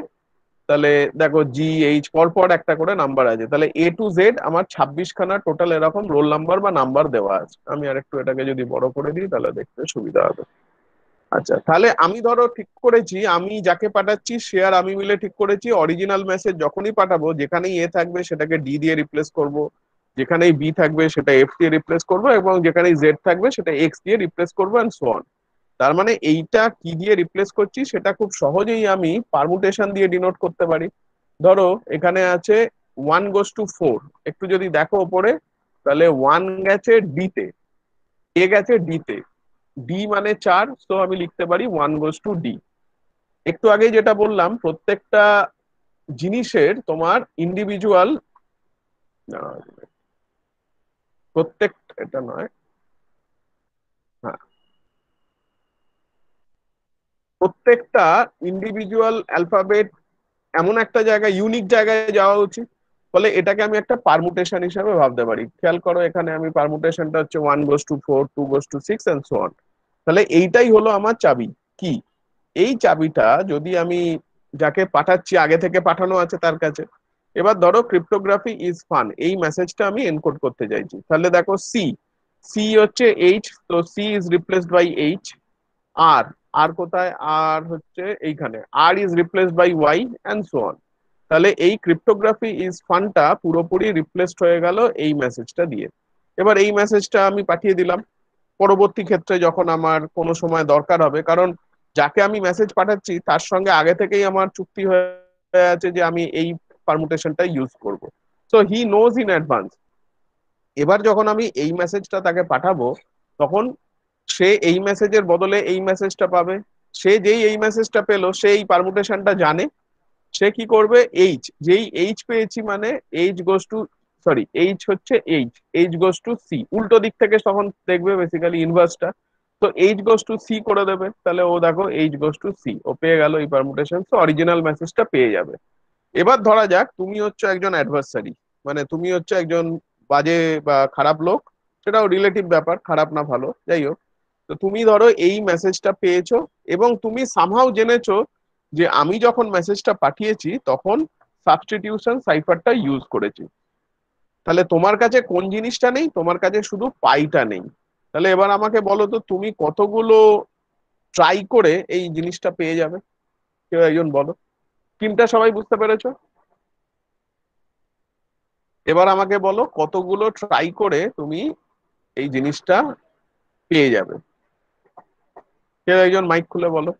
তাহলে দেখো জি এইচ পরপর একটা করে নাম্বার আছে তাহলে এ টু জেড আমার ছাব্বিশ খানা টোটাল এরকম রোল নাম্বার বা নাম্বার দেওয়া আছে আমি আর একটু এটাকে যদি বড় করে দিই তাহলে দেখতে সুবিধা হবে আচ্ছা তাহলে আমি ধরো ঠিক করেছি আমি যাকে পাঠাচ্ছি সে আর আমি মিলে ঠিক করেছি অরিজিনাল মেসেজ যখনই পাঠাবো যেখানেই এ থাকবে সেটাকে ডি দিয়ে রিপ্লেস করব যেখানেই বি থাকবে সেটা এফ দিয়ে রিপ্লেস করবো এবং যেখানেই জেড থাকবে সেটা এক্স দিয়ে রিপ্লেস করবো অ্যান্ড সোয়ান তার মানে এইটা কি দিয়ে রিপ্লেস করছি সেটা খুব সহজেই আমি পারমুটেশন দিয়ে ডিনোট করতে পারি ধরো এখানে আছে ওয়ান গোস টু ফোর একটু যদি দেখো ওপরে তাহলে ওয়ান গেছে ডিতে এ গেছে ডিতে ডি মানে চার তো আমি লিখতে পারি ওয়ান গোস টু ডি একটু আগে যেটা বললাম প্রত্যেকটা জিনিসের তোমার ইন্ডিভিজুয়াল প্রত্যেক এটা নয় হ্যাঁ প্রত্যেকটা ইন্ডিভিজুয়াল অ্যালফাবেট এমন একটা জায়গায় ইউনিক জায়গায় যাওয়া উচিত ফলে এটাকে আমি একটা পারমুটেশন হিসাবে ভাবতে পারি খেয়াল করো এখানে আমি পারমুটেশনটা হচ্ছে one goes to four two goes to six and so on তাহলে এইটাই হলো আমার চাবি কি এই চাবিটা যদি আমি যাকে পাঠাচ্ছি আগে থেকে পাঠানো আছে তার কাছে এবার ধরো ক্রিপ্টোগ্রাফি ইজ ফান এই মেসেজটা আমি এনকোড করতে চাইছি তাহলে দেখো সি সি হচ্ছে এইচ তো C is replaced by H আর আর কোথায় আর হচ্ছে এইখানে R is replace by Y and so on তাহলে এই ক্রিপ্টোগ্রাফি ইজ ফানটা পুরোপুরি রিপ্লেসড হয়ে গেল এই মেসেজটা দিয়ে এবার এই মেসেজটা আমি পাঠিয়ে দিলাম পরবর্তী ক্ষেত্রে যখন আমার কোনো সময় দরকার হবে কারণ যাকে আমি মেসেজ পাঠাচ্ছি তার সঙ্গে আগে থেকেই আমার চুক্তি হয়ে আছে যে আমি এই পারমুটেশনটা ইউজ করব so he knows in advance এবার যখন আমি এই মেসেজটা তাকে পাঠাবো তখন সে এই মেসেজের বদলে এই মেসেজটা পাবে সে যেই এই মেসেজটা পেলো সে এই পারমুটেশনটা জানে সে কি করবে এইচ যেই এইচ পেয়েছি মানে H goes to sorry H হচ্ছে H H goes to C উল্টো দিক থেকে তখন দেখবে বেসিক্যালি ইনভার্সটা তো এইচ গোস টু সি করে দেবে তাহলে ও দেখো এইচ গোস টু সি ও পেয়ে গেল এই পারমুটেশন তো অরিজিনাল মেসেজটা পেয়ে যাবে এবার ধরা যাক তুমি হচ্ছে একজন অ্যাডভার্সারি মানে তুমি হচ্ছে একজন বাজে বা খারাপ লোক সেটাও রিলেটিভ ব্যাপার খারাপ না ভালো যাই হোক তো তুমি ধরো এই মেসেজটা পেয়েছো এবং তুমি সামহাও জেনেছো যে আমি যখন মেসেজটা পাঠিয়েছি তখন সাবস্টিটিউশন সাইফারটা ইউজ করেছি তাহলে তোমার কাছে কোন জিনিসটা নেই তোমার কাছে শুধু পাইটা নেই তাহলে এবার আমাকে বলো তো তুমি কতগুলো ট্রাই করে এই জিনিসটা পেয়ে যাবে কেউ একজন বলো কিমটা সবাই বুঝতে পেরেছো এবার আমাকে বলো কতগুলো ট্রাই করে তুমি এই জিনিসটা পেয়ে যাবে কেউ একজন মাইক খুলে বলো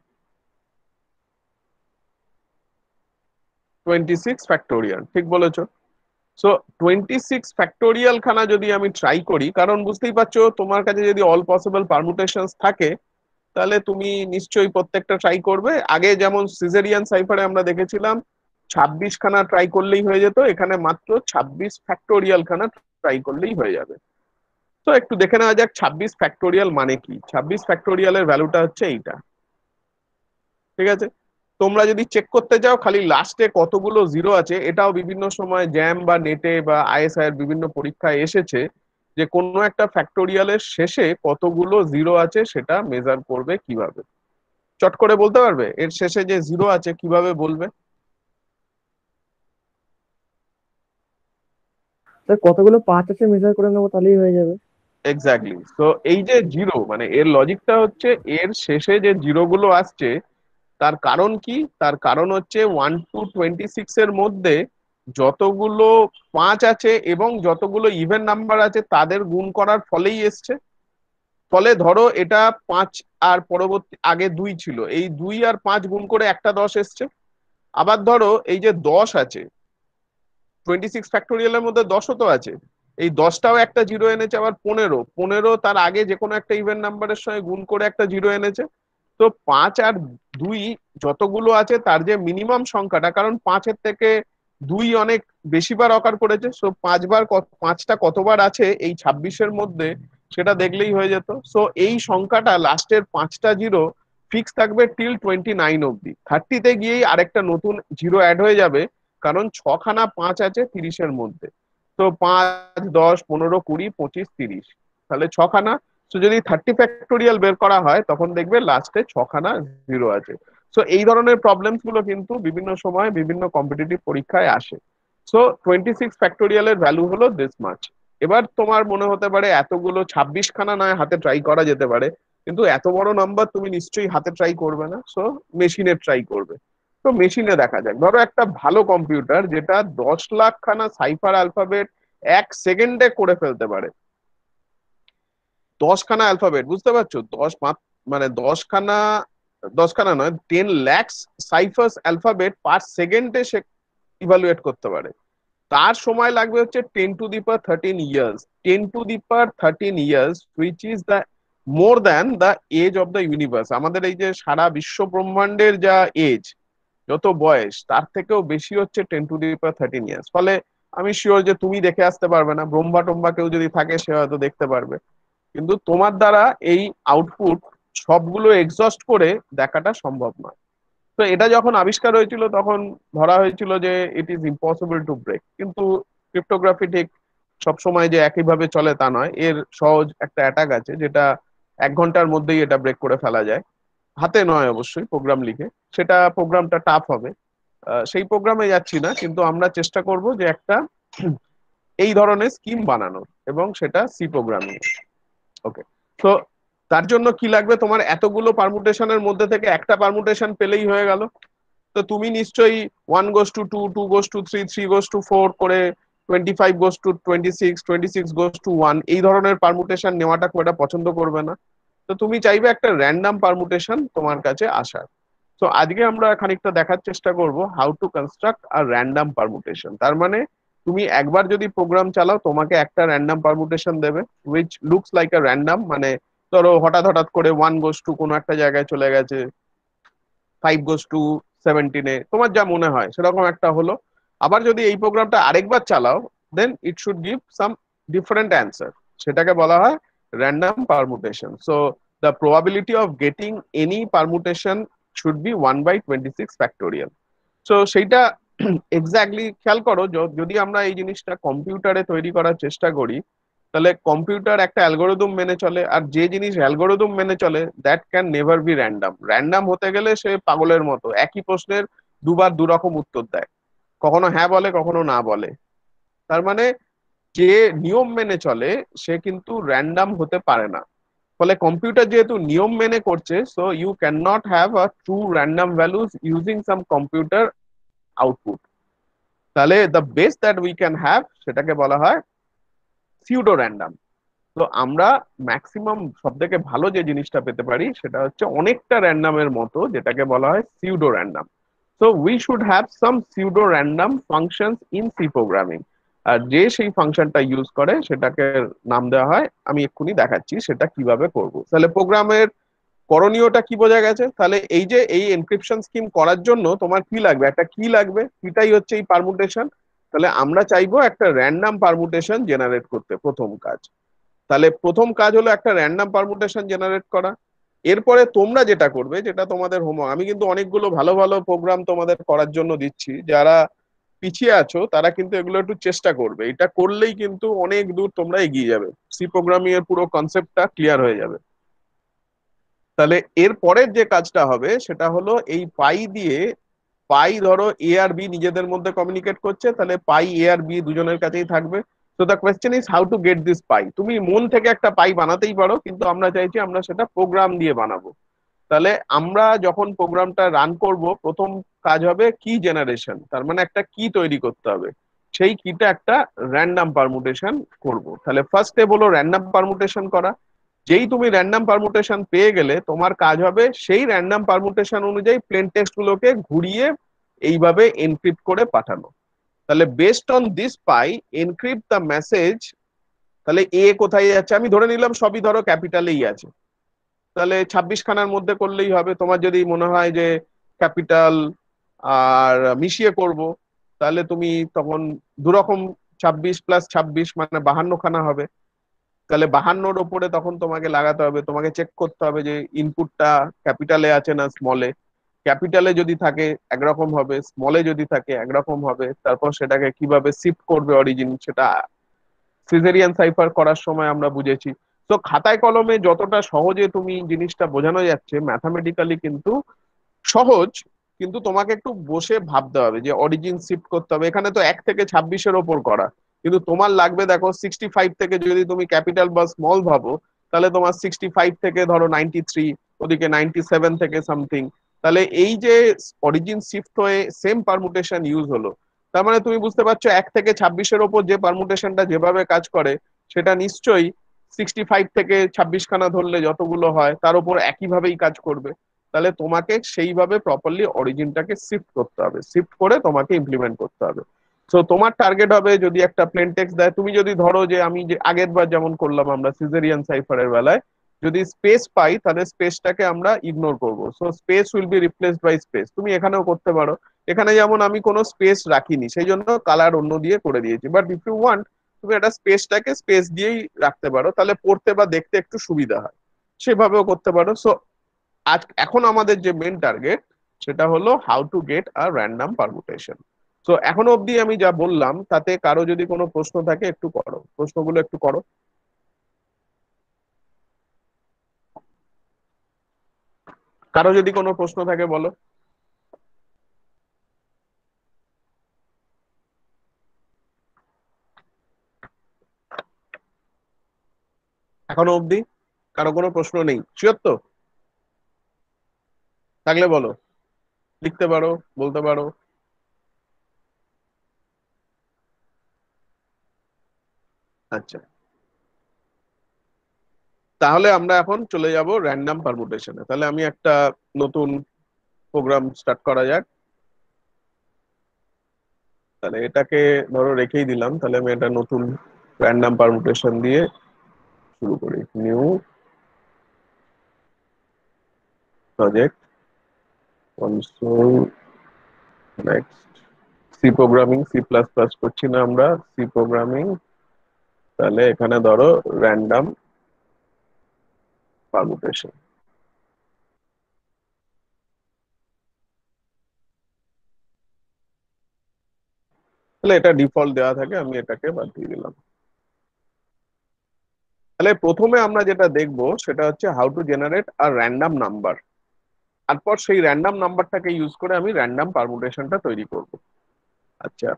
টোয়েন্টি সিক্স ফ্যাক্টোরিয়াল ঠিক বলেছ সো টোয়েন্টি সিক্স ফ্যাক্টোরিয়াল খানা যদি আমি ট্রাই করি কারণ বুঝতেই পারছো তোমার কাছে যদি অল পসিবল পারমুটেশন থাকে তাহলে তুমি নিশ্চয়ই প্রত্যেকটা ট্রাই করবে আগে যেমন সিজেরিয়ান সাইফারে আমরা দেখেছিলাম ছাব্বিশ খানা ট্রাই করলেই হয়ে যেত এখানে মাত্র ছাব্বিশ ফ্যাক্টোরিয়াল খানা ট্রাই করলেই হয়ে যাবে তো একটু দেখে নেওয়া যাক ছাব্বিশ ফ্যাক্টোরিয়াল মানে কি ছাব্বিশ ফ্যাক্টোরিয়ালের ভ্যালুটা হচ্ছে এইটা ঠিক আছে তোমরা যদি চেক করতে যাও খালি লাস্টে কতগুলো জিরো আছে এটাও বিভিন্ন সময় জ্যাম বা নেটে বা আইএসআই এর বিভিন্ন পরীক্ষায় এসেছে যে কোনো একটা ফ্যাক্টোরিয়ালের শেষে কতগুলো জিরো আছে সেটা মেজার করবে কিভাবে চট করে বলতে পারবে এর শেষে যে জিরো আছে কিভাবে বলবে কতগুলো পাঁচ আছে মেজার করে নেবো তাহলেই হয়ে যাবে এক্স্যাক্টলি তো এই যে জিরো মানে এর লজিকটা হচ্ছে এর শেষে যে জিরো গুলো আসছে তার কারণ কি তার কারণ হচ্ছে ওয়ান টু টোয়েন্টি সিক্স এর মধ্যে যতগুলো পাঁচ আছে এবং যতগুলো ইভেন্ট নাম্বার আছে তাদের গুণ করার ফলেই এসছে ফলে ধরো এটা পাঁচ আর পরবর্তী আগে দুই ছিল এই দুই আর পাঁচ গুণ করে একটা দশ এসছে আবার ধরো এই যে দশ আছে টোয়েন্টি সিক্স ফ্যাক্টোরিয়ালের মধ্যে দশও তো আছে এই দশটাও একটা জিরো এনেছে আবার পনেরো পনেরো তার আগে যে কোনো একটা ইভেন্ট নাম্বারের সঙ্গে গুণ করে একটা জিরো এনেছে তো পাঁচ আর দুই যতগুলো আছে তার যে মিনিমাম সংখ্যাটা কারণ পাঁচের থেকে দুই অনেক বেশিবার অকার করেছে সো পাঁচবার পাঁচটা কতবার আছে এই ছাব্বিশের মধ্যে সেটা দেখলেই হয়ে যেত সো এই সংখ্যাটা লাস্টের পাঁচটা জিরো ফিক্স থাকবে টিল টোয়েন্টি নাইন অব্দি থার্টিতে গিয়েই আরেকটা নতুন জিরো অ্যাড হয়ে যাবে কারণ ছখানা পাঁচ আছে তিরিশের মধ্যে তো পাঁচ দশ পনেরো কুড়ি পঁচিশ তিরিশ তাহলে ছখানা তো যদি থার্টি ফ্যাক্টোরিয়াল বের করা হয় তখন দেখবে লাস্টে ছখানা জিরো আছে সো এই ধরনের প্রবলেমস গুলো কিন্তু বিভিন্ন সময় বিভিন্ন কম্পিটিটিভ পরীক্ষায় আসে সো টোয়েন্টি সিক্স ফ্যাক্টোরিয়ালের ভ্যালু হলো দিস মাচ এবার তোমার মনে হতে পারে এতগুলো ছাব্বিশ খানা নয় হাতে ট্রাই করা যেতে পারে কিন্তু এত বড় নাম্বার তুমি নিশ্চয়ই হাতে ট্রাই করবে না সো মেশিনে ট্রাই করবে তো মেশিনে দেখা যাক ধরো একটা ভালো কম্পিউটার যেটা দশ লাখ খানা সাইফার অ্যালফাবেট এক সেকেন্ডে করে ফেলতে পারে দশখানা অ্যালফাবেট বুঝতে পারছো দশ মানে দশখানা দশখানা নয় ten lakhs ciphers alphabet per সেকেন্ডে সে ইভালুয়েট করতে পারে তার সময় লাগবে হচ্ছে ten to the power thirteen years ten to the power thirteen years which is the more than the age of the universe আমাদের এই যে সারা বিশ্ব ব্রহ্মাণ্ডের যা এজ যত বয়স তার থেকেও বেশি হচ্ছে ten to the thirteen years ফলে আমি শিওর যে তুমি দেখে আসতে পারবে না ব্রহ্মা টোম্বা কেউ যদি থাকে সে হয়তো দেখতে পারবে কিন্তু তোমার দ্বারা এই আউটপুট সবগুলো এক্সস্ট করে দেখাটা সম্ভব নয় তো এটা যখন আবিষ্কার হয়েছিল তখন ধরা হয়েছিল যে it is impossible to break কিন্তু ক্রিপ্টোগ্রাফি ঠিক সবসময় যে একইভাবে চলে তা নয় এর সহজ একটা অ্যাটাক আছে যেটা এক ঘন্টার মধ্যেই এটা ব্রেক করে ফেলা যায় হাতে নয় অবশ্যই প্রোগ্রাম লিখে সেটা প্রোগ্রামটা টাফ হবে সেই প্রোগ্রামে যাচ্ছি না কিন্তু আমরা চেষ্টা করব যে একটা এই ধরনের স্কিম বানানোর এবং সেটা সি প্রোগ্রামিং ওকে তো তার জন্য কি লাগবে তোমার এতগুলো পারমুটেশনের মধ্যে থেকে একটা পারমুটেশন পেলেই হয়ে গেল তো তুমি নিশ্চয়ই one goes to two two goes to three three goes to four করে twenty five goes to twenty six twenty six goes to one এই ধরনের পারমুটেশন নেওয়াটা খুব একটা পছন্দ করবে না তো তুমি চাইবে একটা র্যান্ডাম পারমুটেশন তোমার কাছে আসার তো আজকে আমরা খানিকটা দেখার চেষ্টা করব how to construct a random permutation তার মানে তুমি একবার যদি প্রোগ্রাম চালাও তোমাকে একটা র্যান্ডাম পারমুটেশন দেবে which looks like a random মানে ধরো হঠাৎ হঠাৎ করে ওয়ান গোস টু কোনো একটা জায়গায় চলে গেছে ফাইভ গোস টু সেভেন্টিনে তোমার যা মনে হয় সেরকম একটা হলো আবার যদি এই প্রোগ্রামটা আরেকবার চালাও then it should give some different answer সেটাকে বলা হয় random permutation. So the probability of getting any permutation should be 1 by 26 factorial. So সেটা এক্স্যাক্টলি খেয়াল করো যদি আমরা এই জিনিসটা কম্পিউটারে তৈরি করার চেষ্টা করি তাহলে কম্পিউটার একটা অ্যালগোরিদম মেনে চলে আর যে জিনিস অ্যালগোরিদম মেনে চলে that can never be random random হতে গেলে সে পাগলের মতো একই প্রশ্নের দুবার দুরকম উত্তর দেয় কখনো হ্যাঁ বলে কখনো না বলে তার মানে যে নিয়ম মেনে চলে সে কিন্তু র্যান্ডাম হতে পারে না ফলে কম্পিউটার যেহেতু নিয়ম মেনে করছে so you can not have a true random values using some computer output তাহলে the best that we can have সেটাকে বলা হয় সিউডো র্যান্ডাম তো আমরা ম্যাক্সিমাম সব থেকে ভালো যে জিনিসটা পেতে পারি সেটা হচ্ছে অনেকটা র্যান্ডামের মতো যেটাকে বলা হয় pseudo random so we should have some pseudo random function in C programming আর যে সেই ফাংশনটা ইউজ করে সেটাকে নাম দেওয়া হয় আমি এক্ষুনি দেখাচ্ছি সেটা কিভাবে করব তাহলে প্রোগ্রামের করণীয়টা কি বোঝা গেছে তাহলে এই যে এই এনক্রিপশন স্কিম করার জন্য তোমার কি লাগবে একটা কি লাগবে কিটাই হচ্ছে এই পারমুটেশন তাহলে আমরা চাইবো একটা র্যান্ডাম পারমুটেশন জেনারেট করতে প্রথম কাজ তাহলে প্রথম কাজ হলো একটা র্যান্ডাম পারমুটেশন জেনারেট করা এরপরে তোমরা যেটা করবে যেটা তোমাদের হোমওয়ার্ক আমি কিন্তু অনেকগুলো ভালো ভালো প্রোগ্রাম তোমাদের করার জন্য দিচ্ছি যারা পিছিয়ে আছো তারা কিন্তু এগুলো একটু চেষ্টা করবে এটা করলেই কিন্তু অনেক দূর তোমরা এগিয়ে যাবে সি প্রোগ্রামিং এর পুরো কনসেপ্টটা ক্লিয়ার হয়ে যাবে তাহলে এর পরের যে কাজটা হবে সেটা হলো এই পাই দিয়ে পাই ধরো এ আর বি নিজেদের মধ্যে কমিউনিকেট করছে তাহলে পাই এ আর বি দুজনের কাছেই থাকবে তো the question is how to get this pi তুমি মন থেকে একটা পাই বানাতেই পারো কিন্তু আমরা চাইছি আমরা সেটা প্রোগ্রাম দিয়ে বানাবো তাহলে আমরা যখন প্রোগ্রামটা রান করব প্রথম কাজ হবে কি জেনারেশন তার মানে একটা কি তৈরি করতে হবে সেই কিটা একটা র্যান্ডাম পারমুটেশন করব তাহলে ফার্স্ট স্টেপ র্যান্ডাম পারমুটেশন করা যেই তুমি র্যান্ডাম পারমুটেশন পেয়ে গেলে তোমার কাজ হবে সেই র্যান্ডাম পারমুটেশন অনুযায়ী প্লেন টেক্সট গুলোকে ঘুরিয়ে এইভাবে এনক্রিপ্ট করে পাঠানো তাহলে based on this pi encrypt the message তাহলে এ কোথায় যাচ্ছে আমি ধরে নিলাম সবই ধরো ক্যাপিটালেই আছে তাহলে ছাব্বিশ খানার মধ্যে করলেই হবে তোমার যদি মনে হয় যে ক্যাপিটাল আর মিশিয়ে করব তাহলে তুমি তখন দুরকম ছাব্বিশ প্লাস ছাব্বিশ মানে বাহান্ন খানা হবে তাহলে বাহান্নর ওপরে তখন তোমাকে লাগাতে হবে তোমাকে চেক করতে হবে যে ইনপুটটা ক্যাপিটালে আছে না স্মলে ক্যাপিটালে যদি থাকে একরকম হবে স্মলে যদি থাকে একরকম হবে তারপর সেটাকে কিভাবে শিফট করবে অরিজিন সেটা সিজেরিয়ান সাইফার করার সময় আমরা বুঝেছি তো খাতায় কলমে যতটা সহজে তুমি জিনিসটা বোঝানো যাচ্ছে ম্যাথামেটিক্যালি কিন্তু সহজ কিন্তু তোমাকে একটু বসে ভাবতে হবে যে অরিজিন শিফট করতে হবে এখানে তো এক থেকে ছাব্বিশের ওপর করা কিন্তু তোমার লাগবে দেখো সিক্সটি ফাইভ থেকে যদি তুমি ক্যাপিটাল বা স্মল ভাবো তাহলে তোমার সিক্সটি ফাইভ থেকে ধরো নাইনটি থ্রি ওদিকে নাইনটি সেভেন থেকে সামথিং তাহলে এই যে অরিজিন শিফট হয়ে সেম পারমুটেশন ইউজ হলো তার মানে তুমি বুঝতে পারছো এক থেকে ছাব্বিশের ওপর যে পারমুটেশনটা যেভাবে কাজ করে সেটা নিশ্চয়ই সিক্সটি ফাইভ থেকে ছাব্বিশ খানা ধরলে যতগুলো হয় তার উপর একইভাবেই কাজ করবে তাহলে তোমাকে সেইভাবে প্রপারলি অরিজিনটাকে শিফট করতে হবে শিফট করে তোমাকে ইমপ্লিমেন্ট করতে হবে সো তোমার টার্গেট হবে যদি একটা প্লেন টেক্স দেয় তুমি যদি ধরো যে আমি যে আগের বার যেমন করলাম আমরা সিজেরিয়ান সাইফারের বেলায় যদি স্পেস পাই তাহলে স্পেসটাকে আমরা ইগনোর করব so space will be replaced by space তুমি এখানেও করতে পারো এখানে যেমন আমি কোনো স্পেস রাখিনি সেই জন্য কালার অন্য দিয়ে করে দিয়েছি বাট ইফ ইউ ওয়ান্ট তুমি একটা স্পেসটাকে স্পেস দিয়েই রাখতে পারো তাহলে পড়তে বা দেখতে একটু সুবিধা হয় সেভাবেও করতে পারো সো আজ এখন আমাদের যে মেন টার্গেট সেটা হলো how to get a random permutation so এখন অবধি আমি যা বললাম তাতে কারো যদি কোনো প্রশ্ন থাকে একটু করো প্রশ্নগুলো একটু করো কারো যদি কোনো প্রশ্ন থাকে বলো এখনো অবধি কারো কোনো প্রশ্ন নেই শিওর তো থাকলে বলো লিখতে পারো বলতে পারো আচ্ছা তাহলে আমরা এখন চলে যাব র্যান্ডাম পারমুটেশনে তাহলে আমি একটা নতুন প্রোগ্রাম স্টার্ট করা যাক তাহলে এটাকে ধরো রেখেই দিলাম তাহলে আমি একটা নতুন র্যান্ডাম পারমুটেশন দিয়ে শুরু করি new project console next C programming C plus plus করছি না আমরা সি প্রোগ্রামিং তাহলে এখানে ধরো র্যান্ডাম পারমুটেশন তাহলে এটা ডিফল্ট দেওয়া থাকে আমি এটাকে বাদ দিয়ে দিলাম তাহলে প্রথমে আমরা যেটা দেখব সেটা হচ্ছে how to generate a random number তারপর সেই র্যান্ডাম নাম্বারটাকে ইউজ করে আমি র্যান্ডাম পারমুটেশনটা তৈরি করব আচ্ছা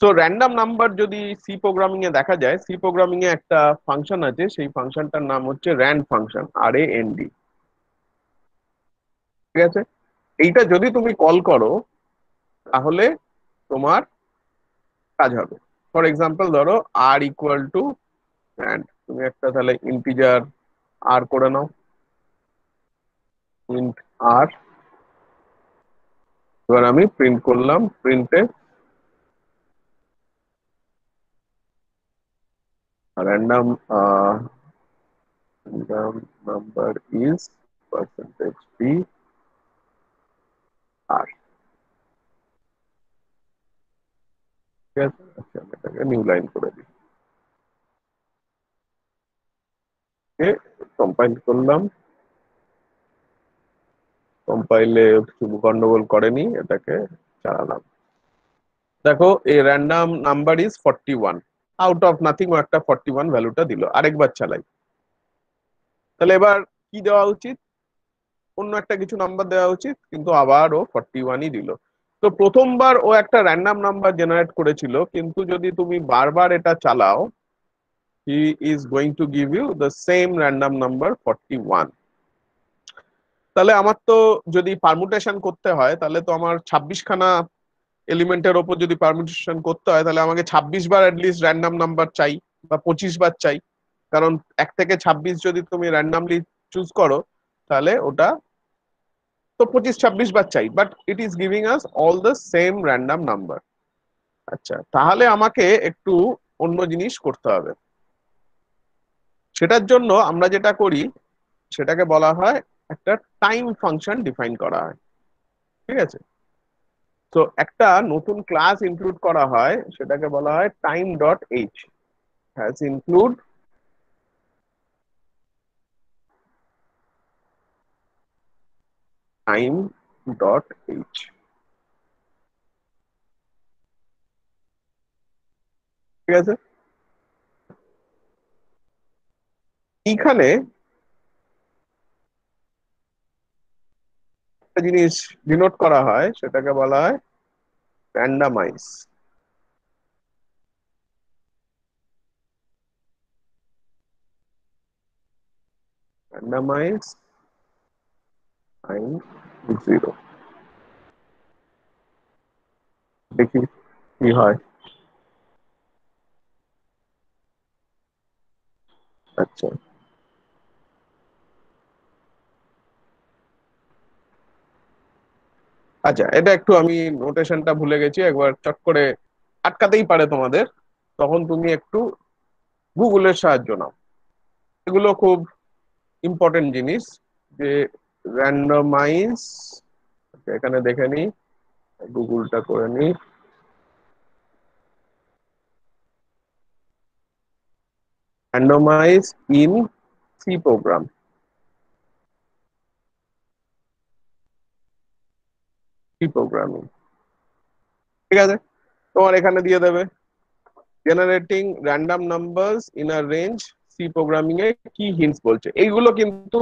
তো র্যান্ডাম নাম্বার যদি সি প্রোগ্রামিং এ দেখা যায় সি প্রোগ্রামিং এ একটা ফাংশন আছে সেই ফাংশনটার নাম হচ্ছে rand function R A N D ঠিক আছে এইটা যদি তুমি কল করো তাহলে তোমার কাজ হবে ফর এক্সাম্পল ধরো আর ইকুয়াল টু র্যান্ড তুমি একটা তাহলে ইন্টিজার আর করে নাও প্রিন্ট আর এবার আমি প্রিন্ট করলাম প্রিন্টে random uh, random number is percentage p r ঠিক আছে আচ্ছা, আমি এটাকে নিউ লাইন করে দিই কম্পাইল করলাম কম্পাইলে শুভ গন্ডগোল করেনি এটাকে চালালাম দেখো এই random number is forty one out of nothing ও একটা ফর্টি ওয়ান ভ্যালুটা দিল আরেকবার চালাই তাহলে এবার কি দেওয়া উচিত অন্য একটা কিছু নাম্বার দেওয়া উচিত কিন্তু আবার ও ফর্টি ওয়ানই দিল তো প্রথমবার ও একটা র্যান্ডাম নাম্বার জেনারেট করেছিল কিন্তু যদি তুমি বারবার এটা চালাও he is going to give you the same random number 41 তাহলে আমার তো যদি পারমুটেশন করতে হয় তাহলে তো আমার 26 খানা এলিমেন্টের ওপর যদি পারমুটেশন করতে হয় তাহলে আমাকে 26 বার লিস্ট র্যান্ডাম নাম্বার চাই বা 25 বার চাই কারণ এক থেকে 26 যদি তুমি র‍্যান্ডমলি চুজ করো তাহলে ওটা তো 25 26 বার চাই but it is giving us all the same random number আচ্ছা তাহলে আমাকে একটু অন্য জিনিস করতে হবে সেটার জন্য আমরা যেটা করি সেটাকে বলা হয় একটা টাইম ফাংশন ডিফাইন করা হয় ঠিক আছে তো একটা নতুন ক্লাস ইনক্লুড করা হয় সেটাকে বলা হয় time dot H hash include time dot H ঠিক আছে এইখানে একটা জিনিস ডিনোট করা হয় সেটাকে বলা হয় প্যান্ডামাইজ প্যান্ডামাইজ and zero দেখি কি হয় আচ্ছা আচ্ছা এটা একটু আমি নোটেশনটা ভুলে গেছি একবার চট করে আটকাতেই পারে তোমাদের তখন তুমি একটু গুগলের সাহায্য নাও এগুলো খুব ইম্পর্টেন্ট জিনিস যে র্যান্ডমাইজ আচ্ছা, এখানে দেখে নি গুগলটা করে নি randomize in C program programming ঠিক আছে তোমার এখানে দিয়ে দেবে generating random numbers in a range C programming এ কি হিন্টস বলছে এইগুলো কিন্তু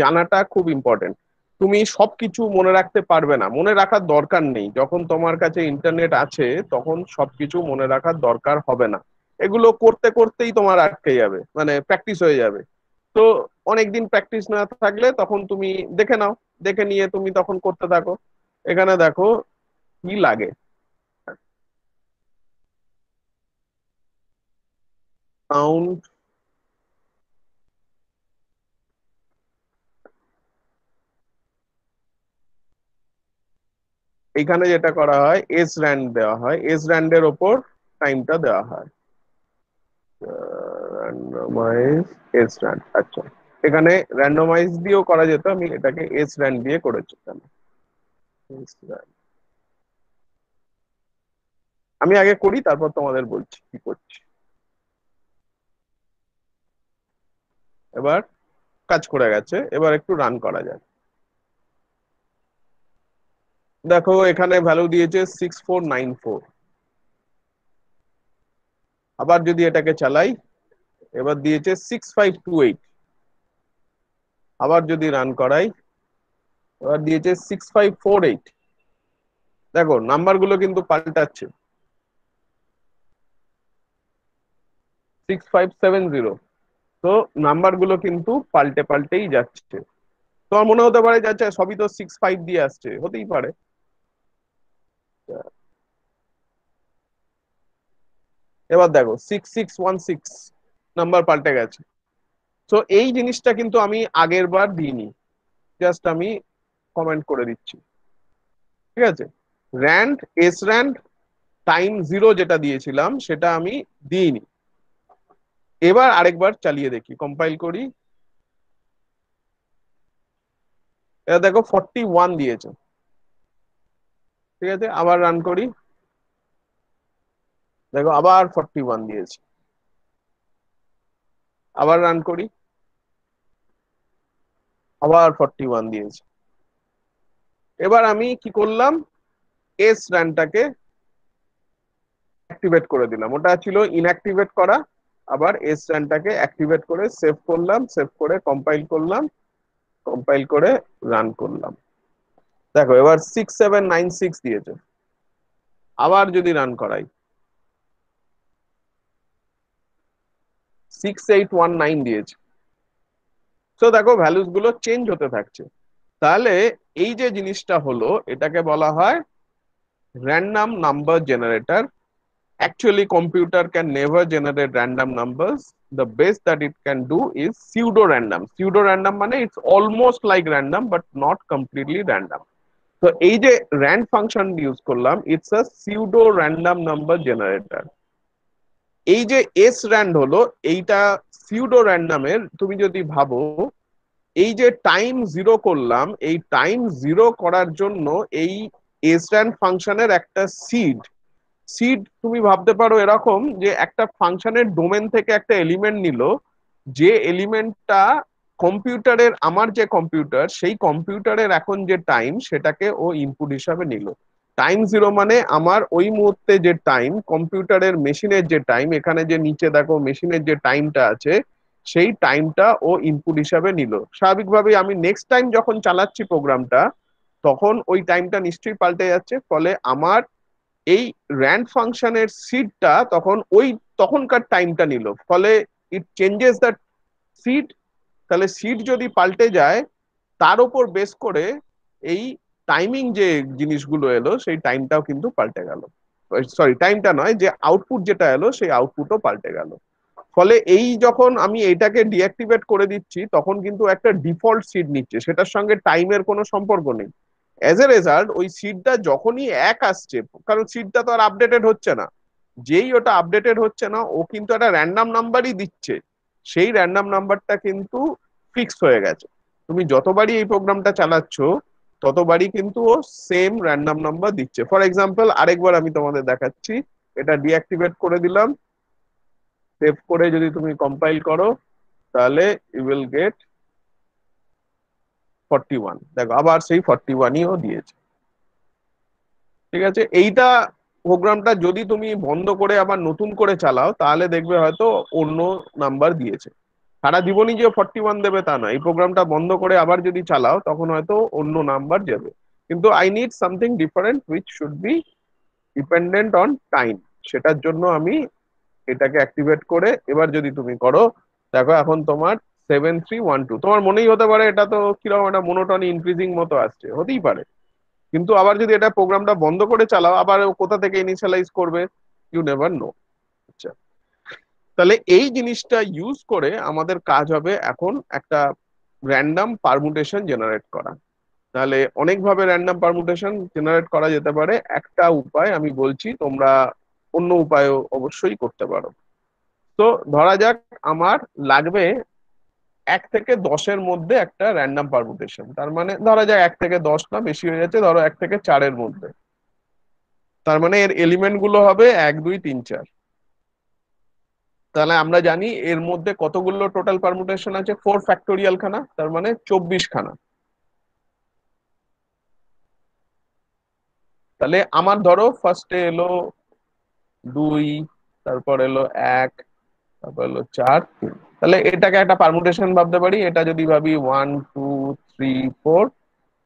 জানাটা খুব ইম্পর্টেন্ট তুমি সবকিছু মনে রাখতে পারবে না মনে রাখার দরকার নেই যখন তোমার কাছে ইন্টারনেট আছে তখন সবকিছু মনে রাখার দরকার হবে না এগুলো করতে করতেই তোমার আটকে যাবে মানে প্র্যাকটিস হয়ে যাবে তো অনেকদিন প্র্যাকটিস না থাকলে তখন তুমি দেখে নাও দেখে নিয়ে তুমি তখন করতে থাকো এখানে দেখো কি লাগে এখানে যেটা করা হয় এস র্যান্ড দেওয়া হয় এস এর ওপর টাইমটা দেওয়া হয় র্যান্ডমাইজ এস র্যান্ড আচ্ছা এখানে র্যান্ডমাইজ দিয়েও করা যেত আমি এটাকে এস র্যান্ড দিয়ে করেছি আমি আগে করি তারপর তোমাদের বলছি কি করছি এবার কাজ করে গেছে এবার একটু রান করা যাক দেখো এখানে ভ্যালু দিয়েছে সিক্স ফোর নাইন ফোর আবার যদি এটাকে চালাই এবার দিয়েছে সিক্স ফাইভ টু এইট আবার যদি রান করাই এবার দিয়েছে সিক্স ফাইভ ফোর এইট দেখো গুলো কিন্তু পাল্টাচ্ছে তো নাম্বারগুলো কিন্তু পাল্টে পাল্টেই যাচ্ছে তোমার মনে হতে পারে যাচ্ছে সবই তো সিক্স ফাইভ দিয়ে আসছে হতেই পারে এবার দেখো six six one six number পাল্টে গেছে তো এই জিনিসটা কিন্তু আমি আগের বার দিইনি জাস্ট আমি কমেন্ট করে দিচ্ছি ঠিক আছে rand S rand time zero যেটা দিয়েছিলাম সেটা আমি দিইনি এবার আরেকবার চালিয়ে দেখি কম্পাইল করি এটা দেখো ফর্টি ওয়ান দিয়েছে ঠিক আছে আবার রান করি দেখো আবার ফর্টি ওয়ান দিয়েছে আবার রান করি আবার ফর্টি ওয়ান দিয়েছে এবার আমি কি করলাম এস র্যানটাকে অ্যাক্টিভেট করে দিলাম ওটা ছিল ইনঅ্যাক্টিভেট করা আবার এস র্যানটাকে অ্যাক্টিভেট করে সেভ করলাম সেভ করে কম্পাইল করলাম কম্পাইল করে রান করলাম দেখো এবার সিক্স সেভেন নাইন সিক্স দিয়েছে আবার যদি রান করাই সিক্স এইট ওয়ান নাইন দিয়েছে তো দেখো ভ্যালুস গুলো চেঞ্জ হতে থাকছে তাহলে এই যে জিনিসটা হলো এটাকে বলা হয় random number generator actually computer can never generate random numbers the best that it can do is pseudo random pseudo random মানে it's almost like random but not completely random তো এই যে র্যান্ড ফাংশন ইউজ করলাম it's a pseudo random number generator এই যে S RAND হলো এইটা pseudo র্যান্ডামের তুমি যদি ভাবো এই যে টাইম জিরো করলাম এই টাইম জিরো করার জন্য এই এসড্যান্ড ফাংশনের একটা সিড সিড তুমি ভাবতে পারো এরকম যে একটা ফাংশনের ডোমেন থেকে একটা এলিমেন্ট নিল যে এলিমেন্টটা কম্পিউটারের আমার যে কম্পিউটার সেই কম্পিউটারের এখন যে টাইম সেটাকে ও ইনপুট হিসাবে নিল টাইম জিরো মানে আমার ওই মুহূর্তে যে টাইম কম্পিউটারের মেশিনের যে টাইম এখানে যে নিচে দেখো মেশিনের যে টাইমটা আছে সেই টাইমটা ও ইনপুট হিসাবে নিল স্বাভাবিকভাবেই আমি নেক্সট টাইম যখন চালাচ্ছি প্রোগ্রামটা তখন ওই টাইমটা নিশ্চয়ই পাল্টে যাচ্ছে ফলে আমার এই র্যান্ড ফাংশনের সিটটা তখন ওই তখনকার টাইমটা নিল ফলে ইট চেঞ্জেস দ্য সিট তাহলে সিট যদি পাল্টে যায় তার উপর বেস করে এই টাইমিং যে জিনিসগুলো এলো সেই টাইমটাও কিন্তু পাল্টে গেল সরি টাইমটা নয় যে আউটপুট যেটা এলো সেই আউটপুটও পাল্টে গেল ফলে এই যখন আমি এটাকে ডিঅ্যাক্টিভেট করে দিচ্ছি তখন কিন্তু একটা ডিফল্ট সিড নিচ্ছে সেটার সঙ্গে টাইমের কোনো সম্পর্ক নেই অ্যাজ এ রেজাল্ট ওই সিডটা যখনই এক আসছে কারণ সিডটা তো আর আপডেটেড হচ্ছে না যেই ওটা আপডেটেড হচ্ছে না ও কিন্তু একটা র্যান্ডাম নাম্বারই দিচ্ছে সেই র্যান্ডাম নাম্বারটা কিন্তু ফিক্স হয়ে গেছে তুমি যতবারই এই প্রোগ্রামটা চালাচ্ছ ততবারই কিন্তু ও সেম র্যান্ডাম নাম্বার দিচ্ছে ফর এক্সাম্পল আরেকবার আমি তোমাদের দেখাচ্ছি এটা ডিঅ্যাক্টিভেট করে দিলাম সেভ করে যদি তুমি কম্পাইল করো তাহলে you will get forty one দেখো আবার সেই ফর্টি ওয়ানইও দিয়েছে ঠিক আছে এইটা প্রোগ্রামটা যদি তুমি বন্ধ করে আবার নতুন করে চালাও তাহলে দেখবে হয়তো অন্য নাম্বার দিয়েছে সারা জীবনই যে ফর্টি ওয়ান দেবে তা নয় এই প্রোগ্রামটা বন্ধ করে আবার যদি চালাও তখন হয়তো অন্য নাম্বার যাবে কিন্তু I need something different which should be dependent on time সেটার জন্য আমি এটাকে অ্যাক্টিভেট করে এবার যদি তুমি করো দেখো এখন তোমার সেভেন থ্রি ওয়ান টু তোমার মনেই হতে পারে এটা তো কিরকম একটা মোনোটন ইনক্রিজিং মতো আসছে হতেই পারে কিন্তু আবার যদি এটা প্রোগ্রামটা বন্ধ করে চালাও আবার কোথা থেকে ইনিশিয়ালাইজ করবে ইউ নেভার নো আচ্ছা তাহলে এই জিনিসটা ইউজ করে আমাদের কাজ হবে এখন একটা র্যান্ডাম পারমুটেশন জেনারেট করা তাহলে অনেকভাবে র্যান্ডাম পারমুটেশন জেনারেট করা যেতে পারে একটা উপায় আমি বলছি তোমরা অন্য উপায়ও অবশ্যই করতে পারো তো ধরা যাক আমার লাগবে এক থেকে দশের মধ্যে একটা র্যান্ডাম পারমুটেশন তার মানে ধরা যাক এক থেকে দশ না বেশি হয়ে যাচ্ছে ধরো এক থেকে চারের মধ্যে তার মানে এর এলিমেন্ট গুলো হবে এক দুই তিন চার তাহলে আমরা জানি এর মধ্যে কতগুলো টোটাল পারমুটেশন আছে ফোর ফ্যাক্টোরিয়াল খানা তার মানে চব্বিশ খানা তাহলে আমার ধরো ফার্স্টে এলো দুই তারপর এলো এক তারপর এলো চার তাহলে এটাকে একটা পারমুটেশন ভাবতে পারি এটা যদি ভাবি ওয়ান টু থ্রি ফোর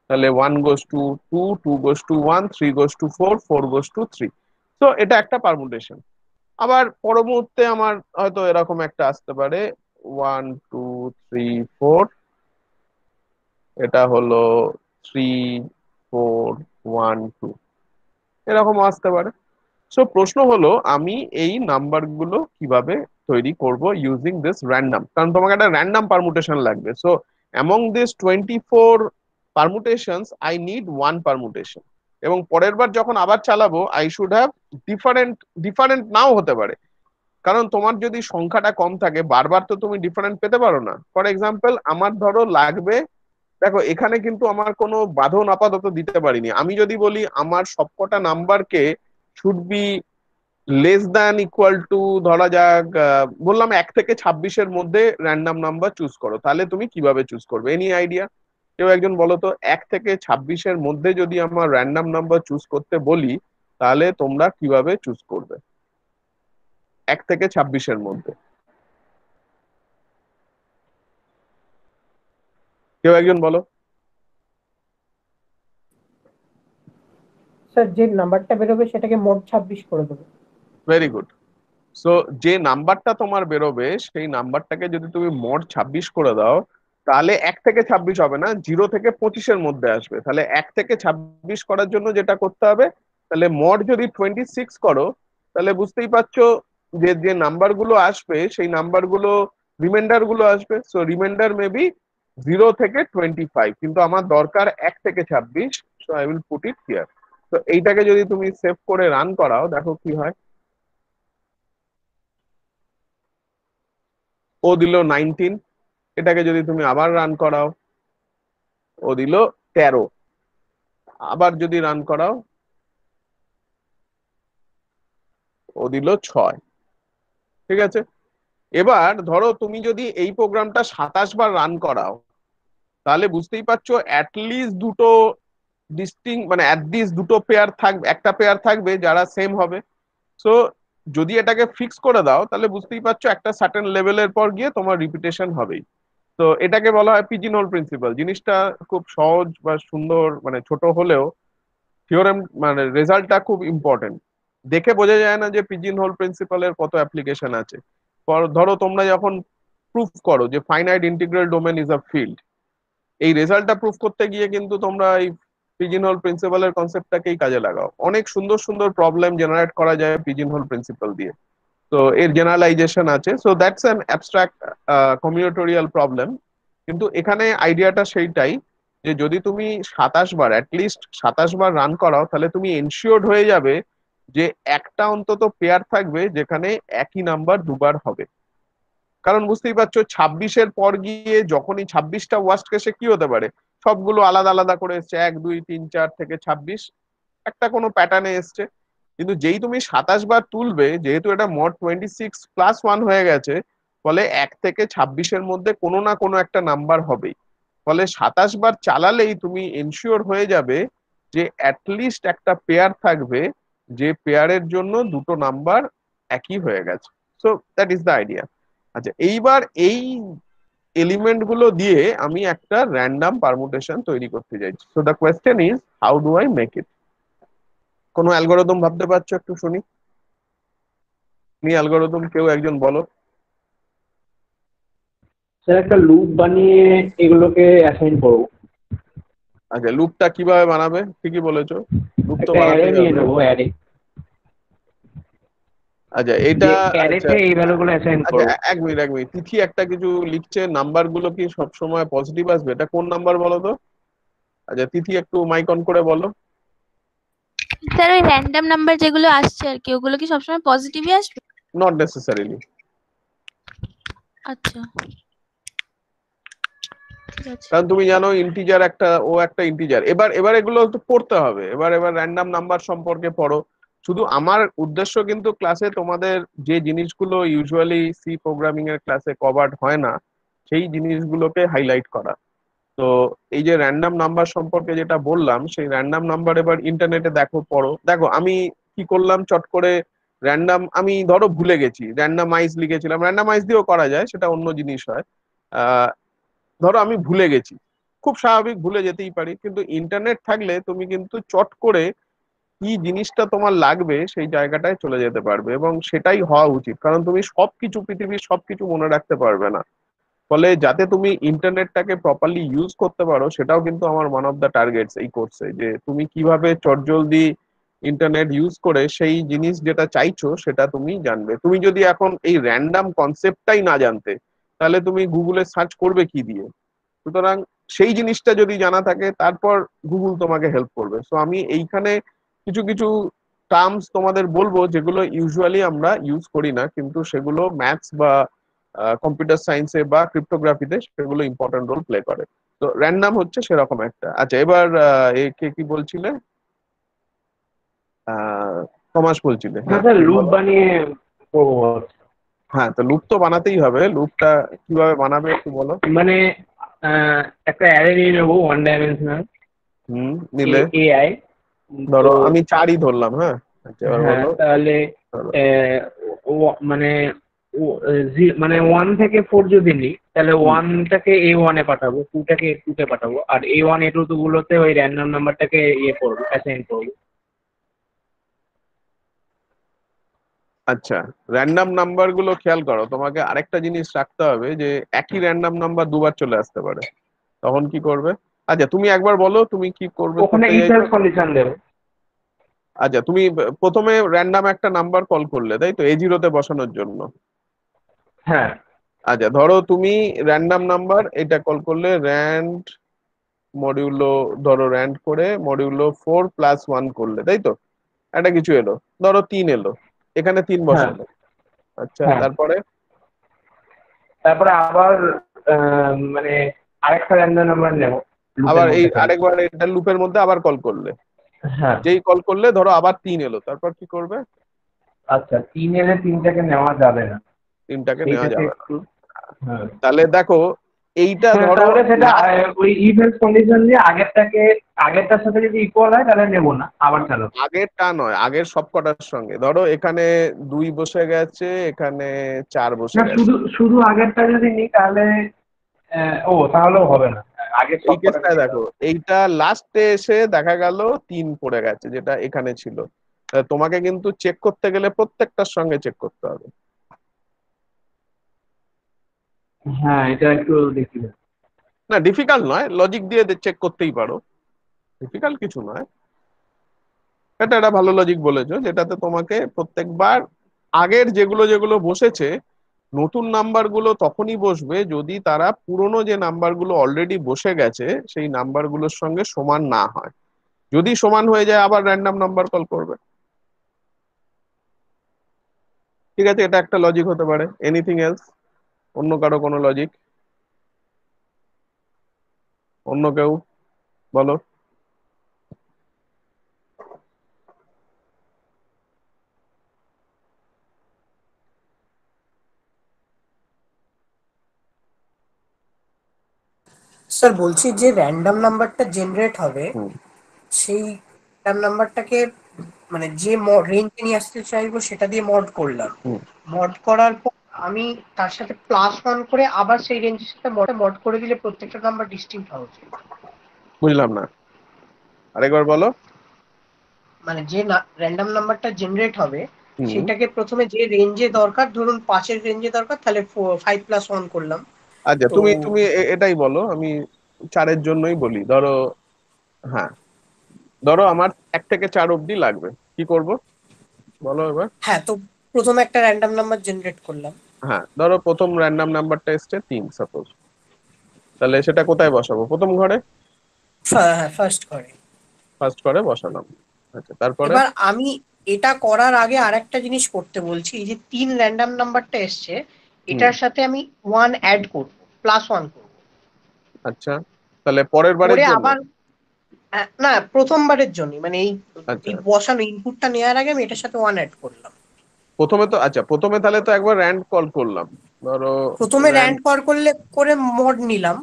তাহলে one goes to two two goes to one three goes to four four goes to three তো এটা একটা পারমুটেশন আবার পর মুহূর্তে আমার হয়তো এরকম একটা আসতে পারে ওয়ান টু থ্রি ফোর এটা হলো থ্রি ফোর ওয়ান টু এরকম আসতে পারে সো প্রশ্ন হলো আমি এই নাম্বার গুলো কিভাবে তৈরি করব ইউজিং দিস র্যান্ডাম কারণ তোমাকে একটা র্যান্ডাম পারমুটেশন লাগবে so among this twenty four permutations I need one permutation এবং পরের বার যখন আবার চালাবো I should have different different now হতে পারে কারণ তোমার যদি সংখ্যাটা কম থাকে বারবার তো তুমি ডিফারেন্ট পেতে পারো না ফর এক্সাম্পল আমার ধরো লাগবে দেখো এখানে কিন্তু আমার কোনো বাধন আপাতত দিতে পারিনি আমি যদি বলি আমার সবকটা নাম্বারকে should be less than equal to ধরা যাক বললাম এক থেকে ছাব্বিশের মধ্যে র্যান্ডাম নাম্বার চুজ করো তাহলে তুমি কিভাবে চুজ করবে এনি আইডিয়া কেউ একজন বলো তো এক থেকে ছাব্বিশের মধ্যে যদি আমার র্যান্ডাম নাম্বার চুজ করতে বলি তাহলে তোমরা কিভাবে চুজ করবে এক থেকে ছাব্বিশের মধ্যে কেউ একজন বলো স্যার যে নাম্বারটা বেরোবে সেটাকে মোট ছাব্বিশ করে দেবে ভেরি গুড সো যে নাম্বারটা তোমার বেরোবে সেই নাম্বারটাকে যদি তুমি মোট ছাব্বিশ করে দাও তাহলে এক থেকে ছাব্বিশ হবে না জিরো থেকে পঁচিশের মধ্যে আসবে তাহলে এক থেকে ছাব্বিশ করার জন্য যেটা করতে হবে তাহলে মোট যদি টোয়েন্টি সিক্স করো তাহলে বুঝতেই পারছো যে যে নাম্বারগুলো আসবে সেই নাম্বারগুলো রিমাইন্ডার গুলো আসবে সো রিমাইন্ডার মেবি জিরো থেকে টোয়েন্টি ফাইভ কিন্তু আমার দরকার এক থেকে ছাব্বিশ so I will put it here তো এইটাকে যদি তুমি সেভ করে রান করাও দেখো কি হয় ও দিল নাইনটিন এটাকে যদি তুমি আবার রান করাও ও দিল তেরো আবার যদি রান করাও ও দিল ছয় ঠিক আছে এবার ধরো তুমি যদি এই প্রোগ্রামটা সাতাশ বার রান করাও তাহলে বুঝতেই পারছো অ্যাটলিস্ট দুটো ডিস্টিং মানে অ্যাটলিস্ট দুটো পেয়ার থাকবে একটা পেয়ার থাকবে যারা সেম হবে সো যদি এটাকে ফিক্স করে দাও তাহলে বুঝতেই পারছো একটা সার্টেন লেভেলের পর গিয়ে তোমার রিপিটেশন হবেই তো এটাকে বলা হয় পিজিন হোল প্রিন্সিপাল জিনিসটা খুব সহজ বা সুন্দর মানে ছোট হলেও থিওরেম মানে রেজাল্টটা খুব ইম্পর্টেন্ট দেখে বোঝা যায় না যে পিজিন হোল প্রিন্সিপালের কত অ্যাপ্লিকেশন আছে ধরো তোমরা যখন প্রুফ করো যে finite integral domain is a field এই রেজাল্টটা প্রুফ করতে গিয়ে কিন্তু তোমরা এই পিজিন হোল এর কনসেপ্টটাকেই কাজে লাগাও অনেক সুন্দর সুন্দর প্রবলেম জেনারেট করা যায় পিজিন হোল প্রিন্সিপাল দিয়ে তো এর জেনারেলাইজেশন আছে so that's an abstract combinatorial problem কিন্তু এখানে আইডিয়াটা সেইটাই যে যদি তুমি সাতাশ বার অ্যাটলিস্ট সাতাশ বার রান করাও তাহলে তুমি এনশিওর্ড হয়ে যাবে যে একটা অন্তত পেয়ার থাকবে যেখানে একই নাম্বার দুবার হবে কারণ বুঝতেই পারছো ছাব্বিশের পর গিয়ে যখনই ছাব্বিশটা ওয়ার্স্ট কেসে কি হতে পারে সবগুলো আলাদা আলাদা করে এসছে এক দুই তিন চার থেকে ছাব্বিশ একটা কোনো প্যাটার্নে এসছে কিন্তু যেই তুমি সাতাশ বার তুলবে যেহেতু এটা মোট টোয়েন্টি সিক্স প্লাস ওয়ান হয়ে গেছে ফলে এক থেকে ছাব্বিশের মধ্যে কোনো না কোনো একটা নাম্বার হবেই ফলে সাতাশ বার চালালেই তুমি এনশিওর হয়ে যাবে যে অ্যাটলিস্ট একটা পেয়ার থাকবে যে পেয়ারের জন্য দুটো নাম্বার একই হয়ে গেছে so that is the idea আচ্ছা এইবার এই এলিমেন্ট গুলো দিয়ে আমি একটা র্যান্ডাম পারমুটেশন তৈরি করতে চাইছি so the question is how do I make it কোনো অ্যালগোরিদম ভাবতে পারছো একটু শুনি নি অ্যালগোরিদম কেউ একজন বলো স্যার একটা লুপ বানিয়ে এগুলোকে অ্যাসাইন করবো আচ্ছা লুপটা কিভাবে বানাবে ঠিকই বলেছো লুপ তো বানাতে হবে আচ্ছা এটা আচ্ছা, এই ভ্যালুগুলো আচ্ছা, এক মিনিট এক মিনিট তিথি একটা কিছু লিখছে নাম্বারগুলো কি সবসময় পজিটিভ আসবে এটা কোন নাম্বার বলো তো আচ্ছা তিথি একটু মাইক অন করে বলো স্যার ওই র্যান্ডম নাম্বার যেগুলো আসছে আর কি ওগুলো কি সবসময় পজিটিভই আসবে নট নেসেসারিলি আচ্ছা কারণ তুমি জানো ইন্টিজার একটা ও একটা ইন্টিজার এবার এবার এগুলো তো পড়তে হবে এবার এবার র্যান্ডম নাম্বার সম্পর্কে পড়ো শুধু আমার উদ্দেশ্য কিন্তু ক্লাসে তোমাদের যে জিনিসগুলো ইউজুয়ালি সি প্রোগ্রামিং এর ক্লাসে কভার্ড হয় না সেই জিনিসগুলোকে হাইলাইট করা তো এই যে র্যান্ডাম নাম্বার সম্পর্কে যেটা বললাম সেই র্যান্ডাম নাম্বার এবার ইন্টারনেটে দেখো পড়ো দেখো আমি কি করলাম চট করে র্যান্ডাম আমি ধরো ভুলে গেছি র্যান্ডামাইজ লিখেছিলাম র্যান্ডামাইজ দিয়েও করা যায় সেটা অন্য জিনিস হয় ধরো আমি ভুলে গেছি খুব স্বাভাবিক ভুলে যেতেই পারি কিন্তু ইন্টারনেট থাকলে তুমি কিন্তু চট করে কি জিনিসটা তোমার লাগবে সেই জায়গাটায় চলে যেতে পারবে এবং সেটাই হওয়া উচিত কারণ তুমি সবকিছু পৃথিবীর সবকিছু মনে রাখতে পারবে না ফলে যাতে তুমি ইন্টারনেটটাকে প্রপারলি ইউজ করতে পারো সেটাও কিন্তু আমার ওয়ান অফ দ্য টার্গেটস এই কোর্সে যে তুমি কিভাবে চটজলদি ইন্টারনেট ইউজ করে সেই জিনিস যেটা চাইছো সেটা তুমি জানবে তুমি যদি এখন এই র্যান্ডাম কনসেপ্টটাই না জানতে তাহলে তুমি গুগলে সার্চ করবে কি দিয়ে সুতরাং সেই জিনিসটা যদি জানা থাকে তারপর গুগল তোমাকে হেল্প করবে সো আমি এইখানে কিছু কিছু টার্মস তোমাদের বলবো যেগুলো ইউজুয়ালি আমরা ইউজ করি না কিন্তু সেগুলো ম্যাথস বা কম্পিউটার সায়েন্সে বা ক্রিপ্টোগ্রাফিতে সেগুলো ইম্পর্টেন্ট রোল প্লে করে তো র্যান্ডাম হচ্ছে সেরকম একটা আচ্ছা এবার কে কি বলছিলে বলছিলে হ্যাঁ, হ্যাঁ, লুপ বানিয়ে হ্যাঁ তো লুপ তো বানাতেই হবে লুপটা কিভাবে বানাবে একটু বলো মানে একটা অ্যারে নিয়ে নেবো ওয়ান ডাইমেনশনাল হুম নিলে এআই ধরো আমি চারই ধরলাম হ্যাঁ, হ্যাঁ তাহলে মানে মানে ওয়ান থেকে ফোর যদি নিই তাহলে ওয়ানটাকে এ ওয়ানে পাঠাবো টু টাকে এ তে পাঠাবো আর এ ওয়ান এ টু গুলোতে ওই র্যান্ডম নাম্বারটাকে ইয়ে করবো অ্যাসাইন করবো আচ্ছা র্যান্ডম নাম্বার গুলো খেয়াল করো তোমাকে আরেকটা জিনিস রাখতে হবে যে একই র্যান্ডম নাম্বার দুবার চলে আসতে পারে তখন কি করবে আচ্ছা তুমি একবার বলো তুমি কি করবে ওখানে ইনিশিয়াল কন্ডিশন দেবে আচ্ছা তুমি প্রথমে র্যান্ডম একটা নাম্বার কল করলে তাই তো এ তে বসানোর জন্য হ্যাঁ আচ্ছা ধরো তুমি র্যান্ডম নাম্বার এটা কল করলে র্যান্ড মডিউলো ধরো র্যান্ড করে মডিউলো ফোর প্লাস ওয়ান করলে তাই তো একটা কিছু এলো ধরো তিন এলো এখানে তিন হ্যাঁ। বসালো আচ্ছা হ্যাঁ। তারপরে তারপরে আবার মানে আরেকটা র্যান্ডম নাম্বার নেবো আবার এই আরেকবার এটা লুপের মধ্যে আবার কল করলে হ্যাঁ যেই কল করলে ধরো আবার তিন এলো তারপর কি করবে আচ্ছা তিন এলে তিনটাকে নেওয়া যাবে না তিনটাকে নেওয়া যাবে হ্যাঁ। তাহলে দেখো এইটা হ্যাঁ, ধরো সেটা ওই ইভেন্ট কন্ডিশন দিয়ে আগেরটাকে আগেরটার সাথে যদি ইকুয়াল হয় তাহলে নেব না আবার চালো আগেরটা নয় আগের সব কটার সঙ্গে ধরো এখানে দুই বসে গেছে এখানে চার বসে গেছে শুধু শুধু আগেরটা যদি নিই তাহলে ও তাহলেও হবে না আগে এই কেসটা দেখো এইটা লাস্টে এসে দেখা গেল তিন পড়ে গেছে যেটা এখানে ছিল তোমাকে কিন্তু চেক করতে গেলে প্রত্যেকটার সঙ্গে চেক করতে হবে হ্যাঁ এটা একটু দেখি না ডিফিকাল্ট নয় লজিক দিয়ে চেক করতেই পারো ডিফিকাল্ট কিছু নয় এটা একটা ভালো লজিক বলেছো যেটাতে তোমাকে প্রত্যেকবার আগের যেগুলো যেগুলো বসেছে নতুন নাম্বারগুলো তখনই বসবে যদি তারা পুরনো যে নাম্বারগুলো অলরেডি বসে গেছে সেই নাম্বারগুলোর সঙ্গে সমান না হয় যদি সমান হয়ে যায় আবার র্যান্ডাম নাম্বার কল করবে ঠিক আছে এটা একটা লজিক হতে পারে এনিথিং এলস অন্য কারো কোনো লজিক অন্য কেউ বলো স্যার বলছি যে র্যান্ডম নাম্বারটা জেনারেট হবে সেই র্যান্ডম নাম্বারটাকে মানে যে রেঞ্জে নিয়ে আসতে চাইবো সেটা দিয়ে মড করলাম মড করার পর আমি তার সাথে প্লাস ওয়ান করে আবার সেই রেঞ্জের সাথে মড মড করে দিলে প্রত্যেকটা নাম্বার ডিস্টিংক্ট হবে বুঝলাম না আরেকবার বলো মানে যে র্যান্ডম নাম্বারটা জেনারেট হবে সেটাকে প্রথমে যে রেঞ্জে দরকার ধরুন পাঁচের রেঞ্জে দরকার তাহলে ফাইভ প্লাস ওয়ান করলাম আচ্ছা তুমি তুমি এটাই বলো আমি চারের জন্যই বলি ধরো হ্যাঁ ধরো আমার এক থেকে চার অবধি লাগবে কি করব বলো এবার হ্যাঁ তো প্রথমে একটা র্যান্ডম নাম্বার জেনারেট করলাম হ্যাঁ ধরো প্রথম র্যান্ডম নাম্বারটা এসছে তিন সাপোজ তাহলে সেটা কোথায় বসাবো প্রথম ঘরে হ্যাঁ ফার্স্ট ঘরে ফার্স্ট ঘরে বসালাম আচ্ছা তারপরে এবার আমি এটা করার আগে আরেকটা জিনিস করতে বলছি এই যে তিন র্যান্ডম নাম্বারটা এসছে এটার সাথে আমি ওয়ান অ্যাড করব প্লাস ওয়ান আচ্ছা তাহলে পরের আবার না প্রথমবারের জন্য মানে এই আচ্ছা। বসানো ইনপুটটা নেওয়ার আগে আমি এটার সাথে ওয়ান অ্যাড করলাম প্রথমে তো আচ্ছা প্রথমে তাহলে তো একবার র্যান্ড কল করলাম ধরো প্রথমে র্যান্ড কল করলে করে মড নিলাম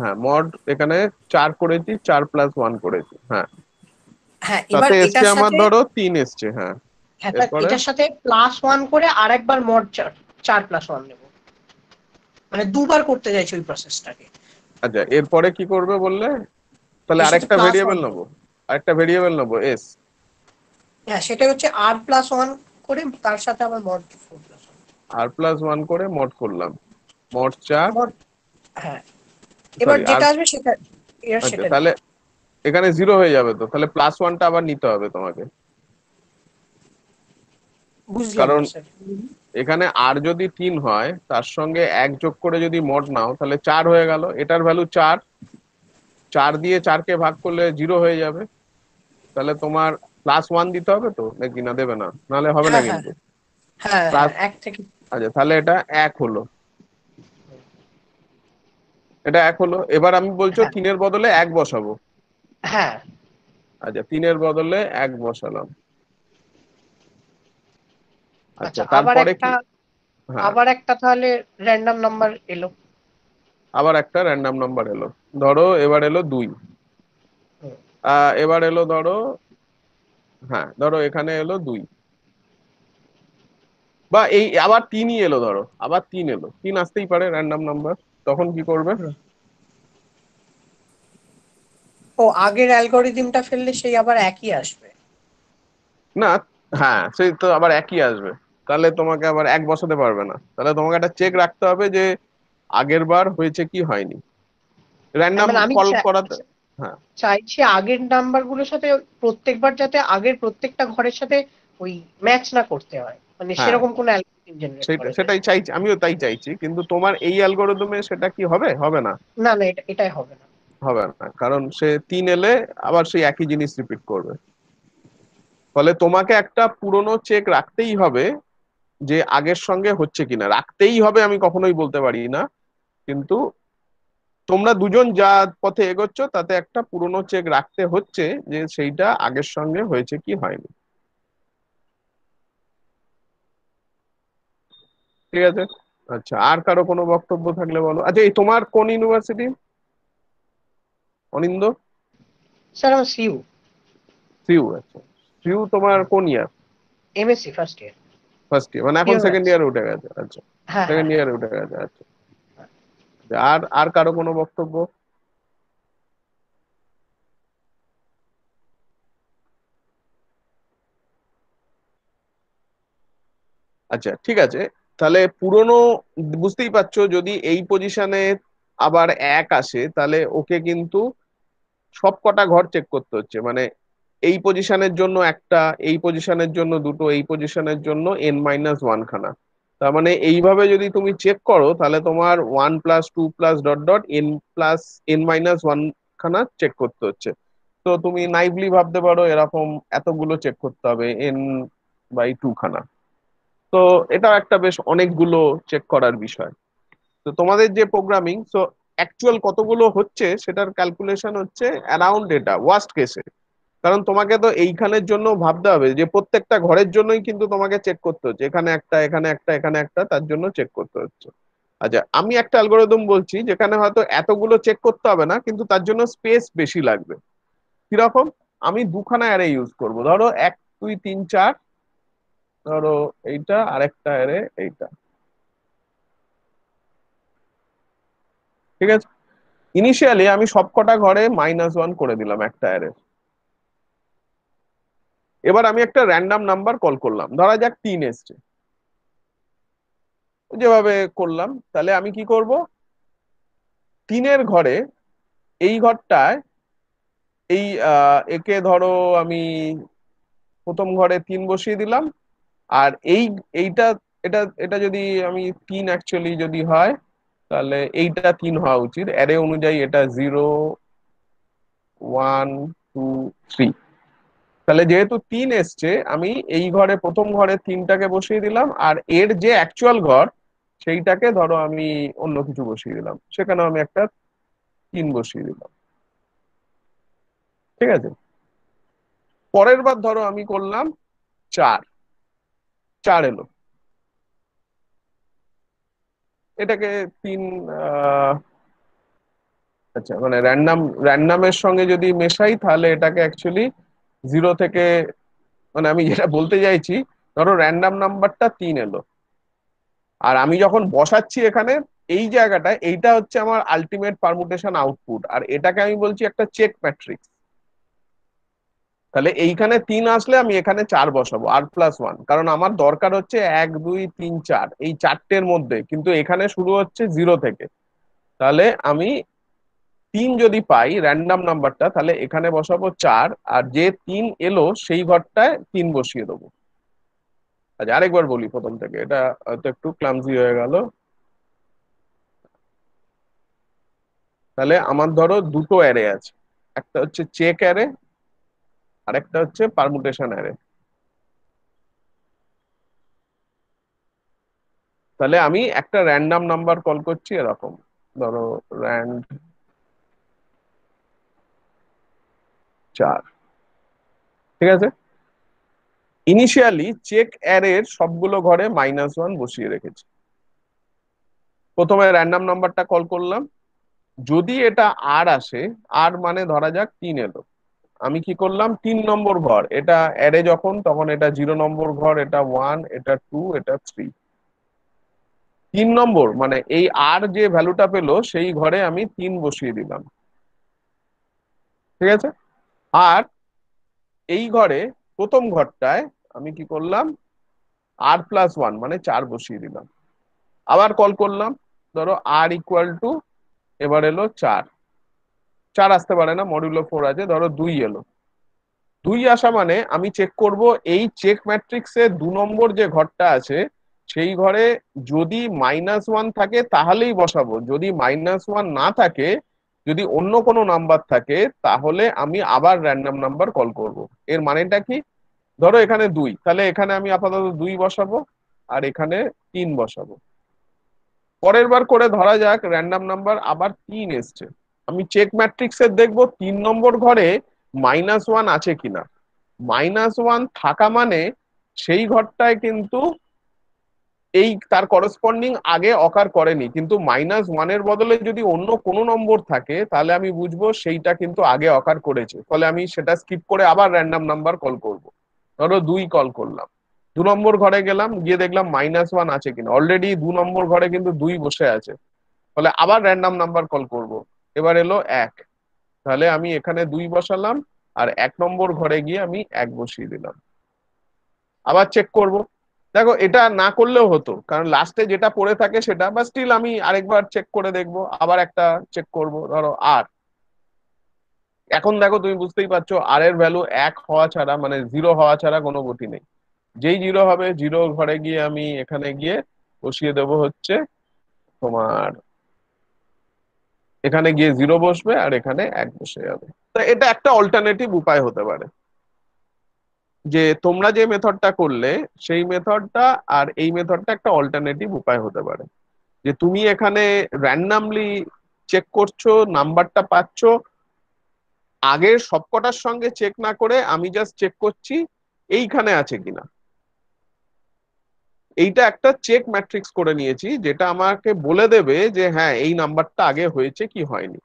হ্যাঁ মড এখানে চার করেছি চার প্লাস ওয়ান করেছি হ্যাঁ হ্যাঁ এবার আমার ধরো তিন এসছে হ্যাঁ, হ্যাঁ এটার সাথে প্লাস ওয়ান করে আরেকবার মড চার চার প্লাস ওয়ান নেব মানে দুবার করতে চাইছি ওই প্রসেসটাকে আচ্ছা এরপরে কি করবে বললে তাহলে আরেকটা ভেরিয়েবল নেবো আরেকটা ভেরিয়েবল নেবো এস হ্যাঁ সেটা হচ্ছে আর প্লাস ওয়ান করে তার সাথে আবার মড আর প্লাস ওয়ান করে মড করলাম মড চার হ্যাঁ এবার যেটা আসবে সেটা আচ্ছা, তাহলে এখানে জিরো হয়ে যাবে তো তাহলে প্লাস ওয়ানটা আবার নিতে হবে তোমাকে কারণ এখানে আর যদি তিন হয় তার সঙ্গে এক যোগ করে যদি মোট নাও তাহলে চার হয়ে গেল এটার ভ্যালু চার চার দিয়ে চারকে ভাগ করলে জিরো হয়ে যাবে তাহলে তোমার প্লাস ওয়ান দিতে হবে তো নাকি না দেবে না নাহলে হবে না হ্যাঁ, কিন্তু হ্যাঁ, হ্যাঁ, আচ্ছা তাহলে এটা এক হলো এটা এক হলো এবার আমি বলছো তিনের বদলে এক বসাবো হ্যাঁ আচ্ছা তিনের বদলে এক বসালাম আচ্ছা, আচ্ছা তারপরে হ্যাঁ। আবার একটা তাহলে র্যান্ডম নাম্বার এলো আবার একটা র্যান্ডম নাম্বার এলো ধরো এবার এলো দুই এবার এলো ধরো হ্যাঁ ধরো এখানে এলো দুই বা এই আবার তিনই এলো ধরো আবার তিন এলো তিন আসতেই পারে র্যান্ডম নাম্বার তখন কি করবে ও আগের অ্যালগোরিদমটা ফেললে সেই আবার একই আসবে না হ্যাঁ সেই তো আবার একই আসবে তাহলে তোমাকে আবার এক বসাতে পারবে না তাহলে তোমাকে একটা চেক রাখতে হবে যে আগের বার হয়েছে কি হয়নি র্যান্ডম মানে কল করাতে হ্যাঁ চাইছি আগের নাম্বারগুলোর সাথে প্রত্যেকবার যাতে আগের প্রত্যেকটা ঘরের সাথে ওই ম্যাচ না করতে হয় মানে হ্যাঁ। সেরকম কোনো অ্যালগরিদম জেনারেট সেটাই চাইছি আমিও তাই চাইছি কিন্তু তোমার এই অ্যালগরিদমে সেটা কি হবে হবে না না না এটা এটাই হবে না হবে না কারণ সে তিন এলে আবার সেই একই জিনিস রিপিট করবে ফলে তোমাকে একটা পুরনো চেক রাখতেই হবে যে আগের সঙ্গে হচ্ছে কিনা রাখতেই হবে আমি কখনোই বলতে পারি না কিন্তু তোমরা দুজন যা পথে এগোচ্ছ তাতে একটা পুরনো চেক রাখতে হচ্ছে যে সেইটা আগের সঙ্গে হয়েছে কি হয়নি ঠিক আছে আচ্ছা আর কারো কোনো বক্তব্য থাকলে বলো আচ্ছা এই তোমার কোন ইউনিভার্সিটি অনিন্দ স্যার আমার সিউ সিউ আচ্ছা সিউ তোমার কোন year MSc first year first year মানে এখন সেকেন্ড ইয়ারে উঠে গেছে আচ্ছা সেকেন্ড হ্যাঁ, ইয়ারে হ্যাঁ। উঠে গেছে আচ্ছা আর আর কারো কোনো বক্তব্য আচ্ছা ঠিক আছে তাহলে পুরনো বুঝতেই পারছো যদি এই পজিশনে আবার এক আসে তাহলে ওকে কিন্তু সব কটা ঘর চেক করতে হচ্ছে মানে এই পজিশনের জন্য একটা এই পজিশনের জন্য দুটো এই পজিশনের জন্য এন মাইনাস ওয়ান খানা তার মানে এইভাবে যদি তুমি চেক করো তাহলে তোমার one plus two plus dot dot n plus n minus one খানা চেক করতে হচ্ছে তো তুমি নাইভলি ভাবতে পারো এরকম এতগুলো চেক করতে হবে এন বাই টু খানা তো এটা একটা বেশ অনেকগুলো চেক করার বিষয় তো তোমাদের যে প্রোগ্রামিং সো অ্যাকচুয়াল কতগুলো হচ্ছে সেটার ক্যালকুলেশন হচ্ছে অ্যারাউন্ড এটা ওয়াস্ট কেসে কারণ তোমাকে তো এইখানের জন্য ভাবতে হবে যে প্রত্যেকটা ঘরের জন্যই কিন্তু তোমাকে চেক করতে হচ্ছে এখানে একটা এখানে একটা এখানে একটা তার জন্য চেক করতে হচ্ছে আচ্ছা আমি একটা অ্যালগোরিদম বলছি যেখানে হয়তো এতগুলো চেক করতে হবে না কিন্তু তার জন্য স্পেস বেশি লাগবে কিরকম আমি দুখানা অ্যারে ইউজ করব ধরো এক দুই তিন চার ধরো এইটা আর একটা অ্যারে এইটা ঠিক আছে ইনিশিয়ালি আমি সবকটা ঘরে মাইনাস ওয়ান করে দিলাম একটা অ্যারে এবার আমি একটা র্যান্ডাম নাম্বার কল করলাম ধরা যাক তিন এসছে যেভাবে করলাম তাহলে আমি কি করব তিনের ঘরে এই ঘরটায় এই একে ধরো আমি প্রথম ঘরে তিন বসিয়ে দিলাম আর এই এইটা এটা এটা যদি আমি তিন অ্যাকচুয়ালি যদি হয় তাহলে এইটা তিন হওয়া উচিত অ্যারে অনুযায়ী এটা জিরো ওয়ান টু থ্রি তাহলে যেহেতু তিন এসছে আমি এই ঘরে প্রথম ঘরে তিনটাকে বসিয়ে দিলাম আর এর যে অ্যাকচুয়াল ঘর সেইটাকে ধরো আমি অন্য কিছু বসিয়ে দিলাম সেখানে আমি একটা তিন বসিয়ে দিলাম ঠিক আছে পরের বার ধরো আমি করলাম চার চার এলো এটাকে তিন আচ্ছা মানে র্যান্ডাম র্যান্ডামের সঙ্গে যদি মেশাই তাহলে এটাকে অ্যাকচুয়ালি জিরো থেকে মানে আমি যেটা বলতে চাইছি ধরো র্যান্ডাম নাম্বারটা তিন এলো আর আমি যখন বসাচ্ছি এখানে এই জায়গাটায় এইটা হচ্ছে আমার আলটিমেট পারমুটেশন আউটপুট আর এটাকে আমি বলছি একটা চেক ম্যাট্রিক্স তাহলে এইখানে তিন আসলে আমি এখানে চার বসাবো আর প্লাস ওয়ান কারণ আমার দরকার হচ্ছে এক দুই তিন চার এই চারটের মধ্যে কিন্তু এখানে শুরু হচ্ছে জিরো থেকে তাহলে আমি তিন যদি পাই র্যান্ডাম নাম্বারটা তাহলে এখানে বসাবো চার আর যে তিন এলো সেই ঘরটায় তিন বসিয়ে দেবো আচ্ছা আরেকবার বলি প্রথম থেকে এটা হয়তো একটু ক্লামজি হয়ে গেল তাহলে আমার ধরো দুটো অ্যারে আছে একটা হচ্ছে চেক অ্যারে আর একটা হচ্ছে পারমুটেশন অ্যারে তাহলে আমি একটা র্যান্ডাম নাম্বার কল করছি এরকম ধরো র্যান্ড চার ঠিক আছে ইনিশিয়ালি চেক অ্যারের সবগুলো ঘরে মাইনাস ওয়ান বসিয়ে রেখেছি প্রথমে র্যান্ডাম নাম্বারটা কল করলাম যদি এটা আর আসে আর মানে ধরা যাক তিন এলো আমি কি করলাম তিন নম্বর ঘর এটা অ্যারে যখন তখন এটা জিরো নম্বর ঘর এটা ওয়ান এটা টু এটা থ্রি তিন নম্বর মানে এই আর যে ভ্যালুটা পেলো সেই ঘরে আমি তিন বসিয়ে দিলাম ঠিক আছে আর এই ঘরে প্রথম ঘরটায় আমি কি করলাম আর প্লাস ওয়ান মানে চার বসিয়ে দিলাম আবার কল করলাম ধরো আর ইকুয়াল টু এবার এলো চার চার আসতে পারে না মডিউলো ফোর আছে ধরো দুই এলো দুই আসা মানে আমি চেক করব এই চেক ম্যাট্রিক্সে দু নম্বর যে ঘরটা আছে সেই ঘরে যদি মাইনাস ওয়ান থাকে তাহলেই বসাবো যদি মাইনাস ওয়ান না থাকে যদি অন্য কোনো নাম্বার থাকে তাহলে আমি আবার র্যান্ডাম নাম্বার কল করব এর মানেটা কি ধরো এখানে দুই তাহলে এখানে আমি আপাতত দুই বসাবো আর এখানে তিন বসাবো পরের বার করে ধরা যাক র্যান্ডাম নাম্বার আবার তিন এসছে আমি চেক ম্যাট্রিক্সের দেখবো তিন নম্বর ঘরে মাইনাস ওয়ান আছে কিনা মাইনাস ওয়ান থাকা মানে সেই ঘরটায় কিন্তু এই তার করসপন্ডিং আগে অকার করেনি কিন্তু মাইনাস ওয়ানের বদলে যদি অন্য কোনো নম্বর থাকে তাহলে আমি বুঝবো সেইটা কিন্তু আগে অকার করেছে ফলে আমি সেটা স্কিপ করে আবার র্যান্ডাম নাম্বার কল করব ধরো দুই কল করলাম দু নম্বর ঘরে গেলাম গিয়ে দেখলাম মাইনাস ওয়ান আছে কিনা অলরেডি দু নম্বর ঘরে কিন্তু দুই বসে আছে ফলে আবার র্যান্ডাম নাম্বার কল করব এবার এলো এক তাহলে আমি এখানে দুই বসালাম আর এক নম্বর ঘরে গিয়ে আমি এক বসিয়ে দিলাম আবার চেক করবো দেখো এটা না করলেও হতো কারণ লাস্টে যেটা পড়ে থাকে সেটা বা স্টিল আমি আরেকবার চেক করে দেখব আবার একটা চেক করব ধরো আর এখন দেখো তুমি বুঝতেই পারছো আর এর ভ্যালু এক হওয়া ছাড়া মানে জিরো হওয়া ছাড়া কোনো গতি নেই যেই জিরো হবে জিরো ঘরে গিয়ে আমি এখানে গিয়ে বসিয়ে দেব হচ্ছে তোমার এখানে গিয়ে জিরো বসবে আর এখানে এক বসে যাবে তো এটা একটা অল্টারনেটিভ উপায় হতে পারে যে তোমরা যে মেথডটা করলে সেই মেথডটা আর এই মেথডটা একটা অল্টারনেটিভ উপায় হতে পারে যে তুমি এখানে র্যান্ডামলি চেক করছো নাম্বারটা পাচ্ছ আগের সবকটার সঙ্গে চেক না করে আমি জাস্ট চেক করছি এইখানে আছে কিনা এইটা একটা চেক ম্যাট্রিক্স করে নিয়েছি যেটা আমাকে বলে দেবে যে হ্যাঁ এই নাম্বারটা আগে হয়েছে কি হয়নি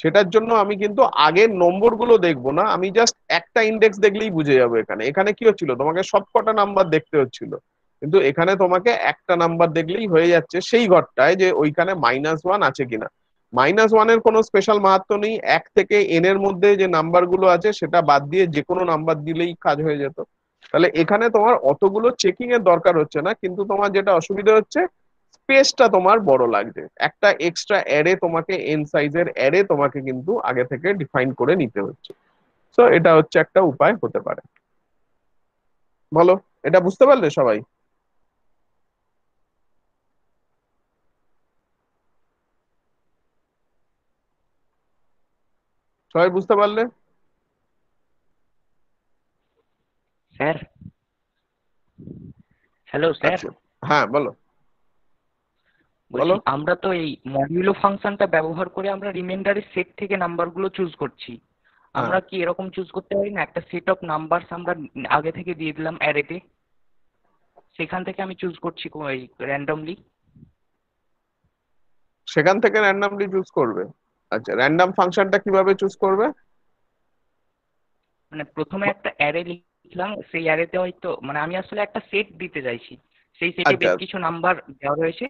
সেটার জন্য আমি কিন্তু আগের নম্বরগুলো দেখবো না আমি জাস্ট একটা ইন্ডেক্স দেখলেই বুঝে যাবো এখানে এখানে কি হচ্ছিল তোমাকে সব কটা নাম্বার দেখতে হচ্ছিল কিন্তু এখানে তোমাকে একটা নাম্বার দেখলেই হয়ে যাচ্ছে সেই ঘরটায় যে ওইখানে মাইনাস ওয়ান আছে কিনা মাইনাস ওয়ানের কোনো স্পেশাল মাহাত্ম নেই এক থেকে এন এর মধ্যে যে নাম্বারগুলো আছে সেটা বাদ দিয়ে যে কোনো নাম্বার দিলেই কাজ হয়ে যেত তাহলে এখানে তোমার অতগুলো চেকিং এর দরকার হচ্ছে না কিন্তু তোমার যেটা অসুবিধা হচ্ছে স্পেসটা তোমার বড় লাগবে একটা এক্সট্রা অ্যারে তোমাকে এন সাইজের অ্যারে তোমাকে কিন্তু আগে থেকে ডিফাইন করে নিতে হচ্ছে সো এটা হচ্ছে একটা উপায় হতে পারে বলো এটা বুঝতে পারলে সবাই সবাই বুঝতে পারলে স্যার হ্যালো স্যার আচ্ছা। হ্যাঁ বলো বলো আমরা তো এই মডিউলো ফাংশনটা ব্যবহার করে আমরা রিমাইন্ডারের সেট থেকে নাম্বারগুলো চুজ করছি হ্যাঁ। আমরা কি এরকম চুজ করতে পারি না একটা সেট অফ নাম্বারস আমরা আগে থেকে দিয়ে দিলাম অ্যারেতে সেখান থেকে আমি চুজ করছি ওই র্যান্ডমলি সেখান থেকে র্যান্ডমলি চুজ করবে আচ্ছা র্যান্ডম ফাংশনটা কিভাবে চুজ করবে মানে প্রথমে একটা অ্যারে লিখলাম সেই অ্যারেতে হয়তো মানে আমি আসলে একটা সেট দিতে চাইছি সেই সেটে আচ্ছা। বেশ কিছু নাম্বার দেওয়া রয়েছে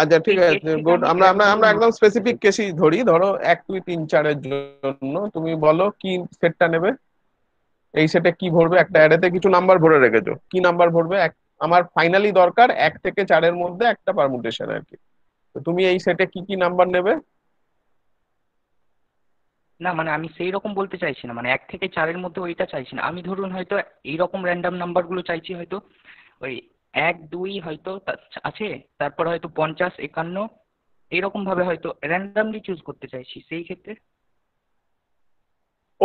আচ্ছা ঠিক আছে গুড আমরা আমরা আমরা হ্যাঁ। একদম স্পেসিফিক কেসই ধরি ধরো এক দুই তিন চারের জন্য তুমি বলো কি সেটটা নেবে এই সেটে কি ভরবে একটা অ্যাডেতে কিছু নাম্বার ভরে রেখেছো কি নাম্বার ভরবে এক আমার ফাইনালি দরকার এক থেকে চারের মধ্যে একটা পারমুটেশন আর কি তো তুমি এই সেটে কি কি নাম্বার নেবে না মানে আমি সেই রকম বলতে চাইছি না মানে এক থেকে চারের মধ্যে ওইটা চাইছি না আমি ধরুন হয়তো এইরকম র্যান্ডাম নাম্বারগুলো চাইছি হয়তো ওই এক দুই হয়তো আছে তারপর হয়তো পঞ্চাশ একান্ন এরকম ভাবে হয়তো র্যান্ডামলি চুজ করতে চাইছি সেই ক্ষেত্রে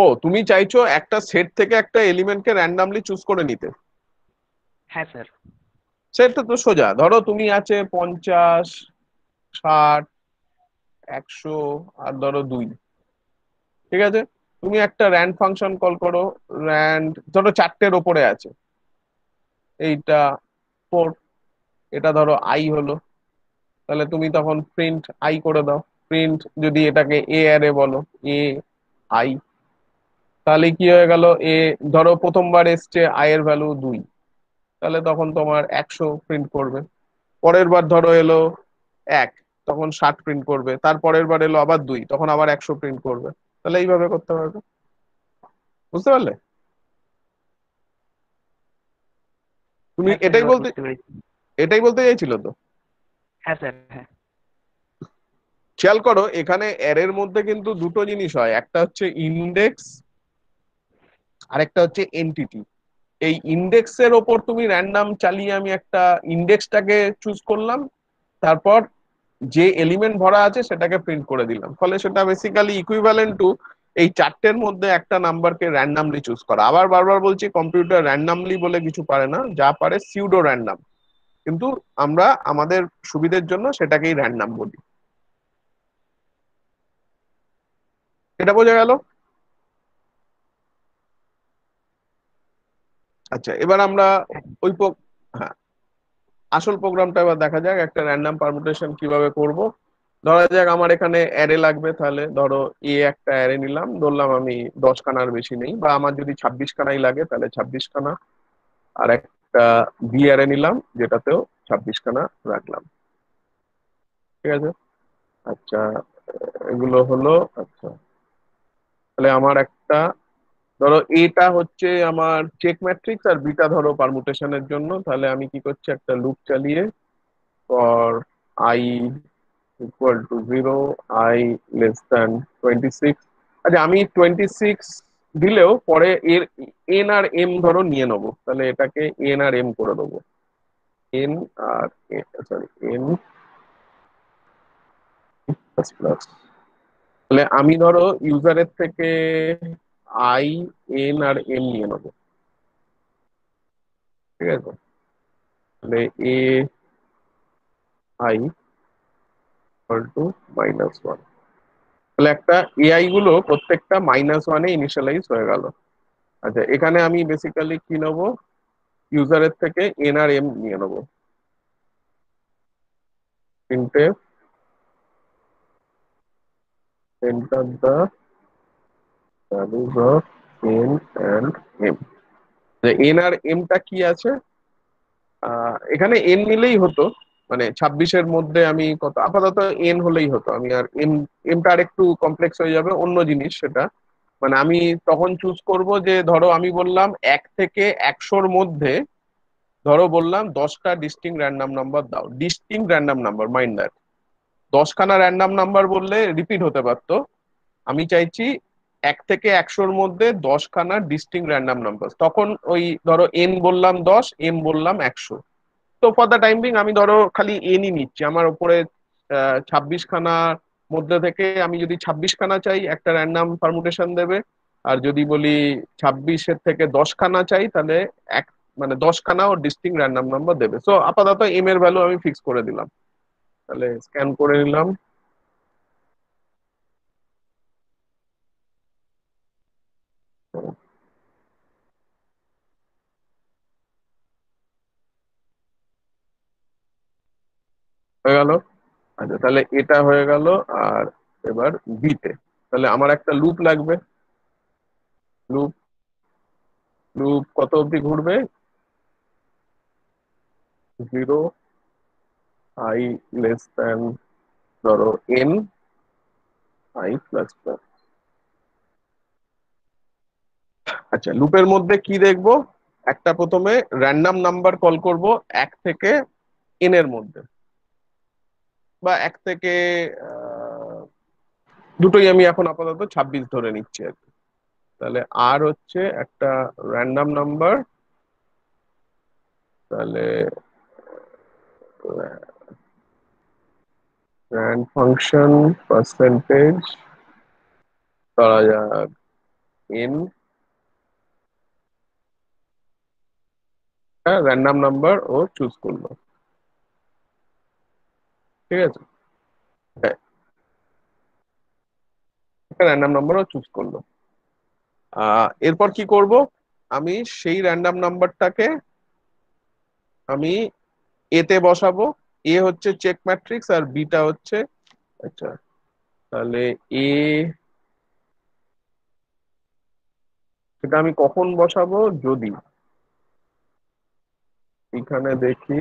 ও তুমি চাইছো একটা সেট থেকে একটা এলিমেন্টকে র্যান্ডামলি চুজ করে নিতে হ্যাঁ স্যার সেটা তো সোজা ধরো তুমি আছে পঞ্চাশ ষাট একশো আর ধরো দুই ঠিক আছে তুমি একটা র্যান্ড ফাংশন কল করো র্যান্ড ধরো চারটের ওপরে আছে এইটা ফোর এটা ধরো আই হলো তাহলে তুমি তখন প্রিন্ট আই করে দাও প্রিন্ট যদি এটাকে এ আর এ বলো এ আই তাহলে কি হয়ে গেল এ ধরো প্রথমবার এসছে আই এর ভ্যালু দুই তাহলে তখন তোমার একশো প্রিন্ট করবে পরের বার ধরো এলো এক তখন ষাট প্রিন্ট করবে তারপরের বার এলো আবার দুই তখন আবার একশো প্রিন্ট করবে তাহলে এইভাবে করতে পারবে বুঝতে পারলে তুমি হ্যাঁ, এটাই বলতে এটাই বলতে চাইছিল তো হ্যাঁ স্যার হ্যাঁ খেয়াল করো এখানে অ্যারের মধ্যে কিন্তু দুটো জিনিস হয় একটা হচ্ছে ইন্ডেক্স আর একটা হচ্ছে এন্টিটি এই ইন্ডেক্সের ওপর তুমি র্যান্ডাম চালিয়ে আমি একটা ইন্ডেক্সটাকে চুজ করলাম তারপর যে এলিমেন্ট ভরা আছে সেটাকে প্রিন্ট করে দিলাম ফলে সেটা বেসিক্যালি ইকুইভ্যালেন্ট টু এই চারটের মধ্যে একটা নাম্বারকে র্যান্ডামলি চুজ করা আবার বারবার বলছি কম্পিউটার র্যান্ডামলি বলে কিছু পারে না যা পারে সিউডো র্যান্ডাম কিন্তু আমরা আমাদের সুবিধের জন্য সেটাকেই র্যান্ডাম বলি এটা বোঝা গেল আচ্ছা এবার আমরা ওই হ্যাঁ আসল প্রোগ্রামটা এবার দেখা যাক একটা র্যান্ডাম পারমিটেশন কিভাবে করব ধরা যাক আমার এখানে অ্যারে লাগবে তাহলে ধরো এ একটা অ্যারে নিলাম ধরলাম আমি দশ খানার বেশি নেই বা আমার যদি ছাব্বিশ খানাই লাগে তাহলে ছাব্বিশ খানা আর একটা বি অ্যারে নিলাম যেটাতেও ছাব্বিশ খানা রাখলাম ঠিক আছে আচ্ছা এগুলো হলো আচ্ছা তাহলে আমার একটা ধরো এটা হচ্ছে আমার চেক ম্যাট্রিক্স আর বিটা ধরো পারমুটেশনের জন্য তাহলে আমি কি করছি একটা লুপ চালিয়ে for i equal to zero i less than twenty six আচ্ছা আমি টোয়েন্টি সিক্স দিলেও পরে এর এন আর এম ধরো নিয়ে নেবো তাহলে এটাকে এন আর এম করে দেবো n r sorry n plus তাহলে আমি ধরো ইউজারের থেকে আই এন আর এম নিয়ে নেব ঠিক আছে তাহলে a i equal to minus one তাহলে একটা এআই গুলো প্রত্যেকটা মাইনাস ওয়ানে ইনিশিয়ালাইজ হয়ে গেল আচ্ছা এখানে আমি বেসিক্যালি কি নেবো ইউজারের থেকে এন আর এম নিয়ে নেব printf enter the values of n and m আচ্ছা, n আর m টা কি আছে এখানে এম নিলেই হতো মানে ছাব্বিশের মধ্যে আমি কত আপাতত এন হলেই হতো আমি আর এম এমটা আর একটু কমপ্লেক্স হয়ে যাবে অন্য জিনিস সেটা মানে আমি তখন চুজ করব যে ধরো আমি বললাম এক থেকে একশোর মধ্যে ধরো বললাম দশটা ডিস্টিং র্যান্ডাম নাম্বার দাও distinct random number mind that দশখানা র্যান্ডাম নাম্বার বললে রিপিট হতে পারতো আমি চাইছি এক থেকে একশোর মধ্যে দশখানা ডিস্টিং র্যান্ডাম নাম্বার তখন ওই ধরো এন বললাম দশ এম বললাম একশো তো ফর দ্য টাইম বিং আমি ধরো খালি এনই নিচ্ছি আমার উপরে ছাব্বিশ খানার মধ্যে থেকে আমি যদি ছাব্বিশ খানা চাই একটা র্যান্ডাম পারমুটেশন দেবে আর যদি বলি ছাব্বিশের থেকে দশ খানা চাই তাহলে এক মানে দশ খানা ও ডিস্টিং র্যান্ডাম নাম্বার দেবে সো আপাতত এম এর ভ্যালু আমি ফিক্স করে দিলাম তাহলে স্ক্যান করে নিলাম হয়ে গেল আচ্ছা তাহলে এটা হয়ে গেল আর এবার বিতে তাহলে আমার একটা লুপ লাগবে লুপ লুপ কত অব্দি ঘুরবে জিরো আই লেস দেন ধরো এন আই প্লাস প্লাস আচ্ছা লুপের মধ্যে কি দেখব একটা প্রথমে র্যান্ডাম নাম্বার কল করব এক থেকে এন এর মধ্যে বা এক থেকে দুটোই আমি এখন আপাতত ছাব্বিশ ধরে নিচ্ছি আর কি তাহলে আর হচ্ছে একটা র্যান্ডাম নাম্বার তাহলে র্যান্ড ফাংশন পার্সেন্টেজ করা যাক হ্যাঁ র্যান্ডাম নাম্বার ও চুজ করলো ঠিক আছে একটা র্যান্ডাম নাম্বারও চুজ করলো এরপর কি করব আমি সেই র্যান্ডাম নাম্বারটাকে আমি এতে বসাবো এ হচ্ছে চেক ম্যাট্রিক্স আর বিটা হচ্ছে আচ্ছা তাহলে এ সেটা আমি কখন বসাবো যদি এখানে দেখি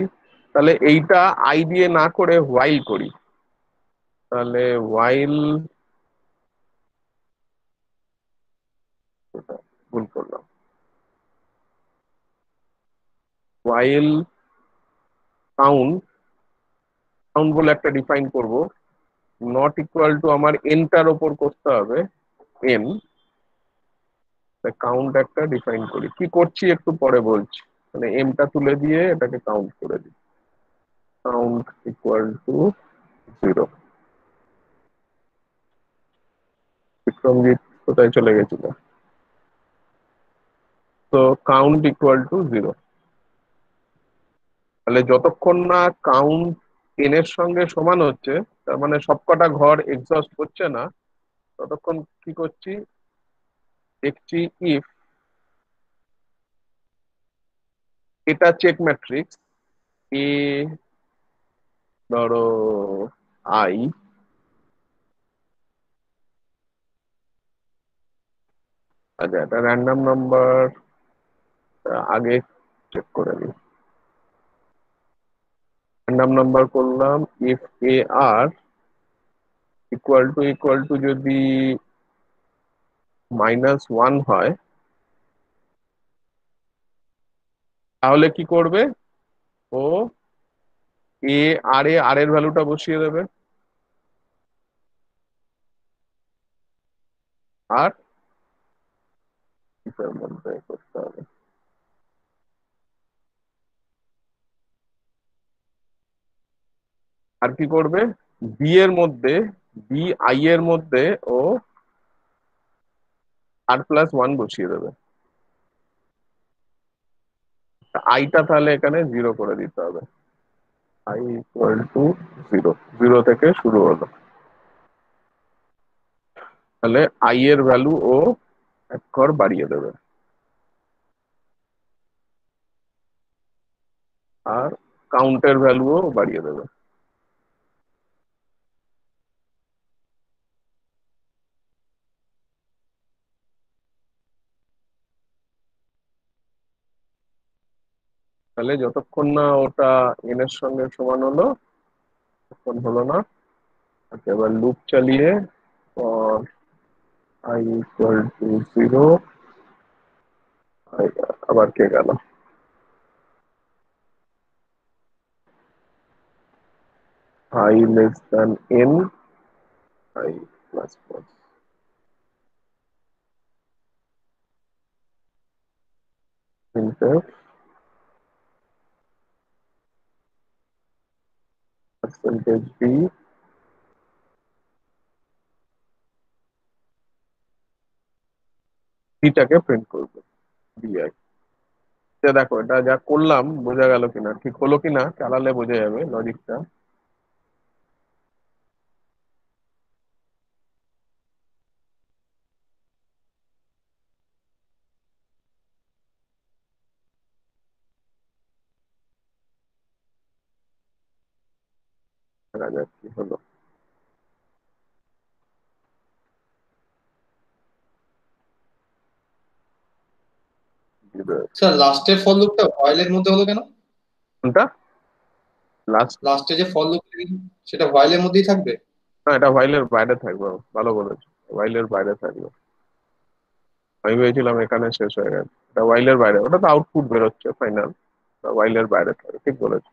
তাহলে এইটা আই দিয়ে না করে হোয়াইল করি তাহলে হোয়াইল ভুল করলাম হোয়াইল কাউন্ট কাউন্ট বলে একটা ডিফাইন করব নট ইকুয়াল টু আমার এনটার ওপর করতে হবে এন কাউন্ট একটা ডিফাইন করি কি করছি একটু পরে বলছি মানে এমটা তুলে দিয়ে এটাকে কাউন্ট করে দিই count equal to 0 বিক্রমজিৎ কোথায় চলে গেছিল তো কাউন্ট ইকুয়াল টু জিরো তাহলে যতক্ষণ না কাউন্ট এন এর সঙ্গে সমান হচ্ছে তার মানে সবকটা ঘর এক্সস্ট হচ্ছে না ততক্ষণ কি করছি দেখছি ইফ এটা চেক ম্যাট্রিক্স এ ধরো আই আচ্ছা একটা র্যান্ডাম নাম্বার আগে চেক করে নিই র্যান্ডাম নাম্বার করলাম if a r equal to equal to যদি মাইনাস ওয়ান হয় তাহলে কি করবে ও এ আর এ আর এর ভ্যালুটা বসিয়ে দেবে আর আর কি করবে বি এর মধ্যে বি আই এর মধ্যে ও আর প্লাস ওয়ান বসিয়ে দেবে আইটা তাহলে এখানে জিরো করে দিতে হবে i equal to zero zero থেকে শুরু হলো তাহলে আই এর ভ্যালু ও এক কর বাড়িয়ে দেবে আর কাউন্টের ও বাড়িয়ে দেবে তাহলে যতক্ষণ না ওটা এন এর সঙ্গে সমান হলো তখন হলো না ওকে আচ্ছা, এবার লুপ চালিয়ে for i equal to zero আবার কে গেল i less than n i plus 1 in fact percentage B. বিটাকে প্রিন্ট করবে বিআই আচ্ছা, দেখো এটা যা করলাম বোঝা গেল কিনা ঠিক হলো কিনা চালালে বোঝা যাবে লজিকটা স্যার লাস্টের ফল লুপটা এর মধ্যে হলো কেন কোনটা লাস্ট লাস্টে যে ফল লুপ সেটা এর মধ্যেই থাকবে না এটা এর বাইরে থাকবে ভালো বলেছো এর বাইরে থাকবে আমি ভেবেছিলাম এখানে শেষ হয়ে গেছে এটা এর বাইরে ওটা তো আউটপুট বেরোচ্ছে ফাইনাল এর বাইরে থাকবে ঠিক বলেছো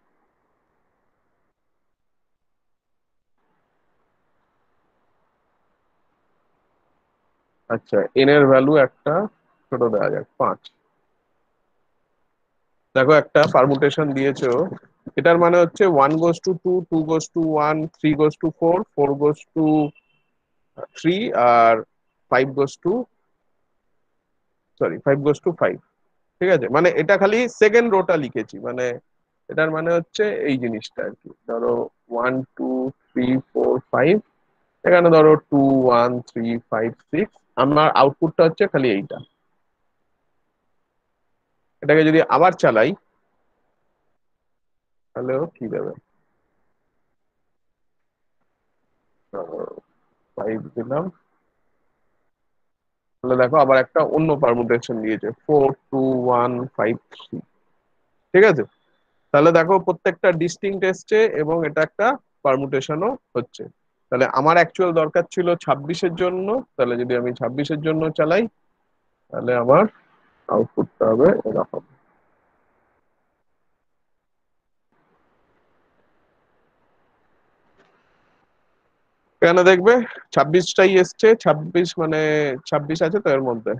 আচ্ছা এন এর ভ্যালু একটা ছোট দেওয়া যাক পাঁচ দেখো একটা পারমুটেশন দিয়েছো এটার মানে হচ্ছে one goes to two two goes to one three goes to four four goes to three আর five goes to sorry five goes to five ঠিক আছে মানে এটা খালি সেকেন্ড রোটা লিখেছি মানে এটার মানে হচ্ছে এই জিনিসটা আর কি ধরো one two three four five এখানে ধরো two one three five six আমার আউটপুটটা হচ্ছে খালি এইটা এটাকে যদি আবার চালাই তাহলে কি দেবে ফাইভ দিলাম তাহলে দেখো আবার একটা অন্য পারমুটেশন দিয়েছে four two one five three ঠিক আছে তাহলে দেখো প্রত্যেকটা ডিস্টিংক্ট এসছে এবং এটা একটা পারমুটেশনও হচ্ছে তাহলে আমার অ্যাকচুয়াল দরকার ছিল ছাব্বিশের জন্য তাহলে যদি আমি ছাব্বিশের জন্য চালাই তাহলে আমার আউটপুটটা হবে এরকম কেন দেখবে ছাব্বিশটাই এসছে ছাব্বিশ মানে ছাব্বিশ আছে তো এর মধ্যে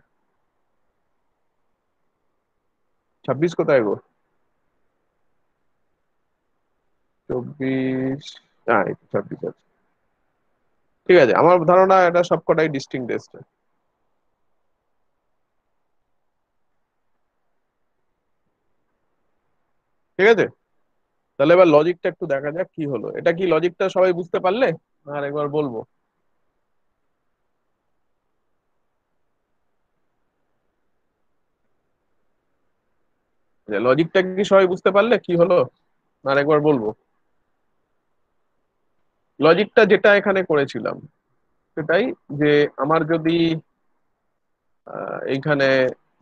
ছাব্বিশ কোথায় গো চব্বিশ হ্যাঁ ছাব্বিশ আছে ঠিক আছে আমার ধারণা এটা সবকটাই ডিস্টিং এসছে ঠিক আছে তাহলে এবার লজিকটা একটু দেখা যাক কি হলো এটা কি লজিকটা সবাই বুঝতে পারলে আর একবার বলবো লজিকটা কি সবাই বুঝতে পারলে কি হলো আর একবার বলবো লজিকটা যেটা এখানে করেছিলাম সেটাই যে আমার যদি এইখানে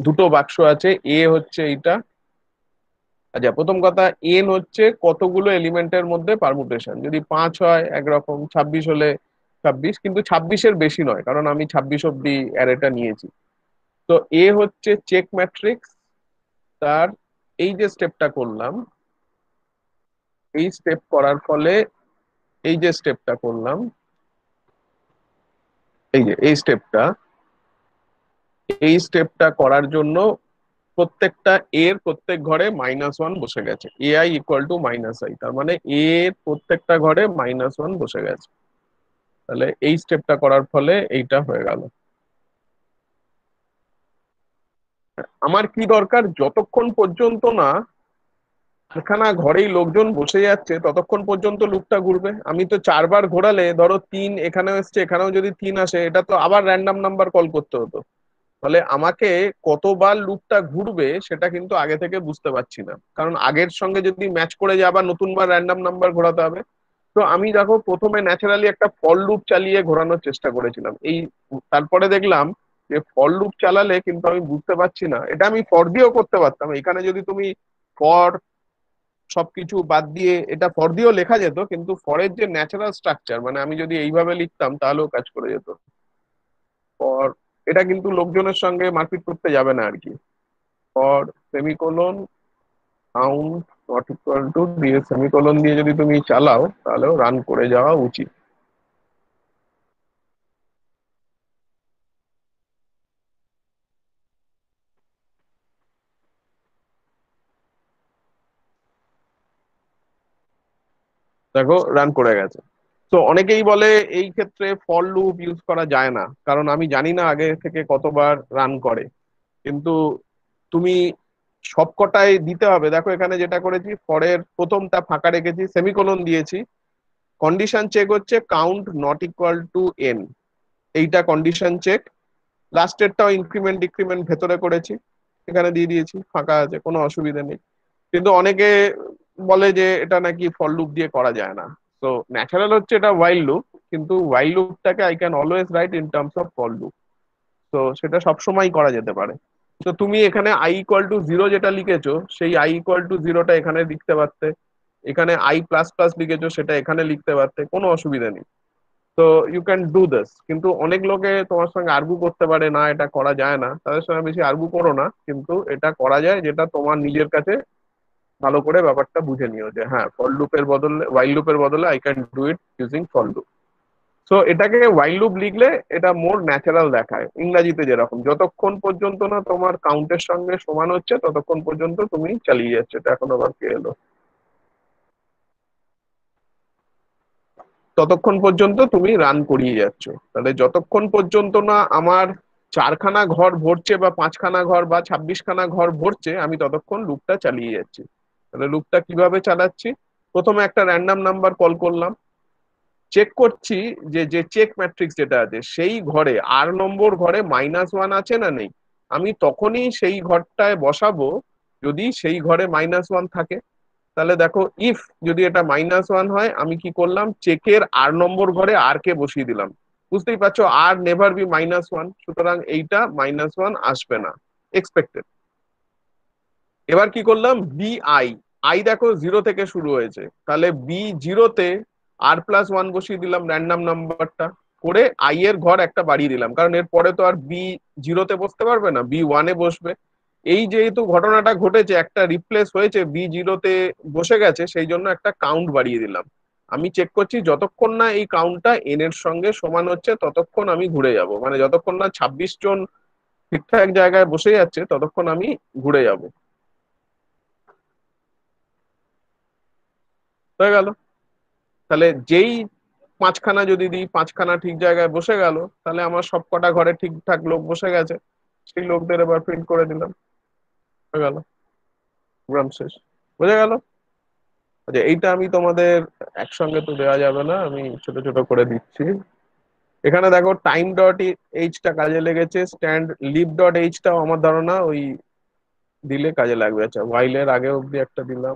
দুটো বাক্স আছে এ হচ্ছে এইটা আচ্ছা প্রথম কথা এন হচ্ছে কতগুলো এলিমেন্টের মধ্যে পারমুটেশন যদি পাঁচ হয় একরকম ছাব্বিশ হলে ছাব্বিশ কিন্তু ছাব্বিশের বেশি নয় কারণ আমি ছাব্বিশ অব্দি অ্যারেটা নিয়েছি তো এ হচ্ছে চেক ম্যাট্রিক্স তার এই যে স্টেপটা করলাম এই স্টেপ করার ফলে এই যে স্টেপটা করলাম এই যে এই স্টেপটা এই স্টেপটা করার জন্য প্রত্যেকটা এর প্রত্যেক ঘরে মাইনাস ওয়ান বসে গেছে a i equal to minus i তার মানে এর প্রত্যেকটা ঘরে মাইনাস ওয়ান বসে গেছে তাহলে এই স্টেপটা করার ফলে এইটা হয়ে গেল আমার কি দরকার যতক্ষণ পর্যন্ত না কারখানা ঘরেই লোকজন বসে যাচ্ছে ততক্ষণ পর্যন্ত লুকটা ঘুরবে আমি তো চারবার ঘোরালে ধরো তিন এখানেও এসছে এখানেও যদি তিন আসে এটা তো আবার র্যান্ডাম নাম্বার কল করতে হতো ফলে আমাকে কতবার লুপটা ঘুরবে সেটা কিন্তু আগে থেকে বুঝতে পারছি না কারণ আগের সঙ্গে যদি ম্যাচ করে যায় আবার নতুনবার র্যান্ডাম নাম্বার ঘোরাতে হবে তো আমি দেখো প্রথমে ন্যাচারালি একটা ফল লুপ চালিয়ে ঘোরানোর চেষ্টা করেছিলাম এই তারপরে দেখলাম যে ফল লুপ চালালে কিন্তু আমি বুঝতে পারছি না এটা আমি ফর দিয়েও করতে পারতাম এখানে যদি তুমি ফর সবকিছু বাদ দিয়ে এটা ফর দিয়েও লেখা যেত কিন্তু ফরের যে ন্যাচারাল স্ট্রাকচার মানে আমি যদি এইভাবে লিখতাম তাহলেও কাজ করে যেত ফর এটা কিন্তু লোকজনের সঙ্গে মারপিট করতে যাবে না আর কি for semicolon count not equal to দিয়ে সেমিকোলন দিয়ে যদি তুমি চালাও তাহলেও রান করে যাওয়া উচিত দেখো রান করে গেছে তো অনেকেই বলে এই ক্ষেত্রে ফল লুপ ইউজ করা যায় না কারণ আমি জানি না আগে থেকে কতবার রান করে কিন্তু তুমি সবকটাই দিতে হবে দেখো এখানে যেটা করেছি ফরের প্রথমটা ফাঁকা রেখেছি সেমিকোলন দিয়েছি কন্ডিশন চেক হচ্ছে count not equal to n এইটা কন্ডিশন চেক লাস্টেরটাও ইনক্রিমেন্ট ডিক্রিমেন্ট ভেতরে করেছি এখানে দিয়ে দিয়েছি ফাঁকা আছে কোনো অসুবিধা নেই কিন্তু অনেকে বলে যে এটা নাকি ফল লুপ দিয়ে করা যায় না সো ন্যাচারাল হচ্ছে এটা ওয়াইল্ড লুপ কিন্তু ওয়াইল্ড লুপটাকে I can always write in terms of for loop তো সেটা সবসময় করা যেতে পারে তো তুমি এখানে আই ইকুয়াল টু জিরো যেটা লিখেছো সেই আই ইকুয়াল টু জিরোটা এখানে লিখতে পারতে এখানে আই প্লাস প্লাস লিখেছো সেটা এখানে লিখতে পারতে কোনো অসুবিধা নেই তো ইউ ক্যান ডু দিস কিন্তু অনেক লোকে তোমার সঙ্গে আর্গু করতে পারে না এটা করা যায় না তাদের সঙ্গে বেশি আর্গু করো না কিন্তু এটা করা যায় যেটা তোমার নিজের কাছে ভালো করে ব্যাপারটা বুঝে নিও যে হ্যাঁ ফর লুপের বদলে ওয়াইল লুপের বদলে I can do it using for loop so এটাকে ওয়াইল লুপ লিখলে এটা মোর ন্যাচারাল দেখায় ইংরাজিতে যেরকম যতক্ষণ পর্যন্ত না তোমার কাউন্টের সঙ্গে সমান হচ্ছে ততক্ষণ পর্যন্ত তুমি চালিয়ে যাচ্ছে এটা এখন আবার কে এলো ততক্ষণ পর্যন্ত তুমি রান করিয়ে যাচ্ছ তাহলে যতক্ষণ পর্যন্ত না আমার চারখানা ঘর ভরছে বা পাঁচখানা ঘর বা ছাব্বিশখানা ঘর ভরছে আমি ততক্ষণ লুপটা চালিয়ে যাচ্ছি তাহলে লুপটা কিভাবে চালাচ্ছি প্রথমে একটা র্যান্ডাম নাম্বার কল করলাম চেক করছি যে যে চেক ম্যাট্রিক্স যেটা আছে সেই ঘরে আর নম্বর ঘরে মাইনাস ওয়ান আছে না নেই আমি তখনই সেই ঘরটায় বসাবো যদি সেই ঘরে মাইনাস ওয়ান থাকে তাহলে দেখো ইফ যদি এটা মাইনাস ওয়ান হয় আমি কি করলাম চেকের আর নম্বর ঘরে আর কে বসিয়ে দিলাম বুঝতেই পারছো আর নেভার বি মাইনাস ওয়ান সুতরাং এইটা মাইনাস ওয়ান আসবে না এক্সপেক্টেড এবার কি করলাম বি আই আই দেখো জিরো থেকে শুরু হয়েছে তাহলে বি জিরোতে আর প্লাস ওয়ান বসিয়ে দিলাম র্যান্ডাম নাম্বারটা করে আই এর ঘর একটা বাড়িয়ে দিলাম কারণ এরপরে তো আর বি জিরোতে বসতে পারবে না বি ওয়ানে বসবে এই যেহেতু ঘটনাটা ঘটেছে একটা রিপ্লেস হয়েছে বি জিরোতে বসে গেছে সেই জন্য একটা কাউন্ট বাড়িয়ে দিলাম আমি চেক করছি যতক্ষণ না এই কাউন্টটা এন এর সঙ্গে সমান হচ্ছে ততক্ষণ আমি ঘুরে যাব মানে যতক্ষণ না ছাব্বিশ জন ঠিকঠাক জায়গায় বসে যাচ্ছে ততক্ষণ আমি ঘুরে যাবো হয়ে গেল তাহলে যেই পাঁচখানা যদি দিই পাঁচখানা ঠিক জায়গায় বসে গেল তাহলে আমার সব কটা ঘরে ঠিকঠাক লোক বসে গেছে সেই লোকদের এবার প্রিন্ট করে দিলাম হয়ে গেল প্রোগ্রাম শেষ বোঝা গেল আচ্ছা এইটা আমি তোমাদের একসঙ্গে তো দেওয়া যাবে না আমি ছোট ছোট করে দিচ্ছি এখানে দেখো টাইম ডট এইচটা কাজে লেগেছে স্ট্যান্ড লিপ ডট এইচটাও আমার ধারণা ওই দিলে কাজে লাগবে আচ্ছা ওয়াইলের আগে অব্দি একটা দিলাম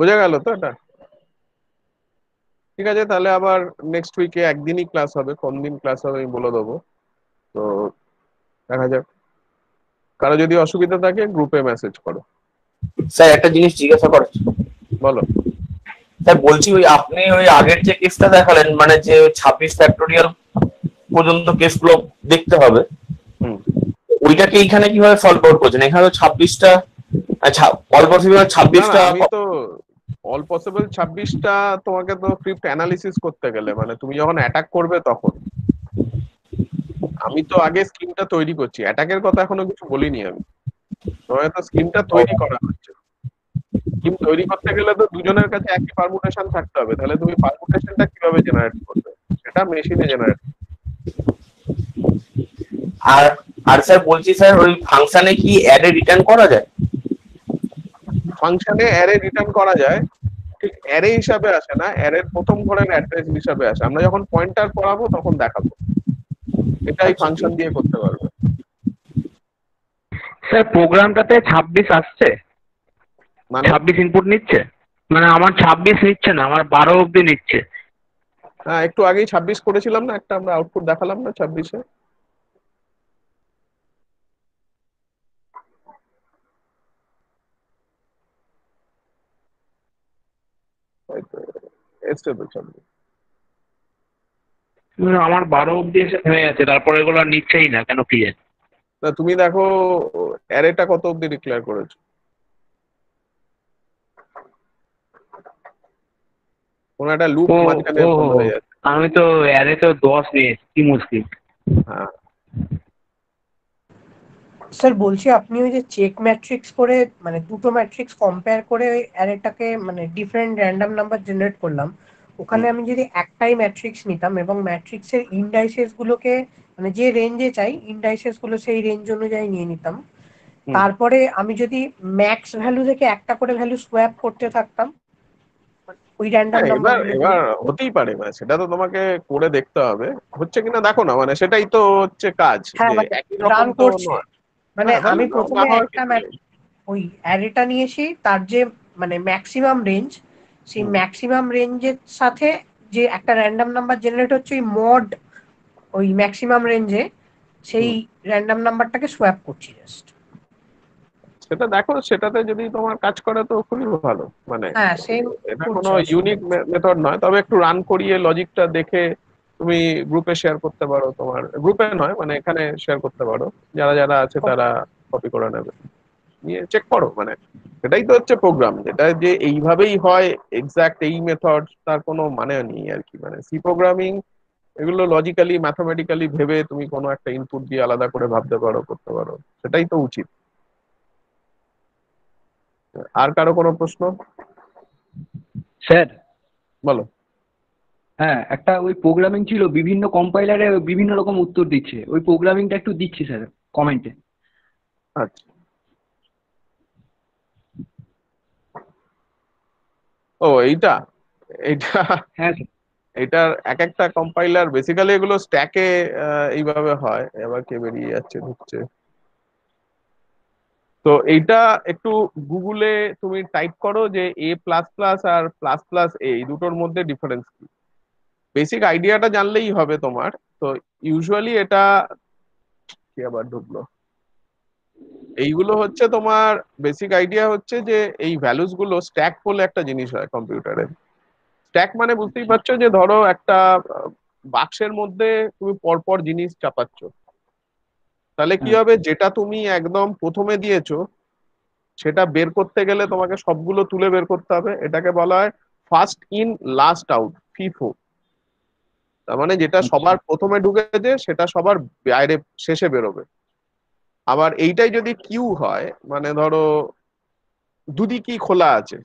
বোঝা গেল তো এটা ঠিক আছে তাহলে আবার নেক্সট উইকে একদিনই ক্লাস হবে কোন দিন ক্লাস হবে আমি বলে দেবো তো দেখা যাক কারো যদি অসুবিধা থাকে গ্রুপে মেসেজ করো স্যার একটা জিনিস জিজ্ঞাসা করো বলো স্যার বলছি ওই আপনি ওই আগের যে কেসটা দেখালেন মানে যে ছাব্বিশ ফ্যাক্টোরিয়াল পর্যন্ত কেসগুলো দেখতে হবে ওইটাকে এখানে কিভাবে সলভ আউট করছেন এখানে তো ছাব্বিশটা আচ্ছা অল পসিবল ছাব্বিশটা আমি তো অল পসিবল ছাব্বিশটা তোমাকে তো ক্রিপ্ট অ্যানালিসিস করতে গেলে মানে তুমি যখন অ্যাটাক করবে তখন আমি তো আগে স্কিমটা তৈরি করছি অ্যাটাকের কথা এখনো কিছু বলিনি আমি তোমাকে তো স্কিমটা তৈরি করা হচ্ছে স্কিম তৈরি করতে গেলে তো দুজনের কাছে একই পারমুটেশন থাকতে হবে তাহলে তুমি পারমুটেশনটা কিভাবে জেনারেট করবে সেটা মেশিনে জেনারেট আর আর স্যার বলছি স্যার ওই ফাংশনে কি অ্যাডে রিটার্ন করা যায় ফাংশনে অ্যারে রিটার্ন করা যায় ঠিক অ্যারে হিসাবে আসে না অ্যারের প্রথম ঘরের অ্যাড্রেস হিসাবে আসে আমরা যখন পয়েন্টার পড়াবো তখন দেখাবো এটাই ফাংশন আচ্ছা। দিয়ে করতে পারবে স্যার প্রোগ্রামটাতে 26 আসছে মানে 26 ইনপুট নিচ্ছে মানে আমার 26 নিচ্ছে না আমার 12 অবধি নিচ্ছে হ্যাঁ একটু আগেই 26 করেছিলাম না একটা আমরা আউটপুট দেখালাম না 26 এ Uh, মানে আমার বারো অব্দি এসে থেমে গেছে তারপরে এগুলো আর নিচ্ছেই না কেন কি জানি না তুমি দেখো অ্যারেটা কত অব্দি ডিক্লেয়ার করেছো কোন একটা লুপ মাঝখানে আমি তো অ্যারে তো দশ নিয়েছি কি মুশকিল হ্যাঁ স্যার বলছি আপনি ওই যে চেক ম্যাট্রিক্স করে মানে দুটো ম্যাট্রিক্স কম্পেয়ার করে ওই অ্যারেটাকে মানে ডিফারেন্ট র্যান্ডম নাম্বার জেনারেট করলাম ওখানে আমি যদি একটাই ম্যাট্রিক্স নিতাম এবং ম্যাট্রিক্সের ইনডাইসেস গুলোকে মানে যে রেঞ্জে চাই ইনডাইসেস গুলো সেই রেঞ্জ অনুযায়ী নিয়ে নিতাম তারপরে আমি যদি ম্যাক্স ভ্যালু থেকে একটা করে ভ্যালু সোয়াপ করতে থাকতাম ওই র্যান্ডম নাম্বার এবার হতেই পারে মানে সেটা তো তোমাকে করে দেখতে হবে হচ্ছে কিনা দেখো না মানে সেটাই তো হচ্ছে কাজ হ্যাঁ, মানে একই রকম মানে হ্যাঁ, আমি হ্যাঁ, হ্যাঁ, প্রথমে একটা ওই অ্যারেটা নিয়েছি তার যে মানে ম্যাক্সিমাম রেঞ্জ সেই ম্যাক্সিমাম রেঞ্জের সাথে যে একটা র্যান্ডম নাম্বার জেনারেট হচ্ছে ওই মড ওই ম্যাক্সিমাম রেঞ্জে সেই র্যান্ডম নাম্বারটাকে সোয়াপ করছি জাস্ট সেটা দেখো সেটাতে যদি তোমার কাজ করে তো খুবই ভালো মানে এটা কোনো ইউনিক মেথড নয় তবে একটু রান করিয়ে লজিকটা দেখে তুমি গ্রুপে শেয়ার করতে পারো তোমার গ্রুপে নয় মানে এখানে শেয়ার করতে পারো যারা যারা আছে তারা কপি করে নেবে নিয়ে চেক করো মানে এটাই তো হচ্ছে প্রোগ্রাম যেটা যে এইভাবেই হয় এক্সাক্ট এই মেথড তার কোনো মানে নেই আর কি মানে সি প্রোগ্রামিং এগুলো লজিক্যালি ম্যাথমেটিক্যালি ভেবে তুমি কোনো একটা ইনপুট দিয়ে আলাদা করে ভাবতে পারো করতে পারো সেটাই তো উচিত আর কারো কোনো প্রশ্ন স্যার বলো হ্যাঁ একটা ওই প্রোগ্রামিং ছিল বিভিন্ন কম্পাইলারে বিভিন্ন রকম উত্তর দিচ্ছে ওই প্রোগ্রামিংটা একটু দিচ্ছি স্যার কমেন্টে আচ্ছা ও এইটা এইটা হ্যাঁ স্যার এটার এক একটা কম্পাইলার বেসিক্যালি এগুলো স্ট্যাকে এইভাবে হয় এবার কে বেরিয়ে যাচ্ছে ঢুকছে তো এইটা একটু গুগলে তুমি টাইপ করো যে এ প্লাস প্লাস আর প্লাস প্লাস এ দুটোর মধ্যে ডিফারেন্স কি বেসিক আইডিয়াটা জানলেই হবে তোমার তো ইউজুয়ালি এটা কি আবার ঢুকলো এইগুলো হচ্ছে তোমার বেসিক আইডিয়া হচ্ছে যে এই ভ্যালুস গুলো স্ট্যাক বলে একটা জিনিস হয় কম্পিউটারে স্ট্যাক মানে বুঝতেই পারছো যে ধরো একটা বাক্সের মধ্যে তুমি পরপর জিনিস চাপাচ্ছ তাহলে কি হবে যেটা তুমি একদম প্রথমে দিয়েছো সেটা বের করতে গেলে তোমাকে সবগুলো তুলে বের করতে হবে এটাকে বলা হয় first in last out FIFO তার মানে যেটা আচ্ছা। সবার প্রথমে ঢুকেছে সেটা সবার বাইরে শেষে বেরোবে আবার এইটাই যদি কিউ হয় মানে ধরো দুদিকই খোলা আছে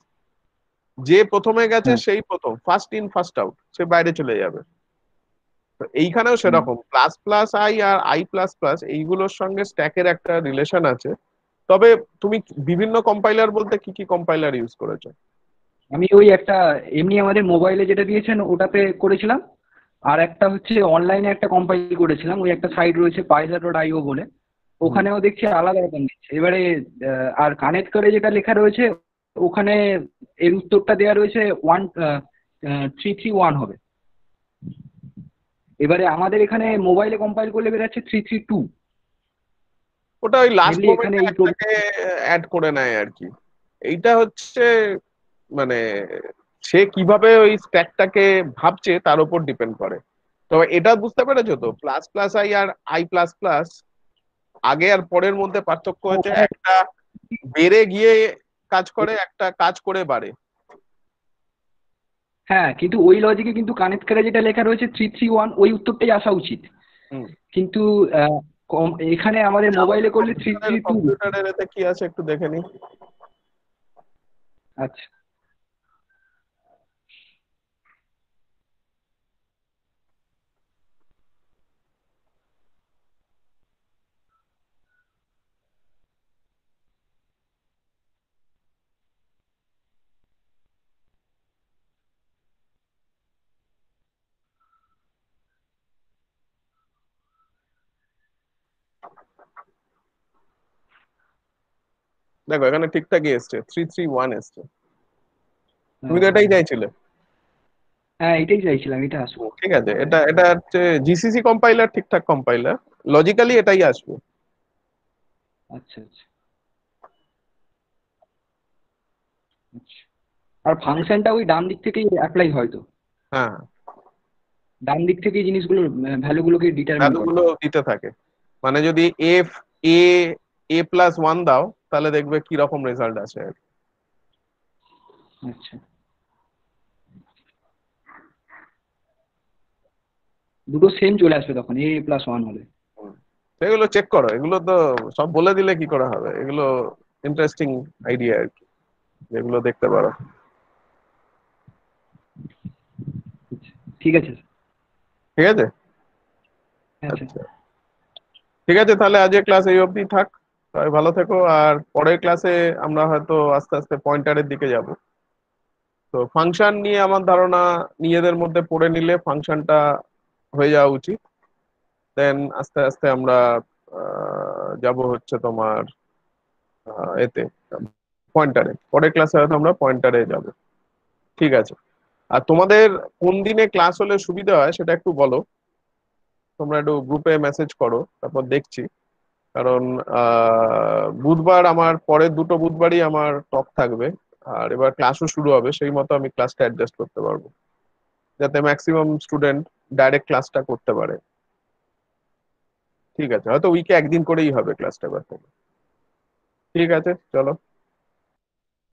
যে প্রথমে গেছে হ্যাঁ। সেই প্রথম ফার্স্ট ইন ফার্স্ট আউট সে বাইরে চলে যাবে এইখানেও সেরকম প্লাস প্লাস আই আর আই প্লাস প্লাস এইগুলোর সঙ্গে স্ট্যাকের একটা রিলেশন আছে তবে তুমি বিভিন্ন কম্পাইলার বলতে কি কি কম্পাইলার ইউজ করেছো আমি ওই একটা এমনি আমাদের মোবাইলে যেটা দিয়েছেন ওটাতে করেছিলাম আর একটা হচ্ছে অনলাইনে একটা কোম্পানি করেছিলাম ওই একটা সাইট রয়েছে পাইজার ডট আইও বলে ওখানেও দেখছি আলাদা রকম দিচ্ছে এবারে আর কানেক্ট করে যেটা লেখা রয়েছে ওখানে এর উত্তরটা দেওয়া রয়েছে ওয়ান থ্রি থ্রি ওয়ান হবে এবারে আমাদের এখানে মোবাইলে কম্পাইল করলে বেরোচ্ছে থ্রি থ্রি টু ওটা ওই লাস্ট মোমেন্টে অ্যাড করে নেয় আর কি এইটা হচ্ছে মানে সে কিভাবে ওই স্ট্যাকটাকে ভাবছে তার উপর ডিপেন্ড করে তবে এটা বুঝতে পেরেছো তো প্লাস প্লাস আই আর আই প্লাস প্লাস আগে আর পরের মধ্যে পার্থক্য হচ্ছে হ্যাঁ। একটা বেড়ে গিয়ে কাজ করে একটা কাজ করে বাড়ে হ্যাঁ কিন্তু ওই লজিকে কিন্তু কানেক্ট করে যেটা লেখা রয়েছে থ্রি থ্রি ওয়ান ওই উত্তরটাই আসা উচিত কিন্তু এখানে আমাদের মোবাইলে করলে থ্রি থ্রি টু কি আছে একটু দেখে নি আচ্ছা দেখো এখানে ঠিকঠাকই এসছে থ্রি থ্রি ওয়ান এসছে তুমি তো এটাই চাইছিলে হ্যাঁ এটাই চাইছিলাম এটা আসবো ঠিক আছে এটা এটা হচ্ছে জিসিসি কম্পাইলার ঠিকঠাক কম্পাইলার লজিক্যালি এটাই আসবে আচ্ছা আচ্ছা, আচ্ছা। আর ফাংশনটা ওই ডান দিক থেকেই অ্যাপ্লাই হয় তো হ্যাঁ ডান দিক থেকে জিনিসগুলো ভ্যালুগুলোকে ভ্যালু গুলো দিতে থাকে মানে যদি f a a plus one দাও তাহলে দেখবে কি রকম রেজাল্ট আছে দুটো সেম চলে আসবে তখন এ প্লাস ওয়ান হলে এগুলো চেক করো এগুলো তো সব বলে দিলে কি করা হবে এগুলো ইন্টারেস্টিং আইডিয়া আর কি যেগুলো দেখতে পারো ঠিক আছে ঠিক আছে হ্যাঁ, আচ্ছা। ঠিক আছে তাহলে আজকে ক্লাস এই অবধি থাক সবাই ভালো থেকো আর পরের ক্লাসে আমরা হয়তো আস্তে আস্তে পয়েন্টারের দিকে যাব তো ফাংশন নিয়ে আমার ধারণা নিজেদের মধ্যে পড়ে নিলে ফাংশনটা হয়ে যাওয়া উচিত দেন আস্তে আস্তে আমরা যাব হচ্ছে তোমার এতে পয়েন্টারে পরের ক্লাসে হয়তো আমরা পয়েন্টারে যাব ঠিক আছে আর তোমাদের কোন দিনে ক্লাস হলে সুবিধা হয় সেটা একটু বলো তোমরা একটু গ্রুপে মেসেজ করো তারপর দেখছি কারণ বুধবার আমার পরের দুটো বুধবারই আমার টক থাকবে আর এবার ক্লাসও শুরু হবে সেই মতো আমি ক্লাসটা অ্যাডজাস্ট করতে পারবো যাতে ম্যাক্সিমাম স্টুডেন্ট ডাইরেক্ট ক্লাসটা করতে পারে ঠিক আছে হয়তো উইকে একদিন করেই হবে ক্লাসটা এবার ঠিক আছে চলো